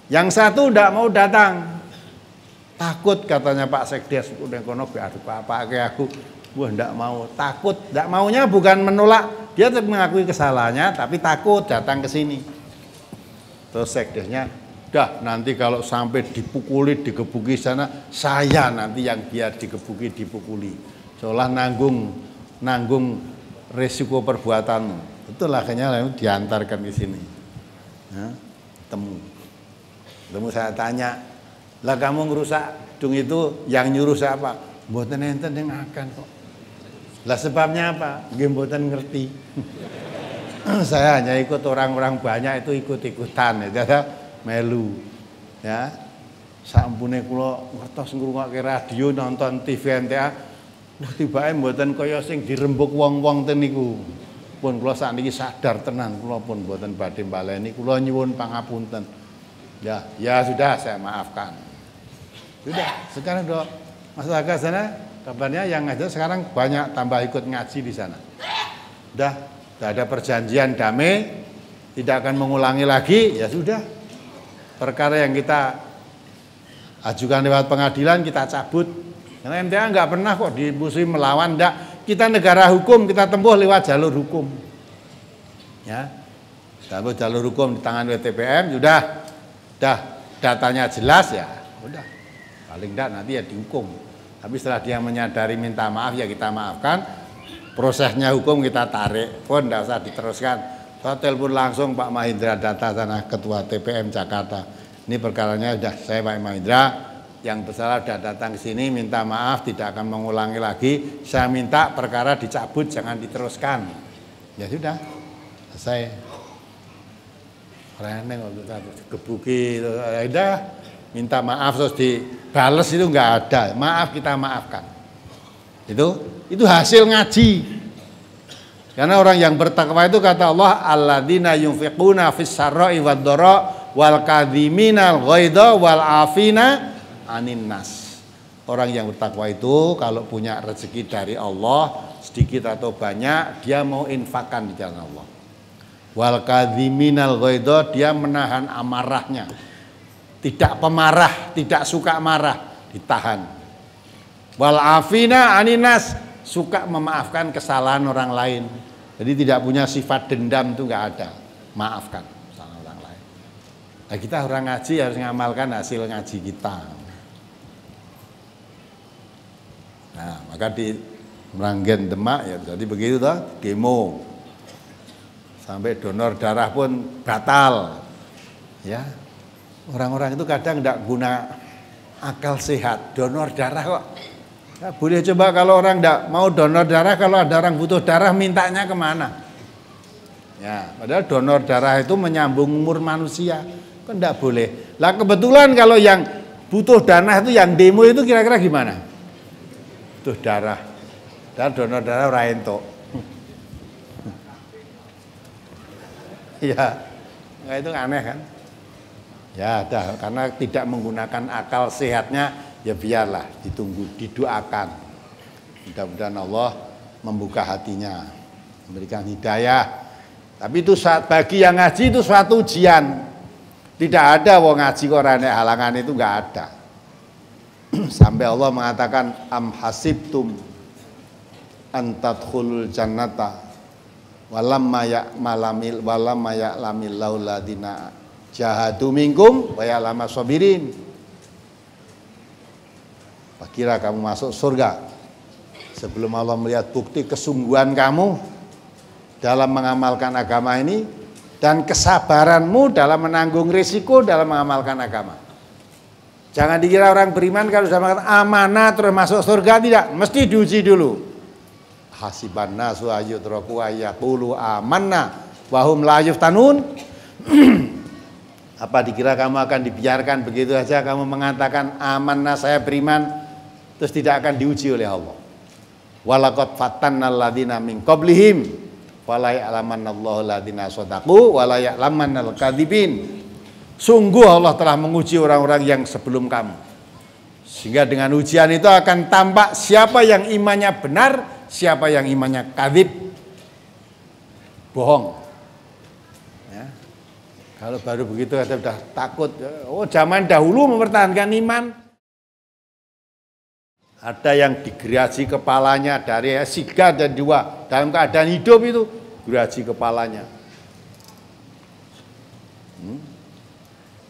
yang satu tidak mau datang takut katanya Pak Sekdes udah kono aduh Pak kayak aku wah tidak mau takut tidak maunya bukan menolak dia tetap mengakui kesalahannya tapi takut datang ke sini terus sekdesnya dah nanti kalau sampai dipukuli digebuki sana saya nanti yang biar digebuki dipukuli seolah nanggung nanggung resiko perbuatanmu itulah akhirnya diantarkan ke sini ya, temu temu saya tanya lah kamu ngerusak dung itu yang nyuruh siapa buatan enten yang akan kok lah sebabnya apa game buatan ngerti saya hanya ikut orang-orang banyak itu ikut-ikutan ya melu ya sampune kula ngertos ngrungokke radio nonton TV NTA wah tibake mboten kaya sing dirembuk wong-wong ten niku pun kula sakniki sadar tenan kula pun mboten badhe baleni kula nyuwun pangapunten ya ya sudah saya maafkan sudah sekarang dok masyarakat sana kabarnya yang ngaji sekarang banyak tambah ikut ngaji di sana dah tidak ada perjanjian damai tidak akan mengulangi lagi ya sudah perkara yang kita ajukan lewat pengadilan kita cabut. Karena MTA nggak pernah kok dibusui melawan, enggak. Kita negara hukum, kita tempuh lewat jalur hukum. Ya. Jalur jalur hukum di tangan WTPM sudah dah datanya jelas ya, udah. Paling enggak nanti ya dihukum. Tapi setelah dia menyadari minta maaf ya kita maafkan. Prosesnya hukum kita tarik pun enggak usah diteruskan saya telepon langsung Pak Mahindra Data sana Ketua TPM Jakarta. Ini perkaranya sudah saya Pak Mahindra yang bersalah sudah datang ke sini minta maaf tidak akan mengulangi lagi. Saya minta perkara dicabut jangan diteruskan. Ya sudah. Selesai. Rene waktu satu kebuki itu ya ada minta maaf terus di dibales itu enggak ada. Maaf kita maafkan. Itu itu hasil ngaji. Karena orang yang bertakwa itu kata Allah alladzina yunfiquna fis sarra'i wad wal kadhimina al ghaidha wal afina anin nas. Orang yang bertakwa itu kalau punya rezeki dari Allah sedikit atau banyak dia mau infakkan di jalan Allah. Wal kadhimina al ghaidha dia menahan amarahnya. Tidak pemarah, tidak suka marah, ditahan. Wal afina anin nas suka memaafkan kesalahan orang lain jadi tidak punya sifat dendam itu nggak ada. Maafkan sama orang lain. Nah, kita orang ngaji harus ngamalkan hasil ngaji kita. Nah, maka di Meranggen Demak ya jadi begitu toh, demo. Sampai donor darah pun batal. Ya. Orang-orang itu kadang tidak guna akal sehat, donor darah kok Ya, boleh coba kalau orang tidak mau donor darah, kalau ada orang butuh darah mintanya kemana? Ya, padahal donor darah itu menyambung umur manusia, kan tidak boleh. Lah kebetulan kalau yang butuh dana itu yang demo itu kira-kira gimana? Butuh darah, dan donor darah orang itu. ya, nah, itu aneh kan? Ya, dah karena tidak menggunakan akal sehatnya ya biarlah ditunggu, didoakan. Mudah-mudahan Allah membuka hatinya, memberikan hidayah. Tapi itu saat bagi yang ngaji itu suatu ujian. Tidak ada wong ngaji kok halangan itu enggak ada. Sampai Allah mengatakan am hasibtum antadkhulul jannata walamma ya malamil walamma ya lamil dina jahadu minkum wa ya lama sabirin Kira kamu masuk surga. Sebelum Allah melihat bukti kesungguhan kamu dalam mengamalkan agama ini dan kesabaranmu dalam menanggung risiko dalam mengamalkan agama. Jangan dikira orang beriman kalau sudah makan amanah terus masuk surga tidak, mesti diuji dulu. Hasiban nasu ayyutraku roku amanna amanah wahum layuf tanun. Apa dikira kamu akan dibiarkan begitu saja kamu mengatakan amanah saya beriman terus tidak akan diuji oleh Allah. Walakat fatannal ladzina min qablihim Allah ladina sodaku sadaqu wala al kadibin. Sungguh Allah telah menguji orang-orang yang sebelum kamu. Sehingga dengan ujian itu akan tampak siapa yang imannya benar, siapa yang imannya kadib. Bohong. Ya. Kalau baru begitu ada sudah takut. Oh zaman dahulu mempertahankan iman. Ada yang digerasi kepalanya dari siga dan dua dalam keadaan hidup itu gerasi kepalanya. Hmm.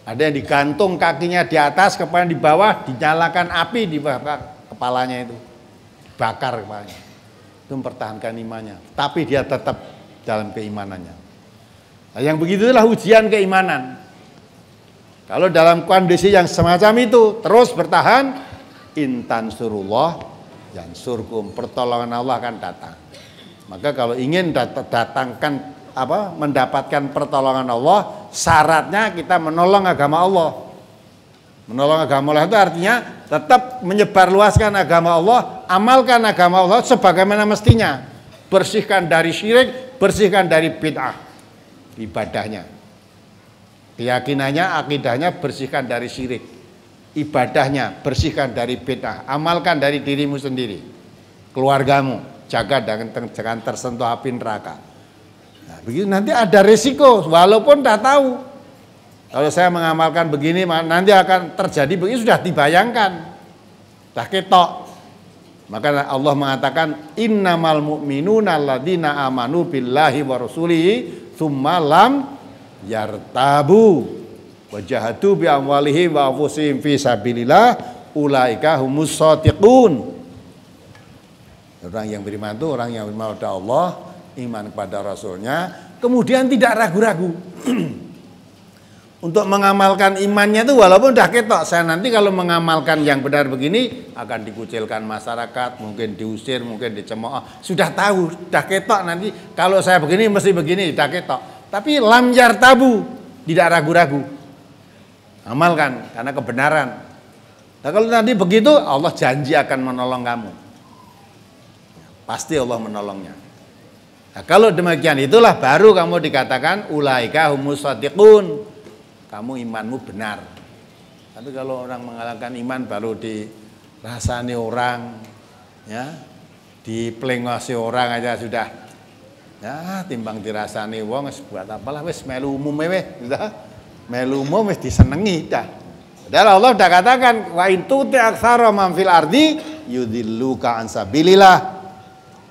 Ada yang digantung kakinya di atas, kepala di bawah, dinyalakan api di bawah kepalanya itu, bakar kepalanya. Itu mempertahankan imannya, tapi dia tetap dalam keimanannya. Nah, yang begitu itulah ujian keimanan. Kalau dalam kondisi yang semacam itu terus bertahan, intan surullah dan surkum pertolongan Allah akan datang. Maka kalau ingin datangkan apa mendapatkan pertolongan Allah, syaratnya kita menolong agama Allah. Menolong agama Allah itu artinya tetap menyebarluaskan agama Allah, amalkan agama Allah sebagaimana mestinya. Bersihkan dari syirik, bersihkan dari bid'ah ibadahnya. Keyakinannya, akidahnya bersihkan dari syirik ibadahnya bersihkan dari bid'ah amalkan dari dirimu sendiri keluargamu jaga dengan jangan tersentuh api neraka nah, begitu nanti ada risiko walaupun tak tahu kalau saya mengamalkan begini nanti akan terjadi begini sudah dibayangkan sudah ketok maka Allah mengatakan innamal mu'minuna alladzina amanu billahi wa rasulihi tsumma lam yartabu wajahatu bi biawalihi wa anfusihim fi sabilillah ulaika humus shadiqun orang yang beriman itu orang yang beriman kepada Allah iman kepada rasulnya kemudian tidak ragu-ragu untuk mengamalkan imannya itu walaupun udah ketok saya nanti kalau mengamalkan yang benar begini akan dikucilkan masyarakat mungkin diusir mungkin dicemooh sudah tahu udah ketok nanti kalau saya begini mesti begini udah ketok tapi lamjar tabu tidak ragu-ragu Amalkan karena kebenaran. Nah, kalau nanti begitu Allah janji akan menolong kamu. Pasti Allah menolongnya. Nah, kalau demikian itulah baru kamu dikatakan ulaika humus Kamu imanmu benar. Tapi kalau orang mengalahkan iman baru dirasani orang ya, diplengosi orang aja sudah. Ya, timbang dirasani wong sebuat apalah wes melu umum wis, sudah melu umum wis disenengi dah. Padahal Allah sudah katakan wa in tuti ma'mfil ardi yudilluka an sabilillah.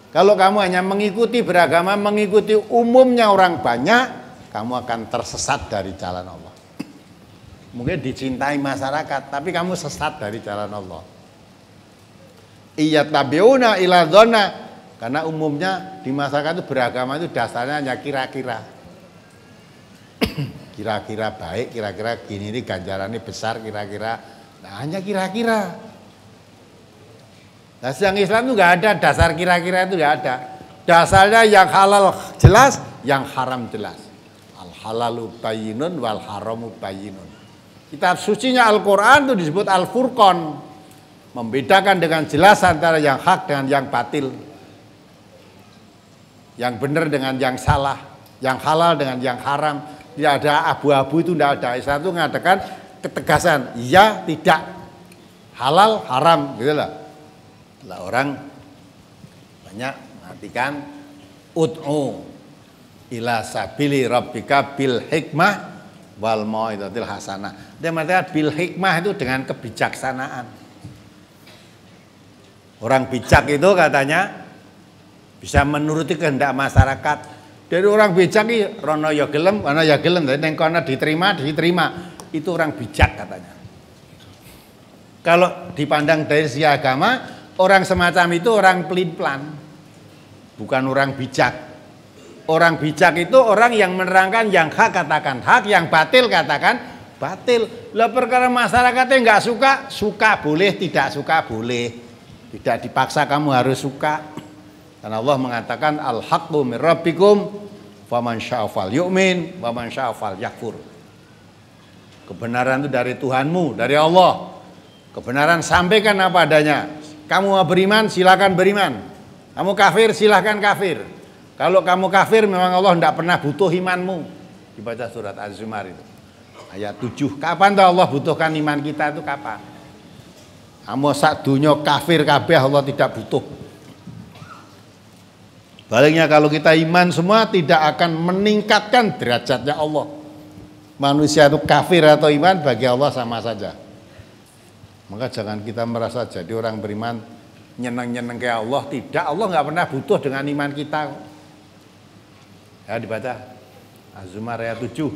Kalau kamu hanya mengikuti beragama, mengikuti umumnya orang banyak, kamu akan tersesat dari jalan Allah. Mungkin dicintai masyarakat, tapi kamu sesat dari jalan Allah. Iya tabiuna ila karena umumnya di masyarakat itu beragama itu dasarnya hanya kira-kira kira-kira baik, kira-kira gini ini ganjarannya besar, kira-kira nah hanya kira-kira. Nah, yang Islam itu nggak ada dasar kira-kira itu nggak ada. Dasarnya yang halal jelas, yang haram jelas. Al halalu bayinun wal haramu bayinun. Kitab sucinya Al-Quran itu disebut Al-Furqan. Membedakan dengan jelas antara yang hak dengan yang batil. Yang benar dengan yang salah. Yang halal dengan yang haram tidak ya ada abu-abu itu tidak ada Islam itu mengadakan ketegasan iya tidak halal haram gitu lah lah orang banyak mengartikan ud'u ila sabili rabbika bil hikmah wal mauidatil hasanah dia mengatakan bil hikmah itu dengan kebijaksanaan orang bijak itu katanya bisa menuruti kehendak masyarakat dari orang bijak nih rono ya gelem, rono ya gelem, kono diterima, diterima. Itu orang bijak katanya. Kalau dipandang dari si agama, orang semacam itu orang pelin-pelan. Bukan orang bijak. Orang bijak itu orang yang menerangkan yang hak katakan hak, yang batil katakan batil. Lah perkara masyarakatnya nggak suka, suka boleh, tidak suka boleh. Tidak dipaksa kamu harus suka. Dan Allah mengatakan al-haqqu min rabbikum faman syafal yu'min faman syafal yakfur. Kebenaran itu dari Tuhanmu, dari Allah. Kebenaran sampaikan apa adanya. Kamu beriman silakan beriman. Kamu kafir silakan kafir. Kalau kamu kafir memang Allah tidak pernah butuh imanmu. Dibaca surat Az-Zumar itu. Ayat 7. Kapan tuh Allah butuhkan iman kita itu kapan? Kamu sak dunia kafir kabeh Allah tidak butuh. Baliknya kalau kita iman semua tidak akan meningkatkan derajatnya Allah. Manusia itu kafir atau iman bagi Allah sama saja. Maka jangan kita merasa jadi orang beriman nyeneng-nyeneng kayak Allah. Tidak, Allah nggak pernah butuh dengan iman kita. Ya dibaca. Az-Zumar ayat 7.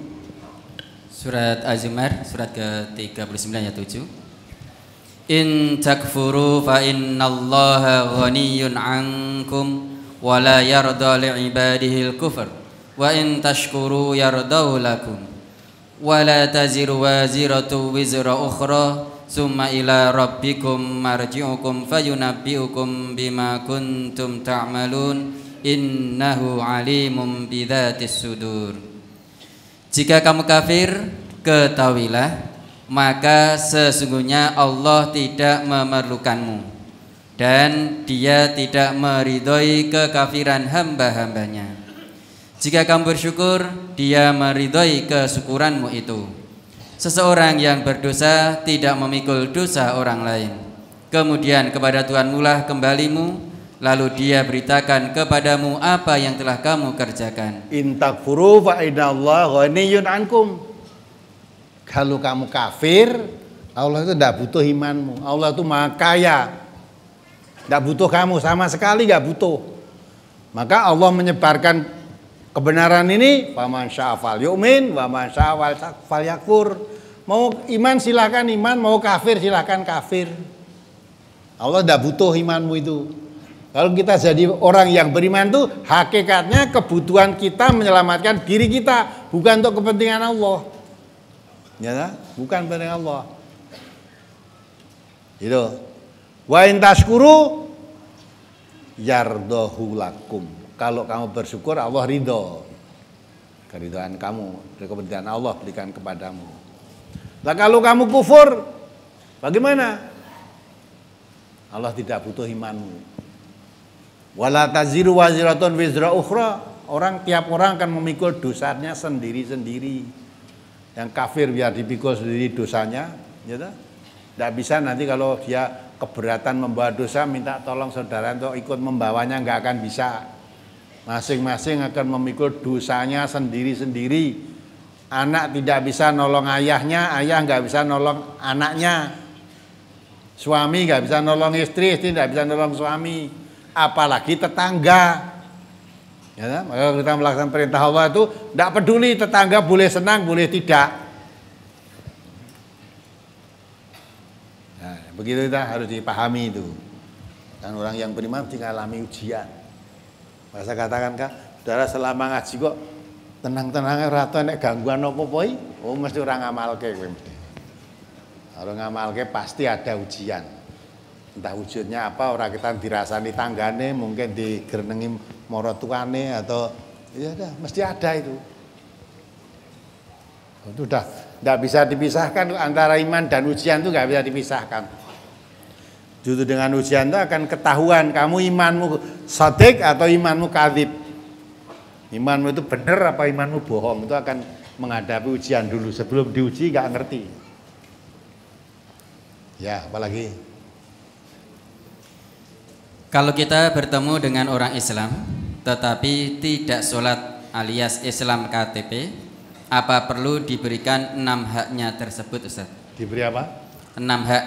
Surat az surat ke-39 ayat 7. In takfuru fa innallaha ghaniyun ankum ولا يرضى لعباده الكفر وإن تشكروا يرضوا لكم ولا تزر وازرة وزر أخرى ثم إلى ربكم مرجعكم فينبئكم بما كنتم تعملون إنه عليم بذات الصدور Jika kamu kafir, ketahuilah maka sesungguhnya Allah tidak memerlukanmu dan dia tidak meridhoi kekafiran hamba-hambanya. Jika kamu bersyukur, dia meridhoi kesyukuranmu itu. Seseorang yang berdosa tidak memikul dosa orang lain. Kemudian kepada Tuhan mulah kembalimu, lalu dia beritakan kepadamu apa yang telah kamu kerjakan. Intakfuru fa ghaniyun ankum. Kalau kamu kafir, Allah itu tidak butuh imanmu. Allah itu maha kaya tidak butuh kamu, sama sekali nggak butuh. Maka Allah menyebarkan kebenaran ini, faman syafal yu'min, faman syafal fal yakfur. Mau iman silahkan iman, mau kafir silahkan kafir. Allah tidak butuh imanmu itu. Kalau kita jadi orang yang beriman itu hakikatnya kebutuhan kita menyelamatkan diri kita bukan untuk kepentingan Allah. Ya, bukan kepentingan Allah. Itu. Wa intaskuru tashkuru yardahu lakum. Kalau kamu bersyukur Allah ridho. Keridhaan kamu, kepentingan Allah berikan kepadamu. Lah kalau kamu kufur, bagaimana? Allah tidak butuh imanmu. Wala taziru waziratun wizra ukhra. Orang tiap orang akan memikul dosanya sendiri-sendiri. Yang kafir biar dipikul sendiri dosanya, ya Tidak bisa nanti kalau dia keberatan membawa dosa minta tolong saudara untuk ikut membawanya nggak akan bisa masing-masing akan memikul dosanya sendiri-sendiri anak tidak bisa nolong ayahnya ayah nggak bisa nolong anaknya suami nggak bisa nolong istri istri nggak bisa nolong suami apalagi tetangga ya, maka kita melaksanakan perintah Allah itu tidak peduli tetangga boleh senang boleh tidak Begitu kita harus dipahami itu. Dan orang yang beriman tinggal alami ujian. Masa katakan kak, saudara selama ngaji kok tenang-tenang rata, nek gangguan apa poi? Oh mesti orang ngamal kowe mesti. ngamal ke pasti ada ujian. Entah wujudnya apa orang kita dirasani tanggane, mungkin di morotuane morotuane atau ya dah mesti ada itu. Itu udah tidak bisa dipisahkan antara iman dan ujian itu nggak bisa dipisahkan. Justru dengan ujian itu akan ketahuan kamu imanmu sodik atau imanmu kadib. Imanmu itu benar apa imanmu bohong itu akan menghadapi ujian dulu sebelum diuji nggak ngerti. Ya, apalagi kalau kita bertemu dengan orang Islam tetapi tidak sholat alias Islam KTP, apa perlu diberikan enam haknya tersebut Ustaz? Diberi apa? Enam hak.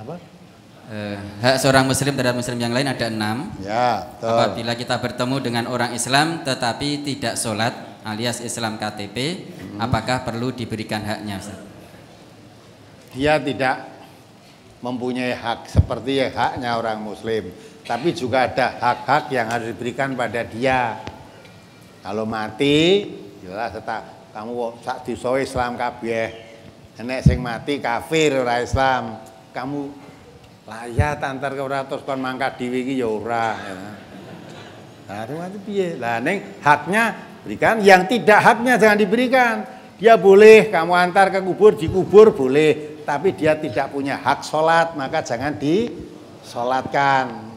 Apa? eh, hak seorang muslim terhadap muslim yang lain ada enam. Ya, Apabila kita bertemu dengan orang Islam tetapi tidak sholat alias Islam KTP, hmm. apakah perlu diberikan haknya? Dia tidak mempunyai hak seperti haknya orang muslim, tapi juga ada hak-hak yang harus diberikan pada dia. Kalau mati, jelas tetap kamu sak disoi Islam kabeh. Enek sing mati kafir orang Islam. Kamu Iya, tantar antar orang terus kon mangkat dhewe iki ya ora. Nah, ya. itu piye? Lah ning haknya berikan, yang tidak haknya jangan diberikan. Dia boleh kamu antar ke kubur, dikubur boleh, tapi dia tidak punya hak sholat, maka jangan disolatkan.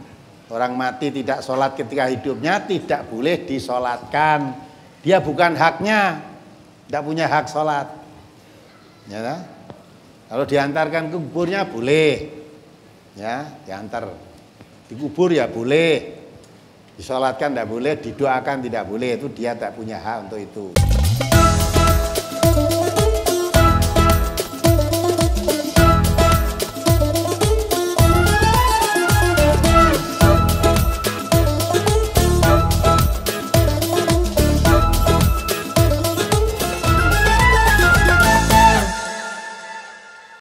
Orang mati tidak sholat ketika hidupnya tidak boleh disolatkan. Dia bukan haknya, tidak punya hak sholat. Ya, kalau diantarkan ke kuburnya boleh, ya diantar dikubur ya boleh disolatkan tidak boleh didoakan tidak boleh itu dia tak punya hak untuk itu